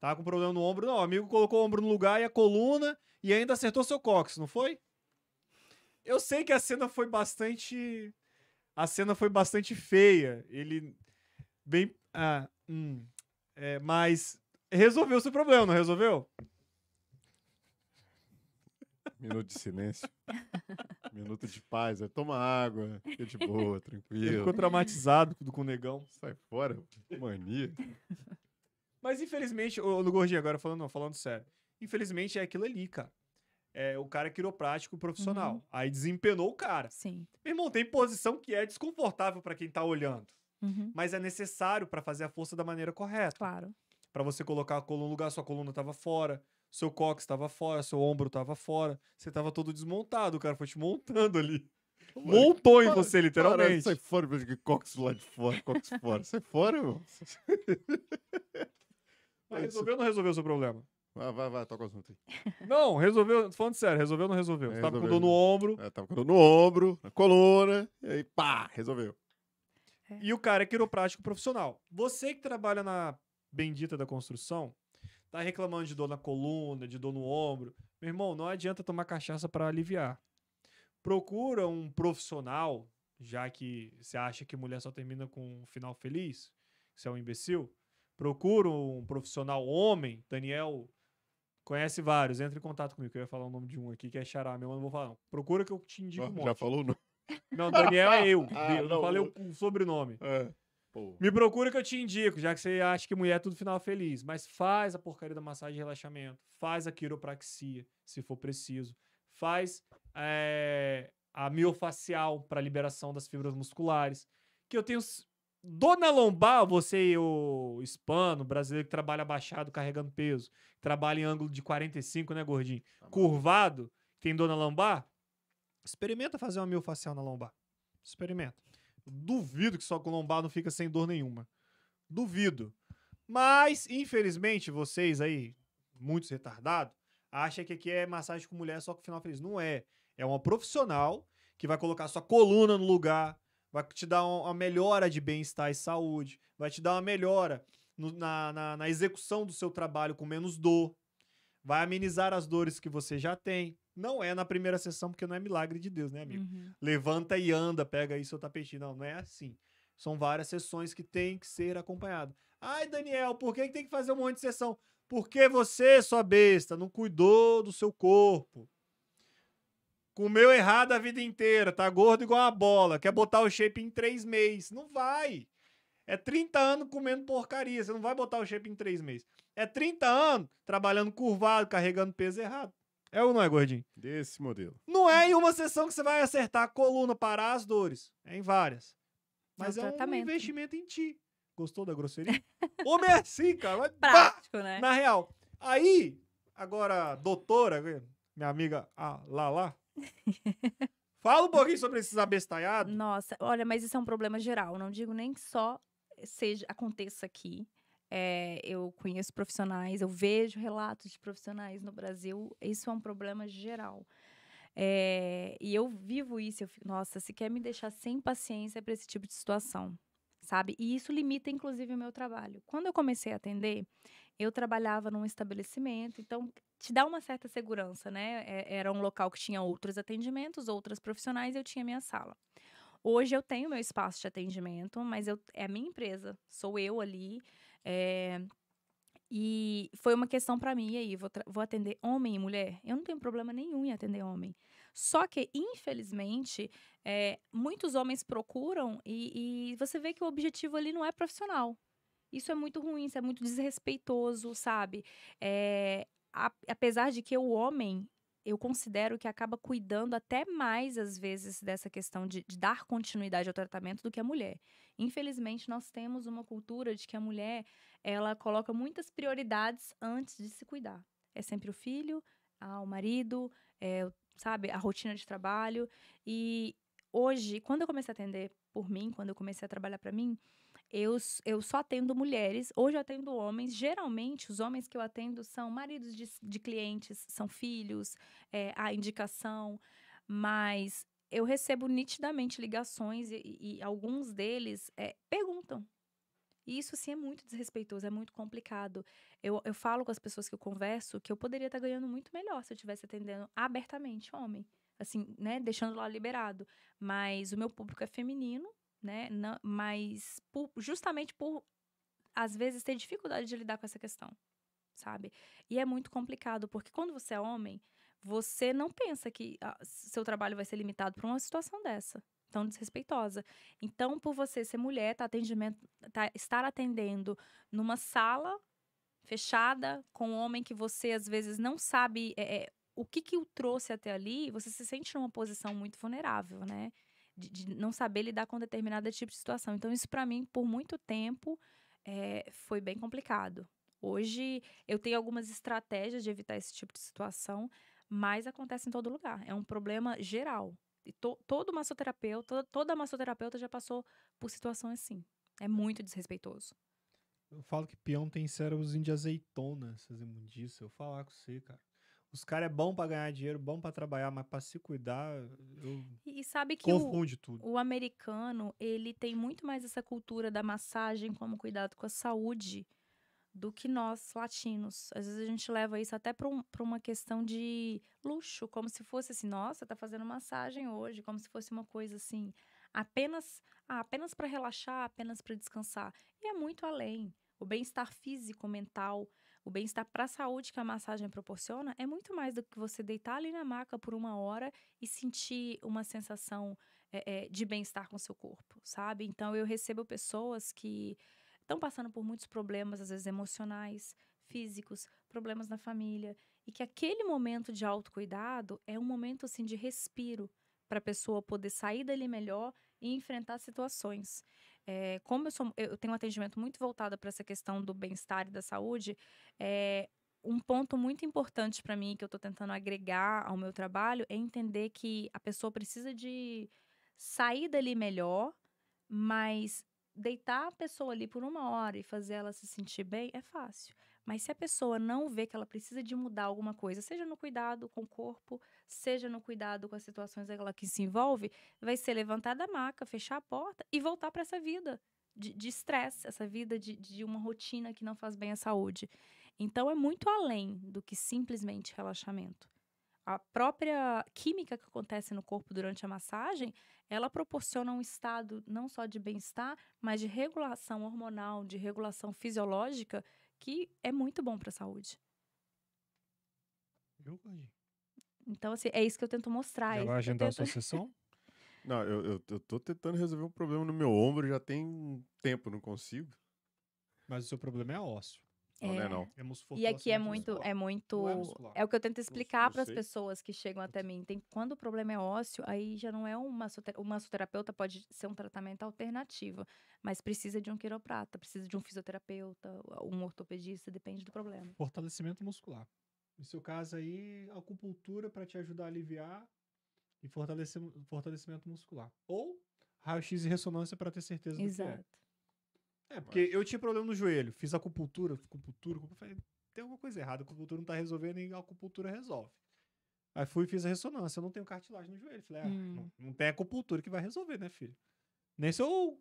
Tava com problema no ombro, não, o amigo colocou o ombro no lugar e a coluna e ainda acertou seu cóccix, não foi? Eu sei que a cena foi bastante a cena foi bastante feia. Ele bem. Ah, hum, é, mas resolveu o seu problema, não resolveu? Minuto de silêncio. Minuto de paz. É, toma água. Fica de boa, tranquilo. Ele ficou traumatizado com o negão. Sai fora, mania. Mas infelizmente, ô, ô Gordinho, agora falando, não, falando sério. Infelizmente é aquilo ali, cara. É, o cara é quiroprático profissional. Uhum. Aí desempenou o cara. Sim. Meu irmão, tem posição que é desconfortável para quem tá olhando. Uhum. Mas é necessário para fazer a força da maneira correta. Claro. Para você colocar a coluna no lugar, sua coluna estava fora, seu cóccix estava fora, seu ombro estava fora, você estava todo desmontado, o cara foi te montando ali. Montou em você, literalmente. Para, sai fora, vejo cox lá de fora, cox fora. Sai fora, irmão. Mas resolveu ou não resolveu o seu problema? Vai, vai, vai, toca o assunto aí. Não, resolveu, falando sério, resolveu ou não resolveu? Você resolveu. Tava com dor no ombro. É, tava com dor no ombro, na coluna, e aí pá, resolveu. É. E o cara é quiroprático profissional. Você que trabalha na bendita da construção, tá reclamando de dor na coluna, de dor no ombro. Meu irmão, não adianta tomar cachaça para aliviar. Procura um profissional, já que você acha que mulher só termina com um final feliz, você é um imbecil. Procura um profissional homem, Daniel conhece vários, entra em contato comigo, eu ia falar o nome de um aqui que é Xará, meu, mas não vou falar não. Procura que eu te indico um monte. Já falou não? Não, Daniel é eu. ah, eu não, falei o, o sobrenome. É. Me procura que eu te indico, já que você acha que mulher é tudo final feliz. Mas faz a porcaria da massagem de relaxamento. Faz a quiropraxia, se for preciso. Faz é, a miofacial para liberação das fibras musculares. Que eu tenho. dona lombar, você e o hispano, brasileiro que trabalha abaixado, carregando peso, trabalha em ângulo de 45, né, gordinho? Tá Curvado, tem dona lombar? Experimenta fazer uma miofacial na lombar. Experimenta. Duvido que só com lombar não fica sem dor nenhuma. Duvido. Mas, infelizmente, vocês aí, muitos retardados, acham que aqui é massagem com mulher só com final feliz. Não é. É uma profissional que vai colocar sua coluna no lugar, vai te dar uma melhora de bem-estar e saúde, vai te dar uma melhora no, na, na, na execução do seu trabalho com menos dor, vai amenizar as dores que você já tem. Não é na primeira sessão, porque não é milagre de Deus, né, amigo? Uhum. Levanta e anda, pega aí seu tapetinho. Não, não é assim. São várias sessões que tem que ser acompanhado. Ai, Daniel, por que tem que fazer um monte de sessão? Porque você, sua besta, não cuidou do seu corpo. Comeu errado a vida inteira, tá gordo igual uma bola, quer botar o shape em três meses. Não vai. É 30 anos comendo porcaria, você não vai botar o shape em três meses. É 30 anos trabalhando curvado, carregando peso errado. É ou não é, gordinho? Desse modelo. Não é em uma sessão que você vai acertar a coluna, parar as dores. É em várias. Mas é, é um investimento em ti. Gostou da grosseria? Homem é assim, cara. Mas, Prático, né? Na real. Aí, agora, doutora, minha amiga a Lala, fala um pouquinho sobre esses abestalhados. Nossa, olha, mas isso é um problema geral. Não digo nem que só seja, aconteça aqui. É, eu conheço profissionais, eu vejo relatos de profissionais no Brasil. Isso é um problema geral. É, e eu vivo isso. Eu fico, nossa, se quer me deixar sem paciência para esse tipo de situação, sabe? E isso limita, inclusive, o meu trabalho. Quando eu comecei a atender, eu trabalhava num estabelecimento, então te dá uma certa segurança, né? É, era um local que tinha outros atendimentos, outras profissionais, eu tinha minha sala. Hoje eu tenho meu espaço de atendimento, mas eu, é a minha empresa, sou eu ali. É, e foi uma questão para mim, e aí, vou, vou atender homem e mulher? Eu não tenho problema nenhum em atender homem. Só que, infelizmente, é, muitos homens procuram e, e você vê que o objetivo ali não é profissional. Isso é muito ruim, isso é muito desrespeitoso, sabe? É, a, apesar de que o homem, eu considero que acaba cuidando até mais, às vezes, dessa questão de, de, dar continuidade ao tratamento do que a mulher. Infelizmente, nós temos uma cultura de que a mulher ela coloca muitas prioridades antes de se cuidar. É sempre o filho, ah, o marido, é, sabe, a rotina de trabalho. E hoje, quando eu comecei a atender por mim, quando eu comecei a trabalhar para mim, eu, eu só atendo mulheres, hoje eu atendo homens. Geralmente, os homens que eu atendo são maridos de, de clientes, são filhos, é, a indicação, mas eu recebo nitidamente ligações e, e, alguns deles é, perguntam. E isso, assim, é muito desrespeitoso, é muito complicado. Eu, eu falo com as pessoas que eu converso que eu poderia estar tá ganhando muito melhor se eu estivesse atendendo abertamente homem. Assim, né? Deixando lá liberado. Mas o meu público é feminino né? Não, mas por, justamente por, às vezes, ter dificuldade de lidar com essa questão, sabe? E é muito complicado, porque quando você é homem, você não pensa que ah, seu trabalho vai ser limitado para uma situação dessa tão desrespeitosa. Então, por você ser mulher, tá atendimento, tá, estar atendendo numa sala fechada com um homem que você às vezes não sabe é, é o que que o trouxe até ali, você se sente numa posição muito vulnerável, né? de, de não saber lidar com determinado tipo de situação. Então, isso para mim, por muito tempo, é, foi bem complicado. Hoje, eu tenho algumas estratégias de evitar esse tipo de situação, mas acontece em todo lugar. É um problema geral. E to, todo massoterapeuta, toda massoterapeuta já passou por situação assim. É muito desrespeitoso. Eu falo que peão tem cérebrozinho de azeitona, essas imundícias. Eu falar com você, cara. Os caras é bom para ganhar dinheiro, bom para trabalhar, mas para se cuidar, eu... e sabe que confunde o, tudo. O americano, ele tem muito mais essa cultura da massagem como cuidado com a saúde do que nós latinos. Às vezes a gente leva isso até para um, uma questão de luxo, como se fosse assim, nossa, tá fazendo massagem hoje, como se fosse uma coisa assim, apenas, ah, apenas para relaxar, apenas para descansar. E é muito além. O bem-estar físico, mental, o bem-estar para a saúde que a massagem proporciona é muito mais do que você deitar ali na maca por uma hora e sentir uma sensação é, é, de bem-estar com seu corpo, sabe? Então eu recebo pessoas que estão passando por muitos problemas, às vezes emocionais, físicos, problemas na família, e que aquele momento de autocuidado é um momento assim de respiro para a pessoa poder sair dali melhor e enfrentar situações. É, como eu, sou, eu tenho um atendimento muito voltado para essa questão do bem-estar e da saúde, é, um ponto muito importante para mim que eu estou tentando agregar ao meu trabalho é entender que a pessoa precisa de sair dali melhor, mas deitar a pessoa ali por uma hora e fazer ela se sentir bem é fácil. Mas se a pessoa não vê que ela precisa de mudar alguma coisa, seja no cuidado com o corpo, seja no cuidado com as situações ela que se envolve, vai ser levantar da maca, fechar a porta e voltar para essa vida de estresse, essa vida de, de uma rotina que não faz bem à saúde. Então é muito além do que simplesmente relaxamento. A própria química que acontece no corpo durante a massagem, ela proporciona um estado não só de bem-estar, mas de regulação hormonal, de regulação fisiológica que é muito bom para a saúde. Eu, então, assim, é isso que eu tento mostrar. Já é vai agendar tento... a sua sessão? Não, eu, eu, eu, tô tentando resolver um problema no meu ombro já tem um tempo, não consigo. Mas o seu problema é ósseo. É, é. Não, é, não. E é aqui é muito, é muito, é, é o que eu tento explicar para as pessoas que chegam até mim. Tem quando o problema é ósseo, aí já não é uma o massoterapeuta pode ser um tratamento alternativo, mas precisa de um quiroprata, precisa de um fisioterapeuta, um ortopedista, depende do problema. Fortalecimento muscular. No seu caso aí, acupuntura para te ajudar a aliviar e fortalecimento muscular. Ou raio-x e ressonância para ter certeza Exato. do que é. É, porque Mas... eu tinha problema no joelho, fiz acupuntura, acupuntura, acupuntura tem alguma coisa errada, a acupuntura não tá resolvendo e a acupuntura resolve. Aí fui e fiz a ressonância, eu não tenho cartilagem no joelho. Falei, ah, hum. não, não tem acupuntura que vai resolver, né, filho? Nem se eu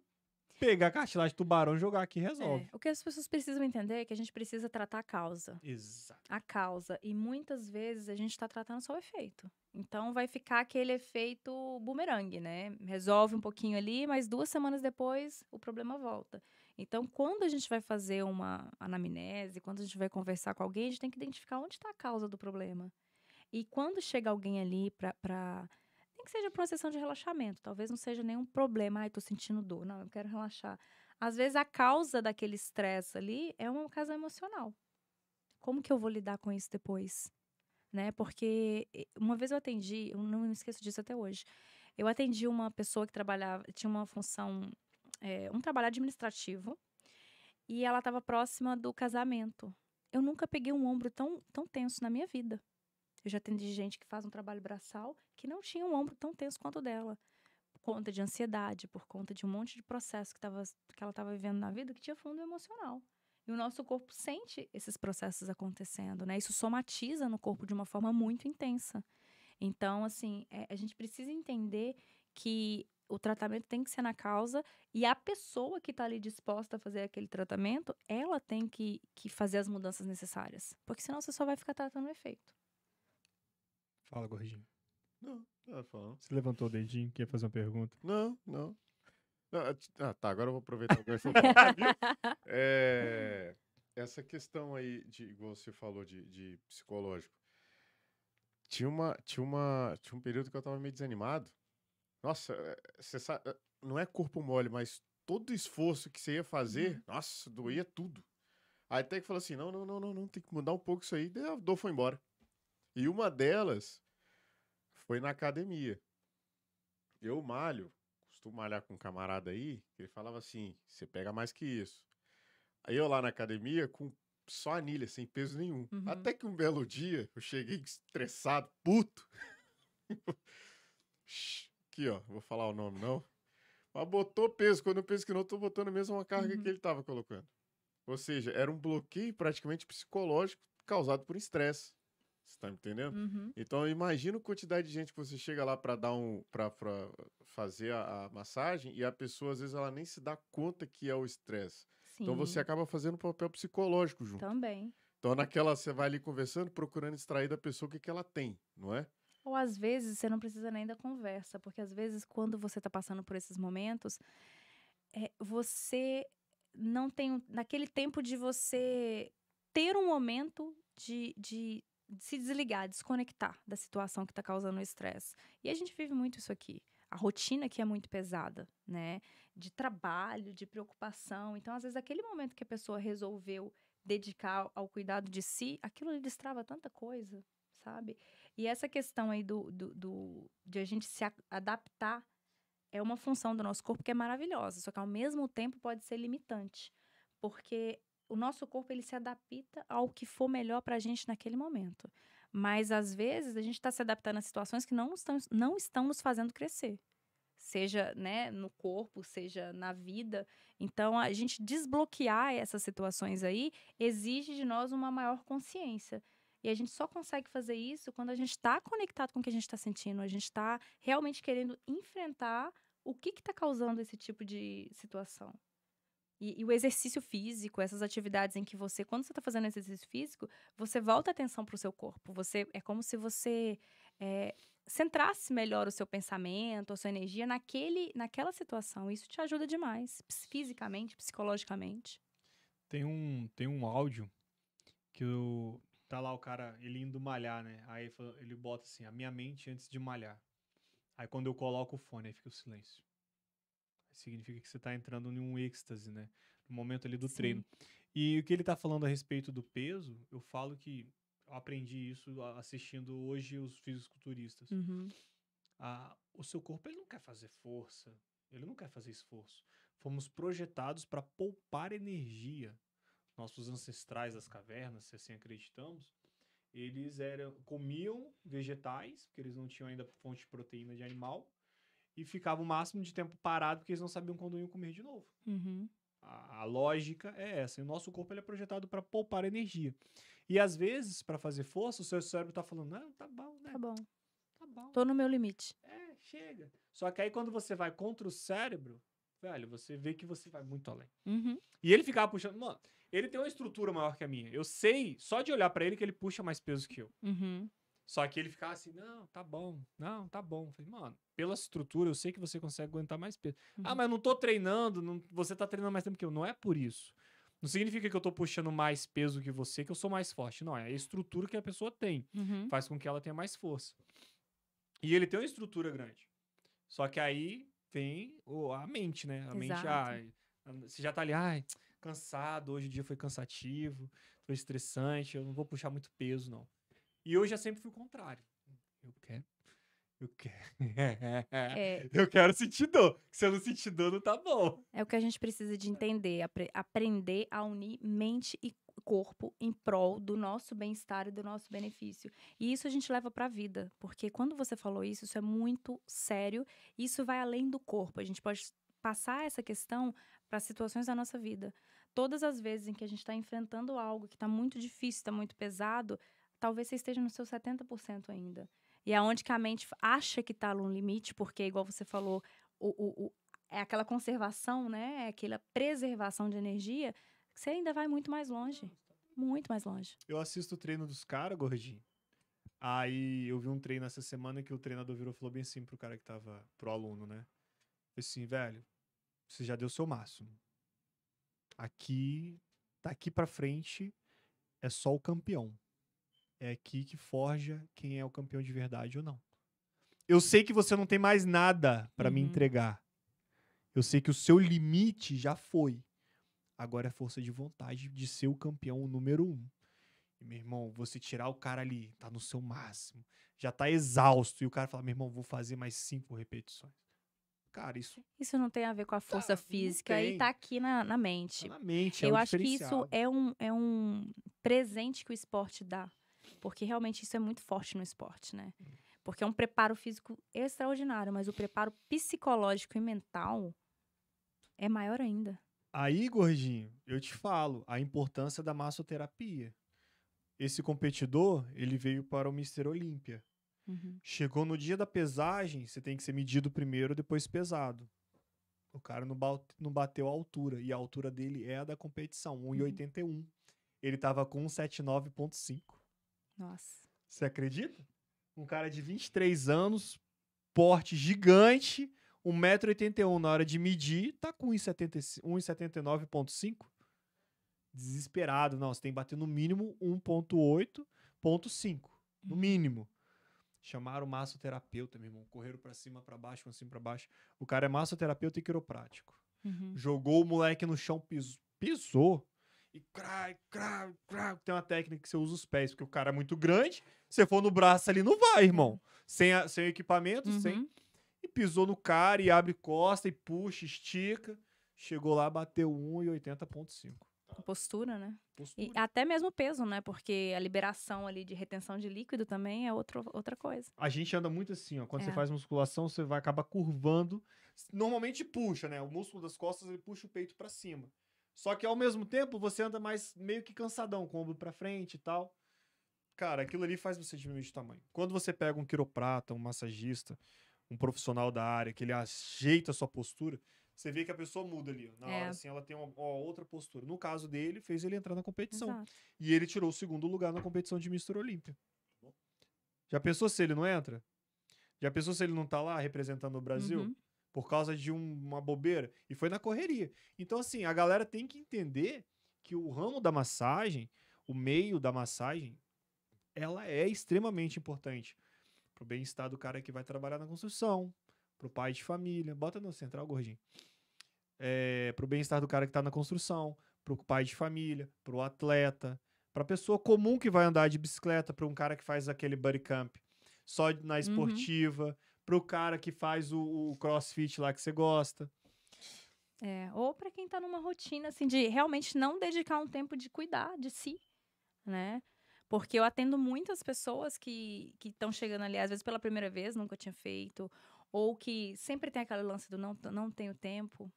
pegar a cartilagem de tubarão e jogar aqui resolve. É, o que as pessoas precisam entender é que a gente precisa tratar a causa. Exato. A causa. E muitas vezes a gente está tratando só o efeito. Então vai ficar aquele efeito bumerangue, né? Resolve um pouquinho ali, mas duas semanas depois o problema volta. Então, quando a gente vai fazer uma anamnese, quando a gente vai conversar com alguém, a gente tem que identificar onde está a causa do problema. E quando chega alguém ali para. Nem que seja para uma sessão de relaxamento, talvez não seja nenhum problema, ai, estou sentindo dor, não, eu quero relaxar. Às vezes a causa daquele estresse ali é uma causa emocional. Como que eu vou lidar com isso depois? Né? Porque uma vez eu atendi, eu não me esqueço disso até hoje. Eu atendi uma pessoa que trabalhava, tinha uma função é, um trabalho administrativo e ela estava próxima do casamento. Eu nunca peguei um ombro tão, tão tenso na minha vida. Eu já atendi gente que faz um trabalho braçal que não tinha um ombro tão tenso quanto o dela. Por conta de ansiedade, por conta de um monte de processo que, tava, que ela estava vivendo na vida que tinha fundo emocional. E o nosso corpo sente esses processos acontecendo, né? Isso somatiza no corpo de uma forma muito intensa. Então, assim, é, a gente precisa entender que o tratamento tem que ser na causa e a pessoa que está ali disposta a fazer aquele tratamento, ela tem que, que fazer as mudanças necessárias. Porque senão você só vai ficar tratando o efeito. Fala, gordinho. Não, não é, falando. Você levantou o dedinho, quer fazer uma pergunta? Não, não. Ah, ah, tá, agora eu vou aproveitar o é, essa questão aí, de, igual você falou, de, de psicológico. Tinha, uma, tinha, uma, tinha um período que eu estava meio desanimado nossa, eh, você sabe, eh, não é corpo mole, mas todo esforço que você ia fazer, uhum. nossa, doía tudo. Aí até que falou assim: não, não, não, não, não, tem que mudar um pouco isso aí. Daí a dor foi embora. E uma delas foi na academia. Eu malho, costumo malhar com um camarada aí, que ele falava assim: você pega mais que isso. Aí eu lá na academia com só anilha, sem peso nenhum. Uhum. Até que um belo dia eu cheguei estressado, puto. aqui, ó. Vou falar o nome, não. Mas botou peso. Quando eu penso que não, eu tô botando mesmo uma carga uhum. que ele tava colocando. Ou seja, era um bloqueio praticamente psicológico causado por estresse. Você tá me entendendo? Uhum. Então, imagina a quantidade de gente que você chega lá para dar um para fazer a, a, massagem e a pessoa às vezes ela nem se dá conta que é o estresse. Então você acaba fazendo um papel psicológico junto. Também. Então naquela você vai ali conversando, procurando extrair da pessoa o que, que ela tem, não é? Ou às vezes você não precisa nem da conversa, porque às vezes quando você está passando por esses momentos, é, você não tem. Naquele tempo de você ter um momento de, de se desligar, desconectar da situação que está causando o estresse. E a gente vive muito isso aqui. A rotina que é muito pesada, né? De trabalho, de preocupação. Então, às vezes, aquele momento que a pessoa resolveu dedicar ao cuidado de si, aquilo lhe destrava tanta coisa, sabe? E essa questão aí do, do, do de a gente se a, adaptar é uma função do nosso corpo que é maravilhosa, só que ao mesmo tempo pode ser limitante, porque o nosso corpo ele se adapta ao que for melhor para a gente naquele momento. Mas às vezes a gente está se adaptando a situações que não estão, não estão nos fazendo crescer. Seja né, no corpo, seja na vida. Então, a gente desbloquear essas situações aí exige de nós uma maior consciência e a gente só consegue fazer isso quando a gente está conectado com o que a gente está sentindo, a gente está realmente querendo enfrentar o que está causando esse tipo de situação. E, e, o exercício físico, essas atividades em que você, quando você está fazendo exercício físico, você volta a atenção para o seu corpo. Você é como se você é, centrasse melhor o seu pensamento, a sua energia naquele, naquela situação. Isso te ajuda demais, fisicamente, psicologicamente. Tem um, tem um áudio que eu, tá lá o cara, ele indo malhar, né? Aí ele bota assim, a minha mente antes de malhar. Aí quando eu coloco o fone, aí fica o silêncio. Significa que você tá entrando em um êxtase, né? No momento ali do Sim. treino. E o que ele tá falando a respeito do peso, eu falo que eu aprendi isso assistindo hoje os fisiculturistas. Uhum. Ah, o seu corpo, ele não quer fazer força. Ele não quer fazer esforço. Fomos projetados para poupar energia nossos ancestrais das cavernas, se assim acreditamos, eles eram, comiam vegetais, porque eles não tinham ainda fonte de proteína de animal, e ficavam o máximo de tempo parado, porque eles não sabiam quando iam comer de novo. Uhum. A, lógica é essa. E o nosso corpo ele é projetado para poupar energia. E às vezes, para fazer força, o seu cérebro está falando: não, tá bom, né? Tá bom. Tá bom. Tô no meu limite. É, chega. Só que aí quando você vai contra o cérebro, velho, você vê que você vai muito além. Uhum. E ele ficava puxando. Mano, ele tem uma estrutura maior que a minha. Eu sei, só de olhar para ele, que ele puxa mais peso que eu. Uhum. Só que ele ficava assim, não, tá bom, não, tá bom. falei, mano, pela estrutura, eu sei que você consegue aguentar mais peso. Ah, uhum. Ah, mas eu não tô treinando, não, você tá treinando mais tempo que eu. Não é por isso. Não significa que eu tô puxando mais peso que você, que eu sou mais forte. Não, é a estrutura que a pessoa tem. Uhum. Faz com que ela tenha mais força. E ele tem uma estrutura grande. Só que aí tem oh, a mente, né? A Exato. mente, ah, você já tá ali, ai, ah, cansado, hoje o dia foi cansativo, foi estressante, eu não vou puxar muito peso, não. E hoje já sempre fui o contrário. Eu quero. Eu quero. é. Eu quero sentir dor. Se eu não sentir dor, não tá bom. É o que a gente precisa de entender. Apre aprender a unir mente e corpo em prol do nosso bem-estar e do nosso benefício. E isso a gente leva para a vida, porque quando você falou isso, isso é muito sério. Isso vai além do corpo. A gente pode passar essa questão para situações da nossa vida todas as vezes em que a gente está enfrentando algo que está muito difícil, está muito pesado, talvez você esteja no seu 70% ainda. E é onde que a mente acha que está no limite, porque, igual você falou, o, o, o, é aquela conservação, né? É aquela preservação de energia, que você ainda vai muito mais longe. Muito mais longe. Eu assisto o treino dos caras, gordinho. Aí eu vi um treino essa semana que o treinador virou e falou bem assim pro cara que tava, pro aluno, né? Falei assim, velho, você já deu seu máximo aqui, daqui tá para frente, é só o campeão. É aqui que forja quem é o campeão de verdade ou não. Eu sei que você não tem mais nada para uhum. me entregar. Eu sei que o seu limite já foi. Agora é força de vontade de ser o campeão número um. E, meu irmão, você tirar o cara ali, tá no seu máximo, já tá exausto. E o cara fala: meu irmão, vou fazer mais cinco repetições. Cara, isso. Isso não tem a ver com a força tá, física e tá aqui na, na mente. Tá na mente, é Eu um acho que isso é um, é um presente que o esporte dá. Porque realmente isso é muito forte no esporte, né? Hum. Porque é um preparo físico extraordinário, mas o preparo psicológico e mental é maior ainda. Aí, gordinho, eu te falo a importância da massoterapia. Esse competidor, ele veio para o Mister Olímpia. Uhum. Chegou no dia da pesagem, você tem que ser medido primeiro, depois pesado. O cara não, não bateu a altura, e a altura dele é a da competição, 1,81. Uhum. Ele tava com 1,79,5. Nossa. Você acredita? Um cara de 23 anos, porte gigante, 1,81m na hora de medir, tá com 1,79,5. Desesperado, não, você tem que bater no mínimo 1,8,5. No uhum. mínimo. Chamaram massoterapeuta, meu irmão. Correram para cima, para baixo, pra cima, para baixo. O cara é massoterapeuta e quiroprático. Uhum. Jogou o moleque no chão, pisou. pisou e crai, crai, crai. Tem uma técnica que você usa os pés, porque o cara é muito grande. Você for no braço ali, não vai, irmão. Sem, a, sem equipamento, uhum. sem. E pisou no cara e abre costa e puxa, estica. Chegou lá, bateu 1,80,5 postura, né? Postura. E até mesmo peso, né? Porque a liberação ali de retenção de líquido também é outro, outra coisa. A gente anda muito assim, ó. Quando é. você faz musculação, você vai acabar curvando. Normalmente puxa, né? O músculo das costas ele puxa o peito para cima. Só que ao mesmo tempo você anda mais meio que cansadão, com o ombro para frente e tal. Cara, aquilo ali faz você diminuir de tamanho. Quando você pega um quiroprata, um massagista, um profissional da área que ele ajeita a sua postura, você vê que a pessoa muda ali, ó, na é. hora, assim, ela tem uma, uma, outra postura. No caso dele, fez ele entrar na competição. Exato. E ele tirou o segundo lugar na competição de Mistura Olímpia. Tá Já pensou se ele não entra? Já pensou se ele não tá lá representando o Brasil? Uhum. Por causa de um, uma bobeira? E foi na correria. Então, assim, a galera tem que entender que o ramo da massagem, o meio da massagem, ela é extremamente importante pro bem-estar do cara que vai trabalhar na construção, pro pai de família, bota no central, gordinho. É, pro bem-estar do cara que tá na construção, pro pai de família, pro atleta, pra pessoa comum que vai andar de bicicleta, pra um cara que faz aquele buddy camp só na uhum. esportiva, uhum. pro cara que faz o, o crossfit lá que você gosta. É, ou para quem tá numa rotina assim de realmente não dedicar um tempo de cuidar de si, né? Porque eu atendo muitas pessoas que estão chegando ali, às vezes pela primeira vez, nunca tinha feito, ou que sempre tem aquele lance do não, não tenho tempo.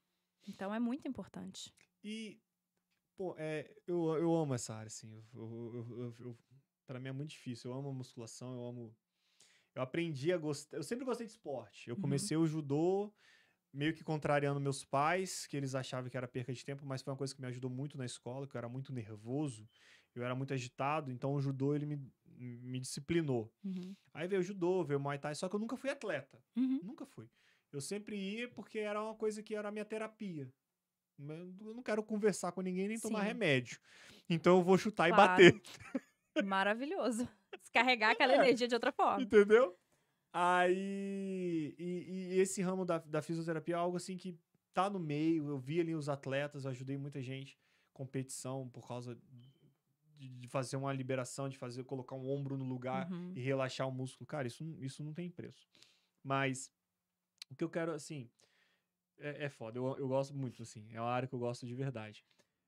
Então é muito importante. E, pô, é, eu, eu amo essa área, assim. para mim é muito difícil. Eu amo musculação, eu amo. Eu aprendi a gostar. Eu sempre gostei de esporte. Eu uhum. comecei uhum. o judô meio que contrariando meus pais, que eles achavam que era perca de tempo, mas foi uma coisa que me ajudou muito na escola, que eu era muito nervoso, eu era muito agitado, então o judô ele me me disciplinou. Uhum. Aí veio judô, veio muay thai, só que eu nunca fui atleta. Uhum. Nunca fui. Eu sempre ia porque era uma coisa que era a minha terapia. Eu não quero conversar com ninguém nem Sim. tomar remédio. Então eu vou chutar claro. e bater. Maravilhoso. Descarregar aquela é. energia de outra forma. Entendeu? Aí. E, e, esse ramo da, da fisioterapia é algo assim que tá no meio. Eu vi ali os atletas, eu ajudei muita gente. Competição por causa de fazer uma liberação, de fazer colocar um ombro no lugar uhum. e relaxar o músculo. Cara, isso, isso não tem preço. Mas o que eu quero, assim, é, é foda. Eu, eu gosto muito, assim. É uma área que eu gosto de verdade.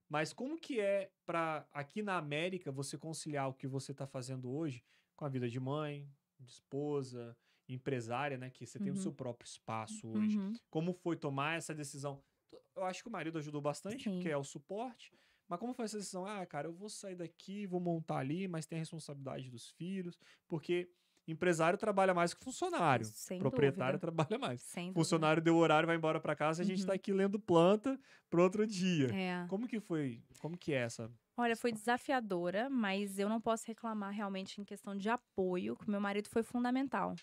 Mas como que é para aqui na América você conciliar o que você está fazendo hoje com a vida de mãe, de esposa, empresária, né? Que você uhum. tem o seu uhum. próprio espaço hoje. Uhum. Como foi tomar essa decisão? Eu acho que o marido ajudou bastante, Sim. porque é o suporte. Mas como foi essa decisão? Ah, cara, eu vou sair daqui, vou montar ali, mas tem a responsabilidade dos filhos, porque empresário trabalha mais que funcionário. Sem proprietário dúvida. trabalha mais. Sem funcionário dúvida. deu horário, vai embora para casa, a gente está uhum. aqui lendo planta para outro dia. É. Como que foi? Como que é essa? Olha, foi desafiadora, mas eu não posso reclamar realmente em questão de apoio, que meu marido foi fundamental.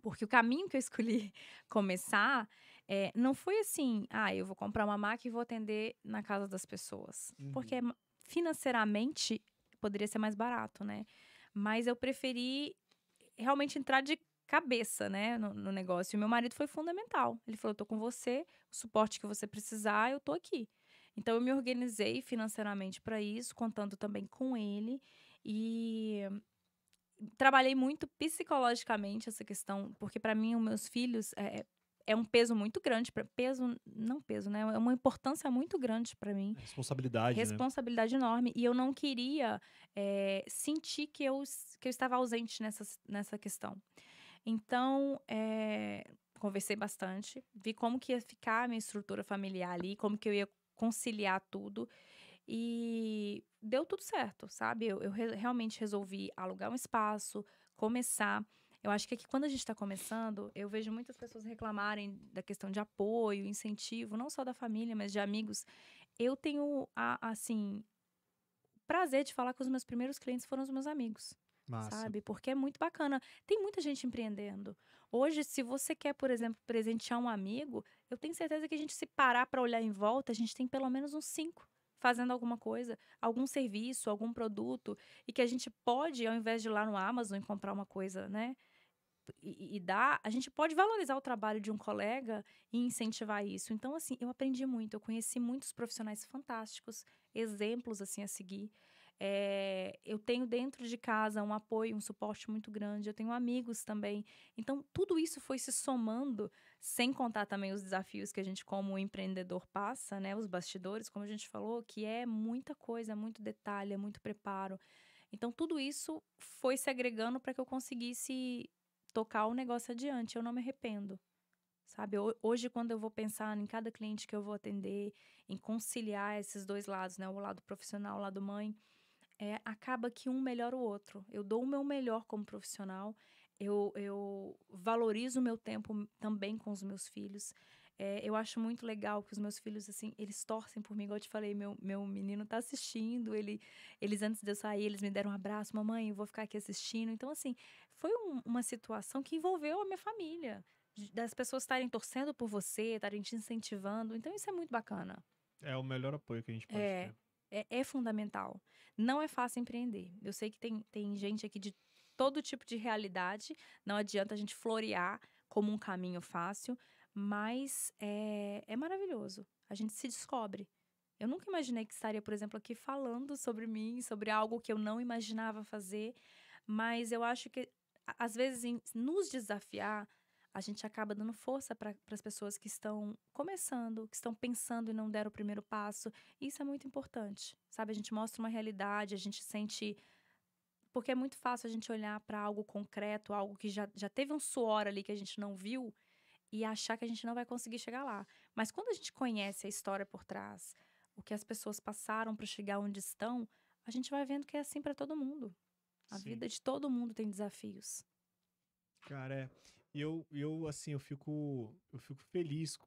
Porque o caminho que eu escolhi começar é, não foi assim, ah, eu vou comprar uma máquina e vou atender na casa das pessoas. Uhum. Porque financeiramente poderia ser mais barato, né? Mas eu preferi realmente entrar de cabeça, né, no, no negócio. E meu marido foi fundamental. Ele falou: eu tô com você, o suporte que você precisar, eu tô aqui. Então eu me organizei financeiramente para isso, contando também com ele. E trabalhei muito psicologicamente essa questão, porque para mim, os meus filhos, é, é um peso muito grande para peso não peso né é uma importância muito grande para mim responsabilidade né? responsabilidade né? enorme e eu não queria é, sentir que eu que eu estava ausente nessa nessa questão então é, conversei bastante vi como que ia ficar a minha estrutura familiar ali como que eu ia conciliar tudo e deu tudo certo sabe eu, eu re realmente resolvi alugar um espaço começar eu acho que é que quando a gente está começando, eu vejo muitas pessoas reclamarem da questão de apoio, incentivo, não só da família, mas de amigos. Eu tenho, a, assim, prazer de falar que os meus primeiros clientes foram os meus amigos. Massa. Sabe? Porque é muito bacana. Tem muita gente empreendendo. Hoje, se você quer, por exemplo, presentear um amigo, eu tenho certeza que a gente, se parar para olhar em volta, a gente tem pelo menos uns cinco fazendo alguma coisa, algum serviço, algum produto, e que a gente pode, ao invés de ir lá no Amazon e comprar uma coisa, né? e, e dar, a gente pode valorizar o trabalho de um colega e incentivar isso. Então, assim, eu aprendi muito, eu conheci muitos profissionais fantásticos, exemplos assim a seguir. É, eu tenho dentro de casa um apoio, um suporte muito grande, eu tenho amigos também. Então, tudo isso foi se somando, sem contar também os desafios que a gente, como empreendedor, passa, né? Os bastidores, como a gente falou, que é muita coisa, é muito detalhe, é muito preparo. Então, tudo isso foi se agregando para que eu conseguisse tocar o negócio adiante. Eu não me arrependo. Sabe, hoje quando eu vou pensar em cada cliente que eu vou atender, em conciliar esses dois lados, né, o lado profissional, o lado mãe, é, acaba que um melhora o outro. Eu dou o meu melhor como profissional, eu, eu valorizo o meu tempo também com os meus filhos, é, eu acho muito legal que os meus filhos, assim, eles torcem por mim. Igual eu te falei, meu, meu menino tá assistindo. Ele, eles, antes de eu sair, eles me deram um abraço. Mamãe, eu vou ficar aqui assistindo. Então, assim, foi um, uma situação que envolveu a minha família. Das pessoas estarem torcendo por você, estarem te incentivando. Então, isso é muito bacana. É o melhor apoio que a gente pode é, ter. É, é fundamental. Não é fácil empreender. Eu sei que tem, tem gente aqui de todo tipo de realidade. Não adianta a gente florear como um caminho fácil, mas é, é maravilhoso. A gente se descobre. Eu nunca imaginei que estaria, por exemplo, aqui falando sobre mim, sobre algo que eu não imaginava fazer, mas eu acho que às vezes em, nos desafiar, a gente acaba dando força para as pessoas que estão começando, que estão pensando e não deram o primeiro passo. Isso é muito importante, sabe? A gente mostra uma realidade, a gente sente porque é muito fácil a gente olhar para algo concreto, algo que já, já teve um suor ali que a gente não viu e achar que a gente não vai conseguir chegar lá. Mas quando a gente conhece a história por trás, o que as pessoas passaram para chegar onde estão, a gente vai vendo que é assim para todo mundo. A Sim. vida de todo mundo tem desafios. Cara, é. Eu, eu assim, eu fico, eu fico feliz.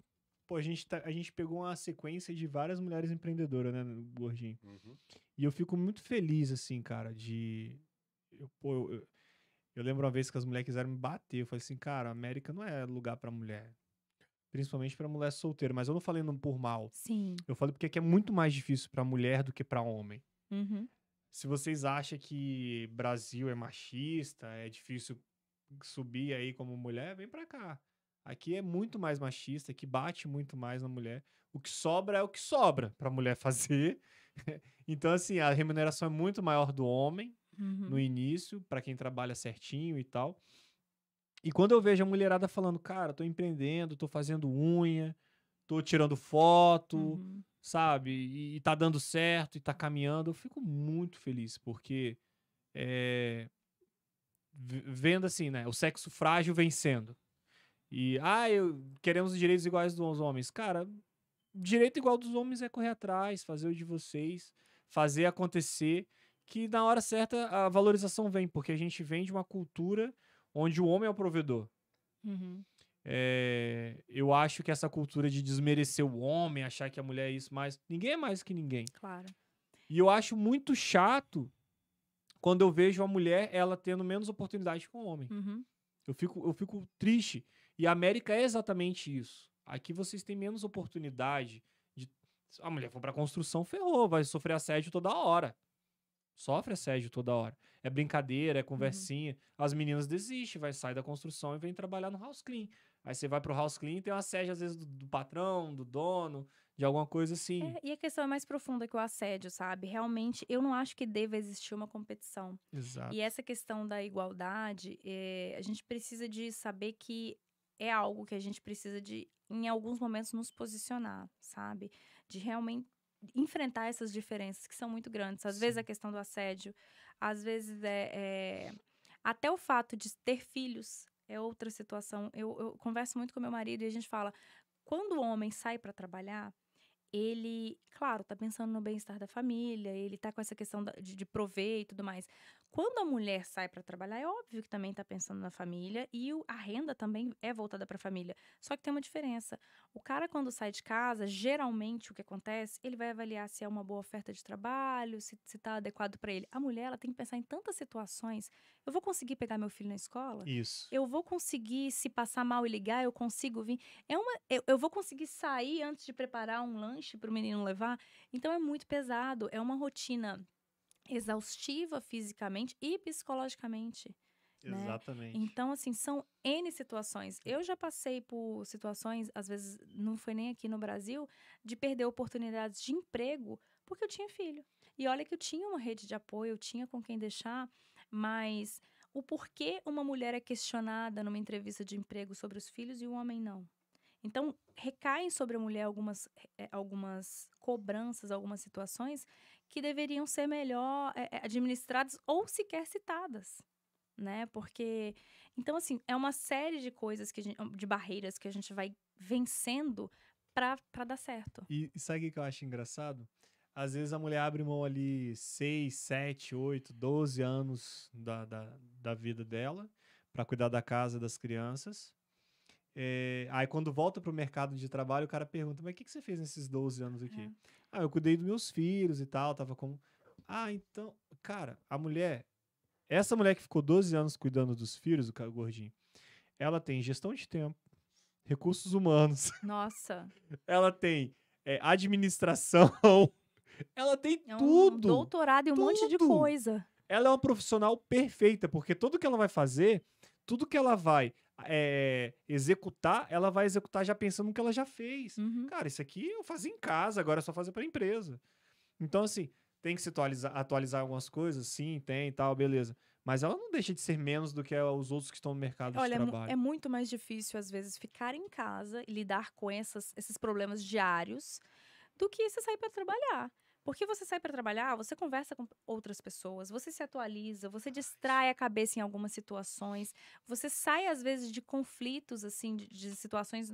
Pô, a gente, tá, a gente pegou uma sequência de várias mulheres empreendedoras, né, Gordinho? Uhum. E eu fico muito feliz, assim, cara, de. Eu, pô, eu, eu lembro uma vez que as mulheres quiseram me bater. Eu falei assim, cara, América não é lugar para mulher. Principalmente para mulher solteira. Mas eu não falei não por mal. Sim. Eu falei porque aqui é muito mais difícil para mulher do que para homem. Uhum. Se vocês acham que Brasil é machista, é difícil subir aí como mulher, vem para cá. Aqui é muito mais machista, que bate muito mais na mulher. O que sobra é o que sobra para a mulher fazer. então, assim, a remuneração é muito maior do homem uhum. no início, para quem trabalha certinho e tal. E quando eu vejo a mulherada falando, cara, tô empreendendo, tô fazendo unha, tô tirando foto, uhum. sabe? E, e tá dando certo, e tá caminhando, eu fico muito feliz, porque é, vendo assim, né? O sexo frágil vencendo. E, ah, eu, queremos os direitos iguais dos homens. Cara, direito igual dos homens é correr atrás, fazer o de vocês, fazer acontecer que na hora certa a valorização vem, porque a gente vem de uma cultura onde o homem é o provedor. Uhum. É, eu acho que essa cultura de desmerecer o homem, achar que a mulher é isso mais. Ninguém é mais que ninguém. Claro. E eu acho muito chato quando eu vejo a mulher ela tendo menos oportunidade com o homem. Uhum. Eu, fico, eu fico triste. E a América é exatamente isso. Aqui vocês têm menos oportunidade de. A mulher for pra construção, ferrou, vai sofrer assédio toda hora sofre assédio toda hora. É brincadeira, é uhum. conversinha. Uhum. As meninas desistem, vai sair da construção e vem trabalhar no house clean. Aí você vai pro house clean e tem um assédio, às vezes, do, do, patrão, do dono, de alguma coisa assim. É, e a questão é mais profunda que o assédio, sabe? Realmente, eu não acho que deva existir uma competição. Exato. E essa questão da igualdade, é, a gente precisa de saber que é algo que a gente precisa de, em alguns momentos, nos posicionar, sabe? De realmente enfrentar essas diferenças que são muito grandes. Às Sim. vezes a questão do assédio, às vezes é, é, até o fato de ter filhos é outra situação. Eu, eu converso muito com meu marido e a gente fala: quando o homem sai para trabalhar, ele, claro, tá pensando no bem-estar da família, ele tá com essa questão de, de prover e tudo mais. Quando a mulher sai para trabalhar, é óbvio que também está pensando na família e a renda também é voltada para a família. Só que tem uma diferença. O cara, quando sai de casa, geralmente o que acontece, ele vai avaliar se é uma boa oferta de trabalho, se está adequado para ele. A mulher, ela tem que pensar em tantas situações. Eu vou conseguir pegar meu filho na escola? Isso. Eu vou conseguir, se passar mal e ligar, eu consigo vir. É uma, eu, eu vou conseguir sair antes de preparar um lanche para o menino levar? Então é muito pesado. É uma rotina exaustiva fisicamente e psicologicamente. Né? Exatamente. Então, assim, são N situações. Eu já passei por situações, às vezes não foi nem aqui no Brasil, de perder oportunidades de emprego porque eu tinha filho. E olha que eu tinha uma rede de apoio, eu tinha com quem deixar, mas o porquê uma mulher é questionada numa entrevista de emprego sobre os filhos e o um homem não. Então, recaem sobre a mulher algumas, eh, algumas cobranças, algumas situações que deveriam ser melhor eh, eh, administradas ou sequer citadas, né? Porque então assim é uma série de coisas que gente, hum, de barreiras que a gente vai vencendo para dar certo. E, e sabe o que eu acho engraçado? Às vezes a mulher abre mão ali 6, 7, 8, 12 anos da, da, da vida dela para cuidar da casa das crianças. É, aí quando volta pro mercado de trabalho, o cara pergunta, mas o que, que você fez nesses 12 anos aqui? É. Ah, eu cuidei dos meus filhos e tal, tava com Ah, então, cara, a mulher, essa mulher que ficou 12 anos cuidando dos filhos, o cara gordinho, ela tem gestão de tempo, recursos humanos. Nossa. ela tem é, administração. Ela tem é um tudo. Doutorado e um tudo. monte de coisa. Ela é uma profissional perfeita, porque tudo que ela vai fazer, tudo que ela vai é, executar, ela vai executar já pensando no que ela já fez. Uhum. Cara, isso aqui eu fazia em casa, agora é só fazer para empresa. Então, assim, tem que se atualizar, atualizar algumas coisas, sim, tem e tal, beleza. Mas ela não deixa de ser menos do que é os outros que estão no mercado Olha, de é trabalho. É, é muito mais difícil, às vezes, ficar em casa e lidar com essas, esses problemas diários do que você sair para trabalhar. Porque você sai para trabalhar, você conversa com outras pessoas, você se atualiza, você distrai a cabeça em algumas situações, você sai às vezes de conflitos assim, de, de situações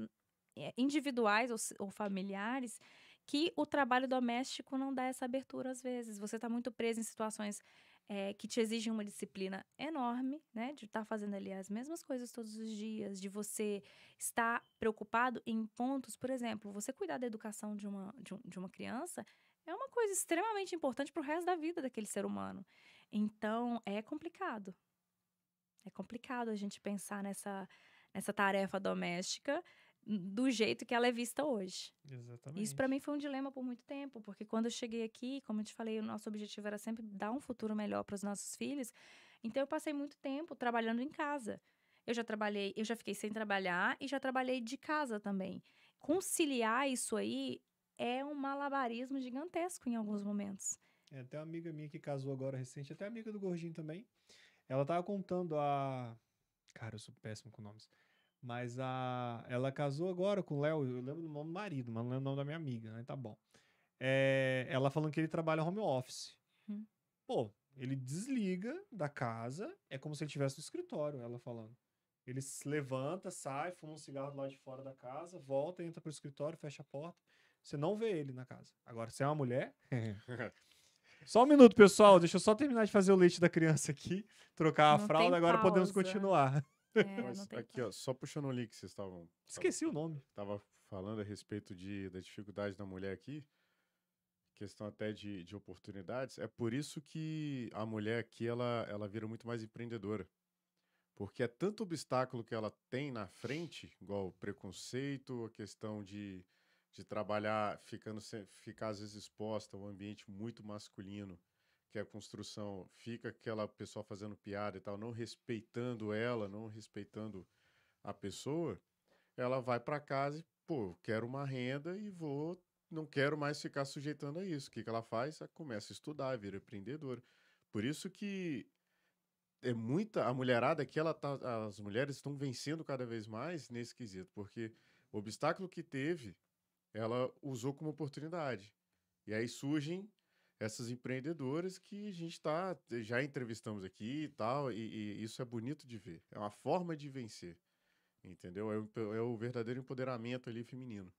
eh, individuais ou, ou, familiares que o trabalho doméstico não dá essa abertura às vezes. Você está muito preso em situações é, que te exigem uma disciplina enorme, né? De estar tá fazendo ali as mesmas coisas todos os dias, de você estar preocupado em pontos, por exemplo, você cuidar da educação de uma, de, um, de uma criança é uma coisa extremamente importante para o resto da vida daquele ser humano. Então, é complicado. É complicado a gente pensar nessa, nessa tarefa doméstica do jeito que ela é vista hoje. Exatamente. Isso para mim foi um dilema por muito tempo, porque quando eu cheguei aqui, como eu te falei, o nosso objetivo era sempre dar um futuro melhor para os nossos filhos. Então eu passei muito tempo trabalhando em casa. Eu já trabalhei, eu já fiquei sem trabalhar e já trabalhei de casa também. Conciliar isso aí é um malabarismo gigantesco em alguns momentos. É, até uma amiga minha que casou agora recente, até amiga do Gordinho também, ela tava contando a. Cara, eu sou péssimo com nomes. Mas a. Ela casou agora com o Léo, eu lembro do nome do marido, mas não lembro o nome da minha amiga, né? Tá bom. É... Ela falando que ele trabalha home office. Hum. Pô, ele desliga da casa, é como se ele estivesse no escritório, ela falando. Ele se levanta, sai, fuma um cigarro lá de fora da casa, volta, entra pro escritório, fecha a porta. Você não vê ele na casa. Agora, se é uma mulher. só um minuto, pessoal. Deixa eu só terminar de fazer o leite da criança aqui, trocar a não fralda, agora pausa. podemos continuar. É, Mas, aqui, pausa. ó, só puxando o link que vocês estavam. Esqueci o nome. Tava falando a respeito de, da dificuldade da mulher aqui questão até de, de oportunidades, é por isso que a mulher aqui ela, ela vira muito mais empreendedora. Porque é tanto obstáculo que ela tem na frente, igual preconceito, a questão de de trabalhar ficando ficar às vezes exposta a um ambiente muito masculino que é a construção fica aquela pessoa fazendo piada e tal não respeitando ela não respeitando a pessoa ela vai para casa e pô quero uma renda e vou não quero mais ficar sujeitando a isso o que que ela faz ela começa a estudar vira empreendedora por isso que é muita a mulherada que ela tá as mulheres estão vencendo cada vez mais nesse quesito porque o obstáculo que teve ela usou como oportunidade. E aí surgem essas empreendedoras que a gente tá, já entrevistamos aqui e tal, e, e isso é bonito de ver. É uma forma de vencer, entendeu? É o, é o verdadeiro empoderamento ali feminino.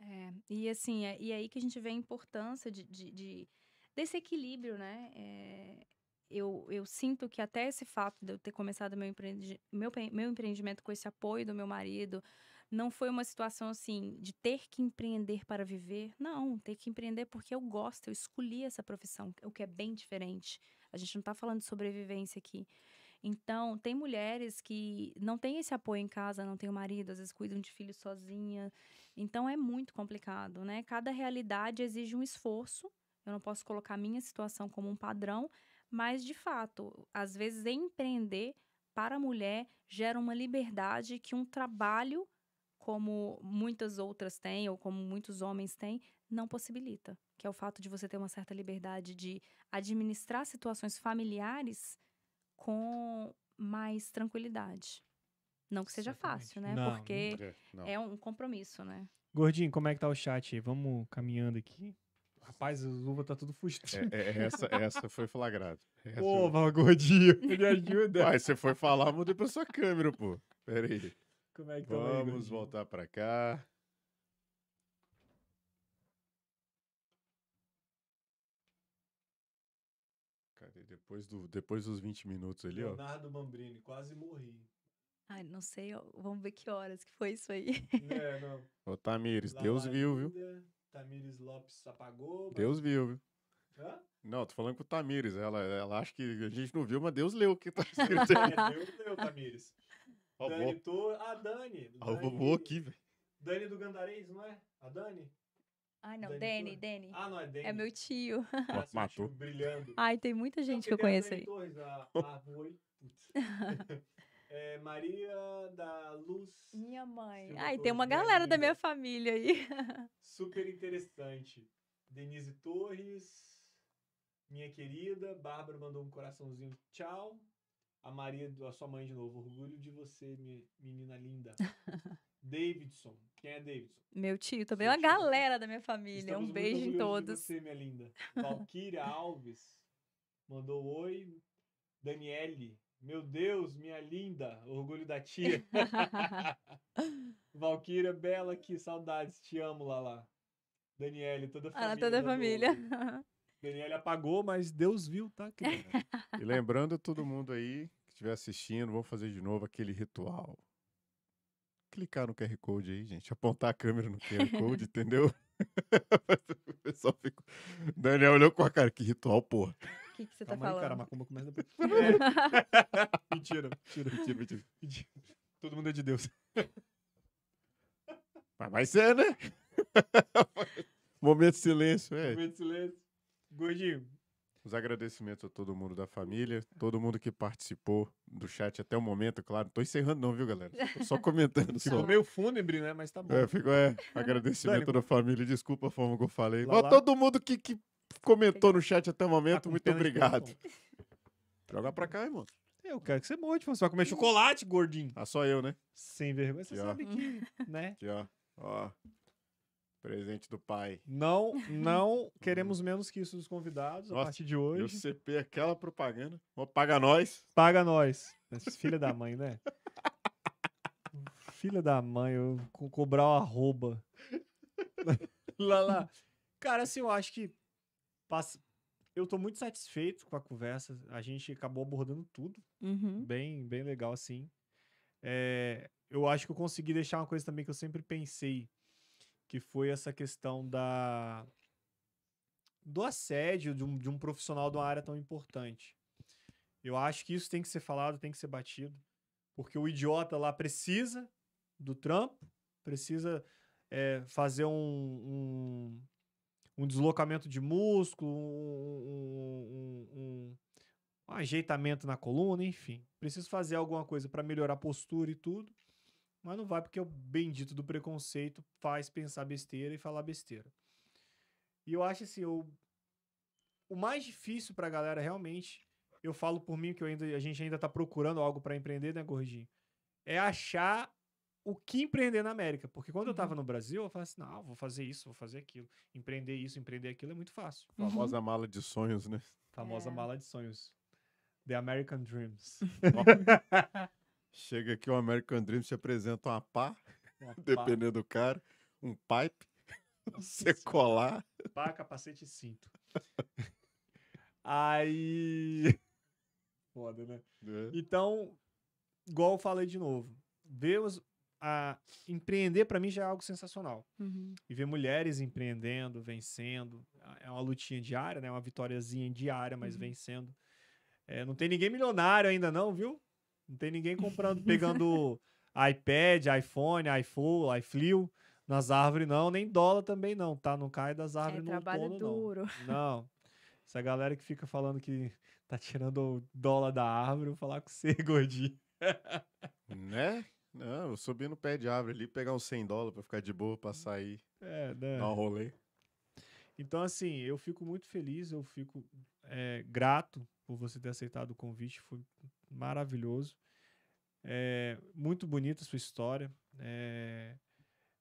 É, e assim, é, e aí que a gente vê a importância de, de, de desse equilíbrio, né? É, eu, eu sinto que até esse fato de eu ter começado meu, empreendi meu, meu empreendimento com esse apoio do meu marido, não foi uma situação assim de ter que empreender para viver. Não, ter que empreender porque eu gosto, eu escolhi essa profissão, o que é bem diferente. A gente não está falando de sobrevivência aqui. Então, tem mulheres que não têm esse apoio em casa, não têm o marido, às vezes cuidam de filhos sozinha. Então, é muito complicado, né? Cada realidade exige um esforço. Eu não posso colocar a minha situação como um padrão, mas de fato, às vezes empreender para a mulher gera uma liberdade que um trabalho como muitas outras têm, ou como muitos homens têm, não possibilita. Que é o fato de você ter uma certa liberdade de administrar situações familiares com mais tranquilidade. Não que seja fácil, né? Não, Porque é, não. é um compromisso, né? Gordinho, como é que tá o chat? Vamos caminhando aqui. Rapaz, o Luva tá tudo fugindo. É, é, essa, essa foi flagrada. Pô, foi... gordinho, me ajuda. Pai, você foi falar, mudei pra sua câmera, pô. Pera aí. Como é que tá, Vamos voltar para cá. Cadê? Depois, do, depois dos 20 minutos ali, ó. Leonardo Mambrini, quase morri. Ai, não sei, ó, vamos ver que horas que foi isso aí. É, não. Ô, Tamires, Deus viu, viu? Tamires Lopes apagou. Deus viu, viu? Hã? Não, tô falando com o Tamires. Ela, ela acha que a gente não viu, mas Deus leu o que tá escrito aí. Deus leu, Tamires. Ó, Dani vou. Ah, Dani. Ó, Dani. vovô aqui, velho. Dani do Gandarês, não é? A Dani? Ai, não, Dani, Dani. Ah, não é, é Dani. É meu tio. Nossa, matou. Brilhando. Ai, tem muita gente que eu conheço aí. Torres, a, a Rui, é, Maria da Luz. Minha mãe. Silva Ai, Torres, tem uma galera da minha família aí. Super interessante. Denise Torres, minha querida. Bárbara mandou um coraçãozinho. Tchau a Maria, a sua mãe de novo. Orgulho de você, menina linda. Davidson. Quem é Davidson? Meu tio, também uma galera da minha família. Estamos um beijo em todos. De você, minha linda. Valquíria Alves mandou oi. Daniele, meu Deus, minha linda. Orgulho da tia. Valquíria, bela que saudades. Te amo, Lala. Daniele, toda a família. Ah, toda a família. Daniele apagou, mas Deus viu, tá? Querida? e lembrando todo mundo aí estiver assistindo, vamos fazer de novo aquele ritual. Clicar no QR Code aí, gente. Apontar a câmera no QR Code, entendeu? o pessoal ficou. Daniel olhou com a cara, que ritual, porra. O que, que você Calma tá aí, falando? Cara, macumba começa depois. mentira, mentira, mentira, mentira, mentira. Todo mundo é de Deus. Mas vai ser, né? Momento de silêncio, é. Momento de silêncio. Gordinho, os agradecimentos a todo mundo da família, todo mundo que participou do chat até o momento, claro. Não tô encerrando não, viu, galera? Tô só comentando. Ficou meio fúnebre, né? Mas tá bom. É, ficou, é. Agradecimento da família. Desculpa a forma que eu falei. Lá, lá. todo mundo que, que comentou no chat até o momento, tá muito obrigado. Joga pra cá, irmão. Eu quero que você morra de fome. Você vai comer chocolate, gordinho. Ah, só eu, né? Sem vergonha. Você sabe que, né? Aqui, ó. ó. Presente do pai. Não, não uhum. queremos menos que isso dos convidados Nossa, a partir de hoje. O CP aquela propaganda. paga nós. Paga nós. Filha da mãe, né? Filha da mãe, eu co cobrar o arroba. lá, lá. Cara, assim, eu acho que passa... eu tô muito satisfeito com a conversa. A gente acabou abordando tudo. Uhum. Bem, bem legal, assim. É... Eu acho que eu consegui deixar uma coisa também que eu sempre pensei que foi essa questão da do assédio de um, de um profissional de uma área tão importante. Eu acho que isso tem que ser falado, tem que ser batido, porque o idiota lá precisa do trampo, precisa é, fazer um, um, um, deslocamento de músculo, um, um, um ajeitamento na coluna, enfim. precisa fazer alguma coisa para melhorar a postura e tudo. Mas não vai porque o bendito do preconceito faz pensar besteira e falar besteira. E eu acho assim, eu... o mais difícil pra galera realmente, eu falo por mim que ainda, a gente ainda tá procurando algo para empreender, né, Gordinho? É achar o que empreender na América. Porque quando uhum. eu tava no Brasil, eu falava assim, não, vou fazer isso, vou fazer aquilo. Empreender isso, empreender aquilo é muito fácil. Uhum. Famosa mala de sonhos, né? Famosa é. mala de sonhos. The American Dreams. Chega aqui o American Dream, se apresenta uma pá, dependendo pá. do cara, um pipe, você colar. Pá, capacete e cinto. Aí. Foda, né? É. Então, igual eu falei de novo, ver os, a, empreender para mim já é algo sensacional. Uhum. E ver mulheres empreendendo, vencendo, é, é uma lutinha diária, né? Uma vitóriazinha diária, mas uhum. vencendo. É, não tem ninguém milionário ainda não, viu? Não tem ninguém comprando, pegando iPad, iPhone, iPhone, iFlio nas árvores, não. Nem dólar também não, tá? Não cai das é árvores é, no trabalho outono, duro. não. Não. Essa galera que fica falando que tá tirando o dólar da árvore, eu vou falar com você, gordinho. né? Não, eu subi no pé de árvore ali, pegar uns 100 dólares pra ficar de boa, pra sair, é, né? dar um rolê. Então, assim, eu fico muito feliz, eu fico é, grato por você ter aceitado o convite. Foi maravilhoso. É muito bonita sua história. É,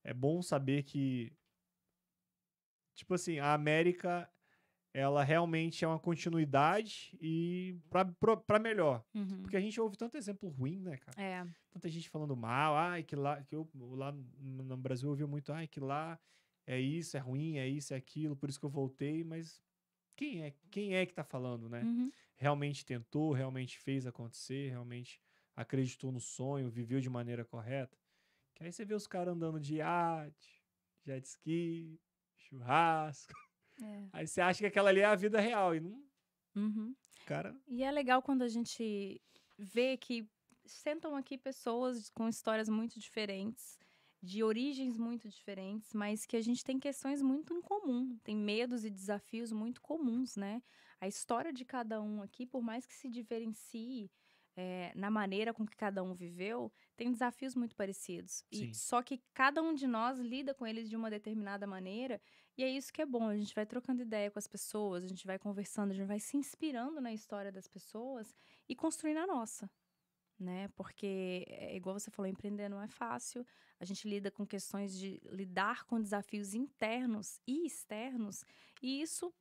é bom saber que, tipo assim, a América ela realmente é uma continuidade e para melhor. Uhum. Porque a gente ouve tanto exemplo ruim, né, cara? É. Tanta gente falando mal, ai, que lá, que eu lá no Brasil ouviu muito, ai, que lá é isso, é ruim, é isso, é aquilo, por isso que eu voltei, mas quem é, quem é que tá falando, né? Uhum realmente tentou, realmente fez acontecer, realmente acreditou no sonho, viveu de maneira correta. Que aí você vê os caras andando de iate, jet ski, churrasco. É. Aí você acha que aquela ali é a vida real e não. Uhum. Cara. E é legal quando a gente vê que sentam aqui pessoas com histórias muito diferentes, de origens muito diferentes, mas que a gente tem questões muito em comum, tem medos e desafios muito comuns, né? a história de cada um aqui, por mais que se diferencie é, na maneira com que cada um viveu, tem desafios muito parecidos. E só que cada um de nós lida com eles de uma determinada maneira, e é isso que é bom. A gente vai trocando ideia com as pessoas, a gente vai conversando, a gente vai se inspirando na história das pessoas e construindo a nossa. Né? Porque, é, igual você falou, empreender não é fácil. A gente lida com questões de lidar com desafios internos e externos, e isso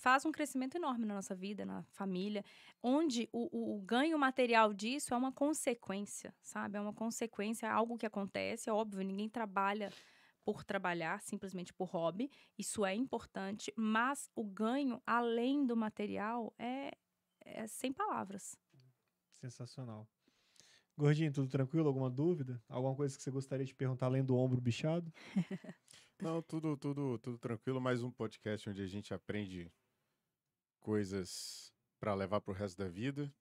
faz um crescimento enorme na nossa vida, na família, onde o, o, o, ganho material disso é uma consequência, sabe? É uma consequência, é algo que acontece, é óbvio, ninguém trabalha por trabalhar, simplesmente por hobby, isso é importante, mas o ganho além do material é, é sem palavras. Sensacional. Gordinho, tudo tranquilo? Alguma dúvida? Alguma coisa que você gostaria de perguntar além do ombro bichado? Não, tudo, tudo, tudo tranquilo. Mais um podcast onde a gente aprende coisas para levar para o resto da vida,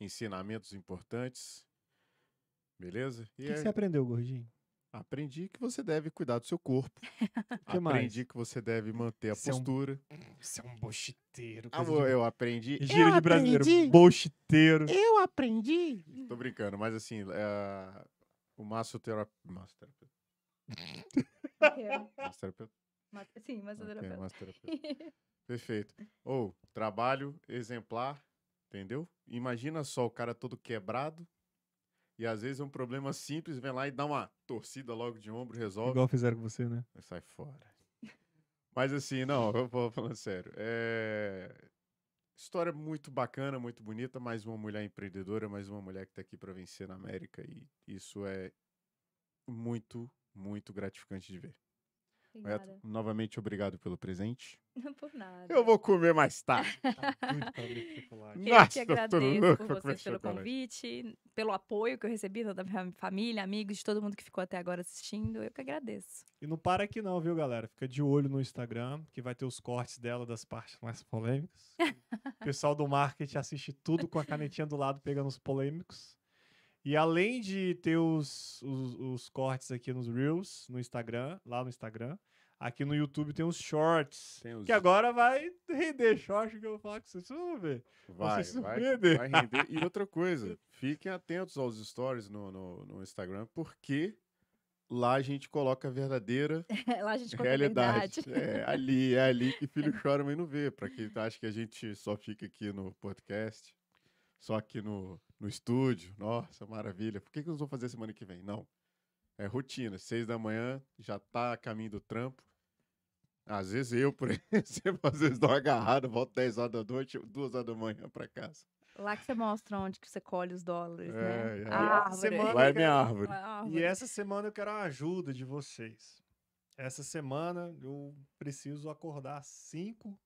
ensinamentos importantes, beleza? o que, é... você aprendeu, gordinho? Aprendi que você deve cuidar do seu corpo. que aprendi mais? que você deve manter a você postura. É um... Você é um bochiteiro. Amor, de... eu aprendi. Giro eu de brasileiro. Aprendi. Bochiteiro. Eu aprendi. Tô brincando, mas assim, é... o massoterapeuta. Massoterapeuta. massoterapeuta? Sim, massoterapeuta. Okay, massoterapeuta. Perfeito. Ou, oh, trabalho exemplar, entendeu? Imagina só o cara todo quebrado. E às vezes é um problema simples, vem lá e dá uma torcida logo de ombro, resolve. Igual fizeram com você, né? Sai fora. Mas assim, não, eu vou falando sério. É... História muito bacana, muito bonita. Mais uma mulher empreendedora, mais uma mulher que está aqui para vencer na América. E isso é muito, muito gratificante de ver novamente obrigado pelo presente. Não por nada. Eu vou comer mais tarde. Tá Nossa, eu que agradeço por vocês pelo convite, pelo apoio que eu recebi da minha família, amigos, de todo mundo que ficou até agora assistindo. Eu que agradeço. E não para aqui não, viu, galera? Fica de olho no Instagram, que vai ter os cortes dela das partes mais polêmicas. o pessoal do marketing assiste tudo com a canetinha do lado pegando os polêmicos. E além de ter os, os, os, cortes aqui nos Reels, no Instagram, lá no Instagram, aqui no YouTube tem os Shorts. Tem os... Que agora vai render short que eu vou falar que vocês vão ver. Vai, vocês vai, render. vai render. E outra coisa, fiquem atentos aos stories no, no, no Instagram, porque lá a gente coloca a verdadeira a realidade. A é ali, é ali que filho chora, mas não vê. Para quem acha que a gente só fica aqui no podcast, só aqui no no estúdio. Nossa, maravilha. Por que, que nós vamos fazer semana que vem? Não. É rotina. Seis da manhã, já tá a caminho do trampo. Às vezes eu, por exemplo, às vezes dou uma agarrada, volto 10 horas da noite, 2 horas da manhã para casa. Lá que você mostra onde que você colhe os dólares, é, né? É. é. A árvore. Semana Lá é minha árvore. É árvore. E essa semana eu quero a ajuda de vocês. Essa semana eu preciso acordar 5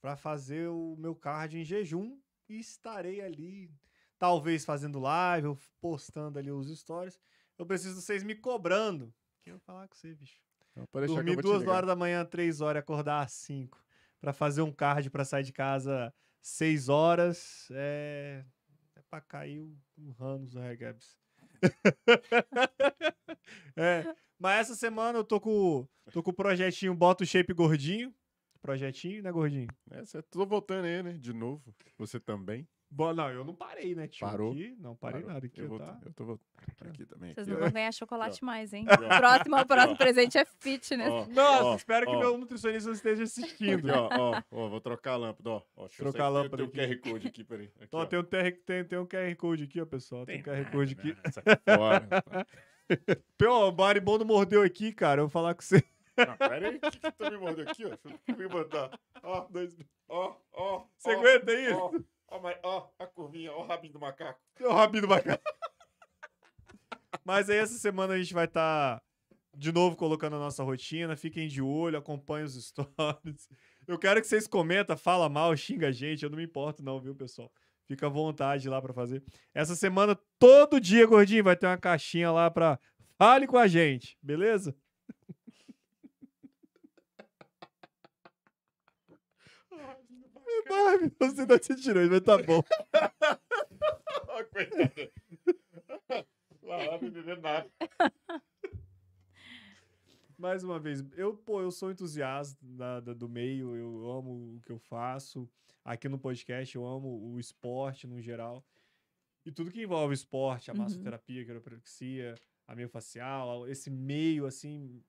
para fazer o meu card em jejum e estarei ali talvez fazendo live, ou postando ali os stories. Eu preciso de vocês me cobrando. Que eu vou falar com você, bicho. Não, Dormir duas horas da manhã, três horas, acordar às cinco. Pra fazer um card pra sair de casa seis horas. É, é pra cair o, o Ramos, Gabs? é. Mas essa semana eu tô com, tô com o projetinho boto Shape Gordinho. Projetinho, né, Gordinho? É, tô voltando aí, né? De novo. Você também. Bom, não, eu não parei, né? Tinha Parou. Aqui, não parei Parou. nada. Aqui, eu, vou, tá? eu tô aqui, também. Vocês aqui, não vão ganhar chocolate mais, hein? próximo, o próximo presente é fitness. Né? Ó, Nossa, espero que meu nutricionista esteja assistindo. ó, ó, ó, vou trocar a lâmpada, ó. trocar a lâmpada tem, tem um QR Code aqui, peraí. Aqui, ó, Tem, um QR, tem, tem um QR Code aqui, ó, pessoal. Tem, tem um QR Code aqui. Essa ah, fora. Pô, o Baribondo mordeu aqui, cara. Eu vou falar com você. Não, o que, que tu me mordeu aqui, ó? Deixa eu me mandar. Ó, dois... Ó, ó, Você aguenta isso? Ó, ó, a curvinha, ó o rabinho do macaco. Ó o rabinho do macaco. Mas aí essa semana a gente vai estar tá de novo colocando a nossa rotina. Fiquem de olho, acompanhem os stories. Eu quero que vocês comentem, fala mal, xinga a gente. Eu não me importo não, viu, pessoal? Fica à vontade lá para fazer. Essa semana, todo dia, gordinho, vai ter uma caixinha lá para fale com a gente, beleza? Barbie, você não te tirou, mas tá bom. coitado. Lá, lá, bebendo nada. Mais uma vez, eu, pô, eu sou entusiasta da, da, do meio, eu amo o que eu faço. Aqui no podcast, eu amo o esporte no geral. E tudo que envolve esporte, a uhum. massoterapia, a quiropraxia, a meio facial, esse meio, assim,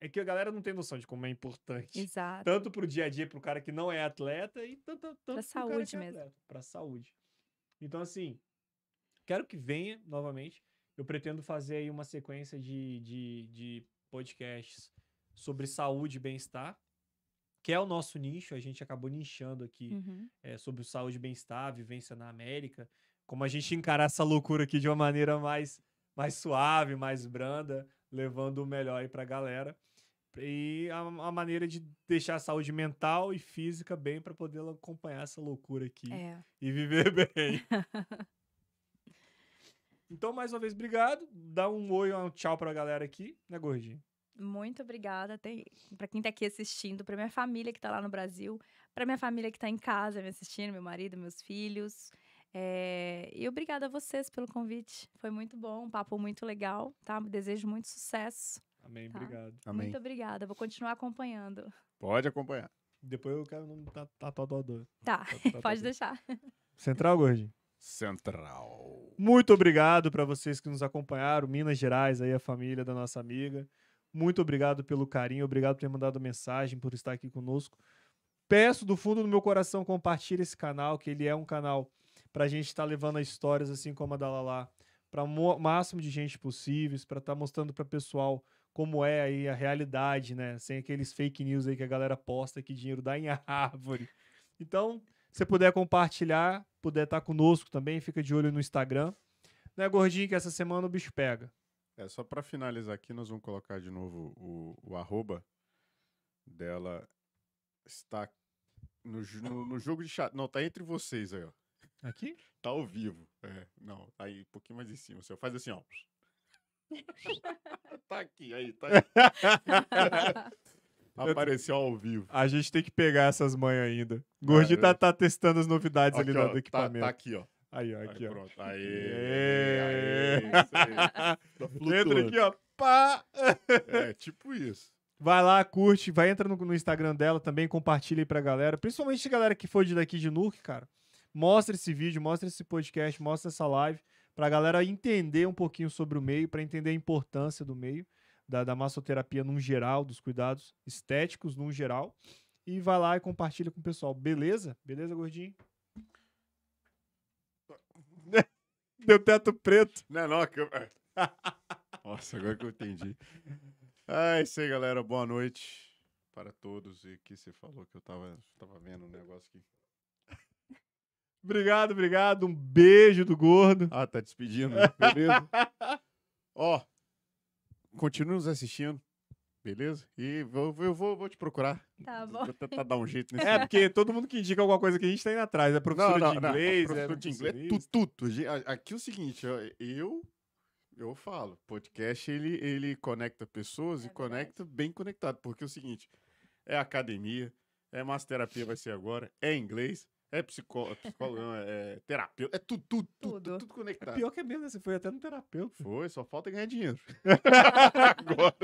é que a galera não tem noção de como é importante. Exato. Tanto pro dia a dia, pro cara que não é atleta, e tanto, tanto pra saúde cara é mesmo. Atleta, pra saúde. Então, assim, quero que venha novamente. Eu pretendo fazer aí uma sequência de, de, de podcasts sobre saúde e bem-estar, que é o nosso nicho. A gente acabou nichando aqui uhum. é, sobre saúde e bem-estar, vivência na América. Como a gente encarar essa loucura aqui de uma maneira mais, mais suave, mais branda, levando o melhor aí pra galera. E a, a maneira de deixar a saúde mental e física bem para poder acompanhar essa loucura aqui é. e viver bem. então, mais uma vez, obrigado. Dá um oi, um tchau pra galera aqui, né, Gordinho? Muito obrigada para quem está aqui assistindo, para minha família que está lá no Brasil, para minha família que está em casa me assistindo, meu marido, meus filhos. É, e obrigada a vocês pelo convite. Foi muito bom, um papo muito legal, tá? Desejo muito sucesso. Amém, tá? obrigado. Amém. Muito obrigada. Vou continuar acompanhando. Pode acompanhar. Depois eu quero tá nome da tatuadora. Tá, pode tá. deixar. Central, Gordinho. Central. Muito obrigado para vocês que nos acompanharam, Minas Gerais, aí a família da nossa amiga. Muito obrigado pelo carinho, obrigado por ter mandado mensagem, por estar aqui conosco. Peço do fundo do meu coração compartilhe esse canal, que ele é um canal para a gente estar tá levando as histórias, assim como a da Lala, para o máximo de gente possíveis, para estar tá mostrando para o pessoal como é aí a realidade, né? Sem aqueles fake news aí que a galera posta que dinheiro dá em árvore. Então, se puder compartilhar, puder estar tá conosco também, fica de olho no Instagram. Né, gordinho, que essa semana o bicho pega. É, só para finalizar aqui, nós vamos colocar de novo o, o arroba dela está no, no, no jogo de chat. Não, tá entre vocês aí, ó. Aqui? Tá ao vivo. É, não, tá aí um pouquinho mais em cima. Você assim, faz assim, ó. tá aqui, aí, tá aí. Apareceu ao vivo. A gente tem que pegar essas mães ainda. Gordinho tá, é. tá testando as novidades aqui, ali ó, do equipamento. Tá, tá aqui, ó. Aí, ó, aqui, aí, ó. Pronto. Aê! aê, aê, Entra aqui, ó. Pá! É, tipo isso. Vai lá, curte, vai entrar no, no Instagram dela também, compartilha aí pra galera. Principalmente a galera que for de daqui de Nuke, cara mostra esse vídeo, mostra esse podcast, mostra essa live, para a galera entender um pouquinho sobre o meio, para entender a importância do meio, da, da massoterapia num geral, dos cuidados estéticos num geral. E vai lá e compartilha com o pessoal. Beleza? Beleza, gordinho? Meu teto preto. Não é não, Nossa, agora que eu entendi. Ah, é isso aí, galera. Boa noite para todos. E que você falou que eu tava, tava vendo um negócio aqui. Obrigado, obrigado. Um beijo do gordo. Ah, tá despedindo, beleza? Ó, continue nos assistindo. Beleza? E vou, eu vou, vou te procurar. Tá bom. Vou tentar dar um jeito nesse É, porque todo mundo que indica alguma coisa que a gente tá indo atrás. É professor é é de inglês, não, professor de inglês, é tudo, tudo. Aqui é o seguinte, eu eu falo, podcast ele, ele conecta pessoas é e conecta bem conectado, porque é o seguinte, é academia, é massoterapia vai ser agora, é inglês, é, é psicólogo, não, é terapeuta, é, é tudo, tudo, tudo, tudo, tudo conectado. É pior que é mesmo, né? você foi até no terapeuta. Foi, só falta ganhar dinheiro. Agora.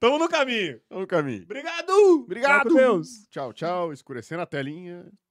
Tamo no caminho. Tamo no caminho. Obrigado! Obrigado! Deus. Tchau, tchau. Escurecendo a telinha.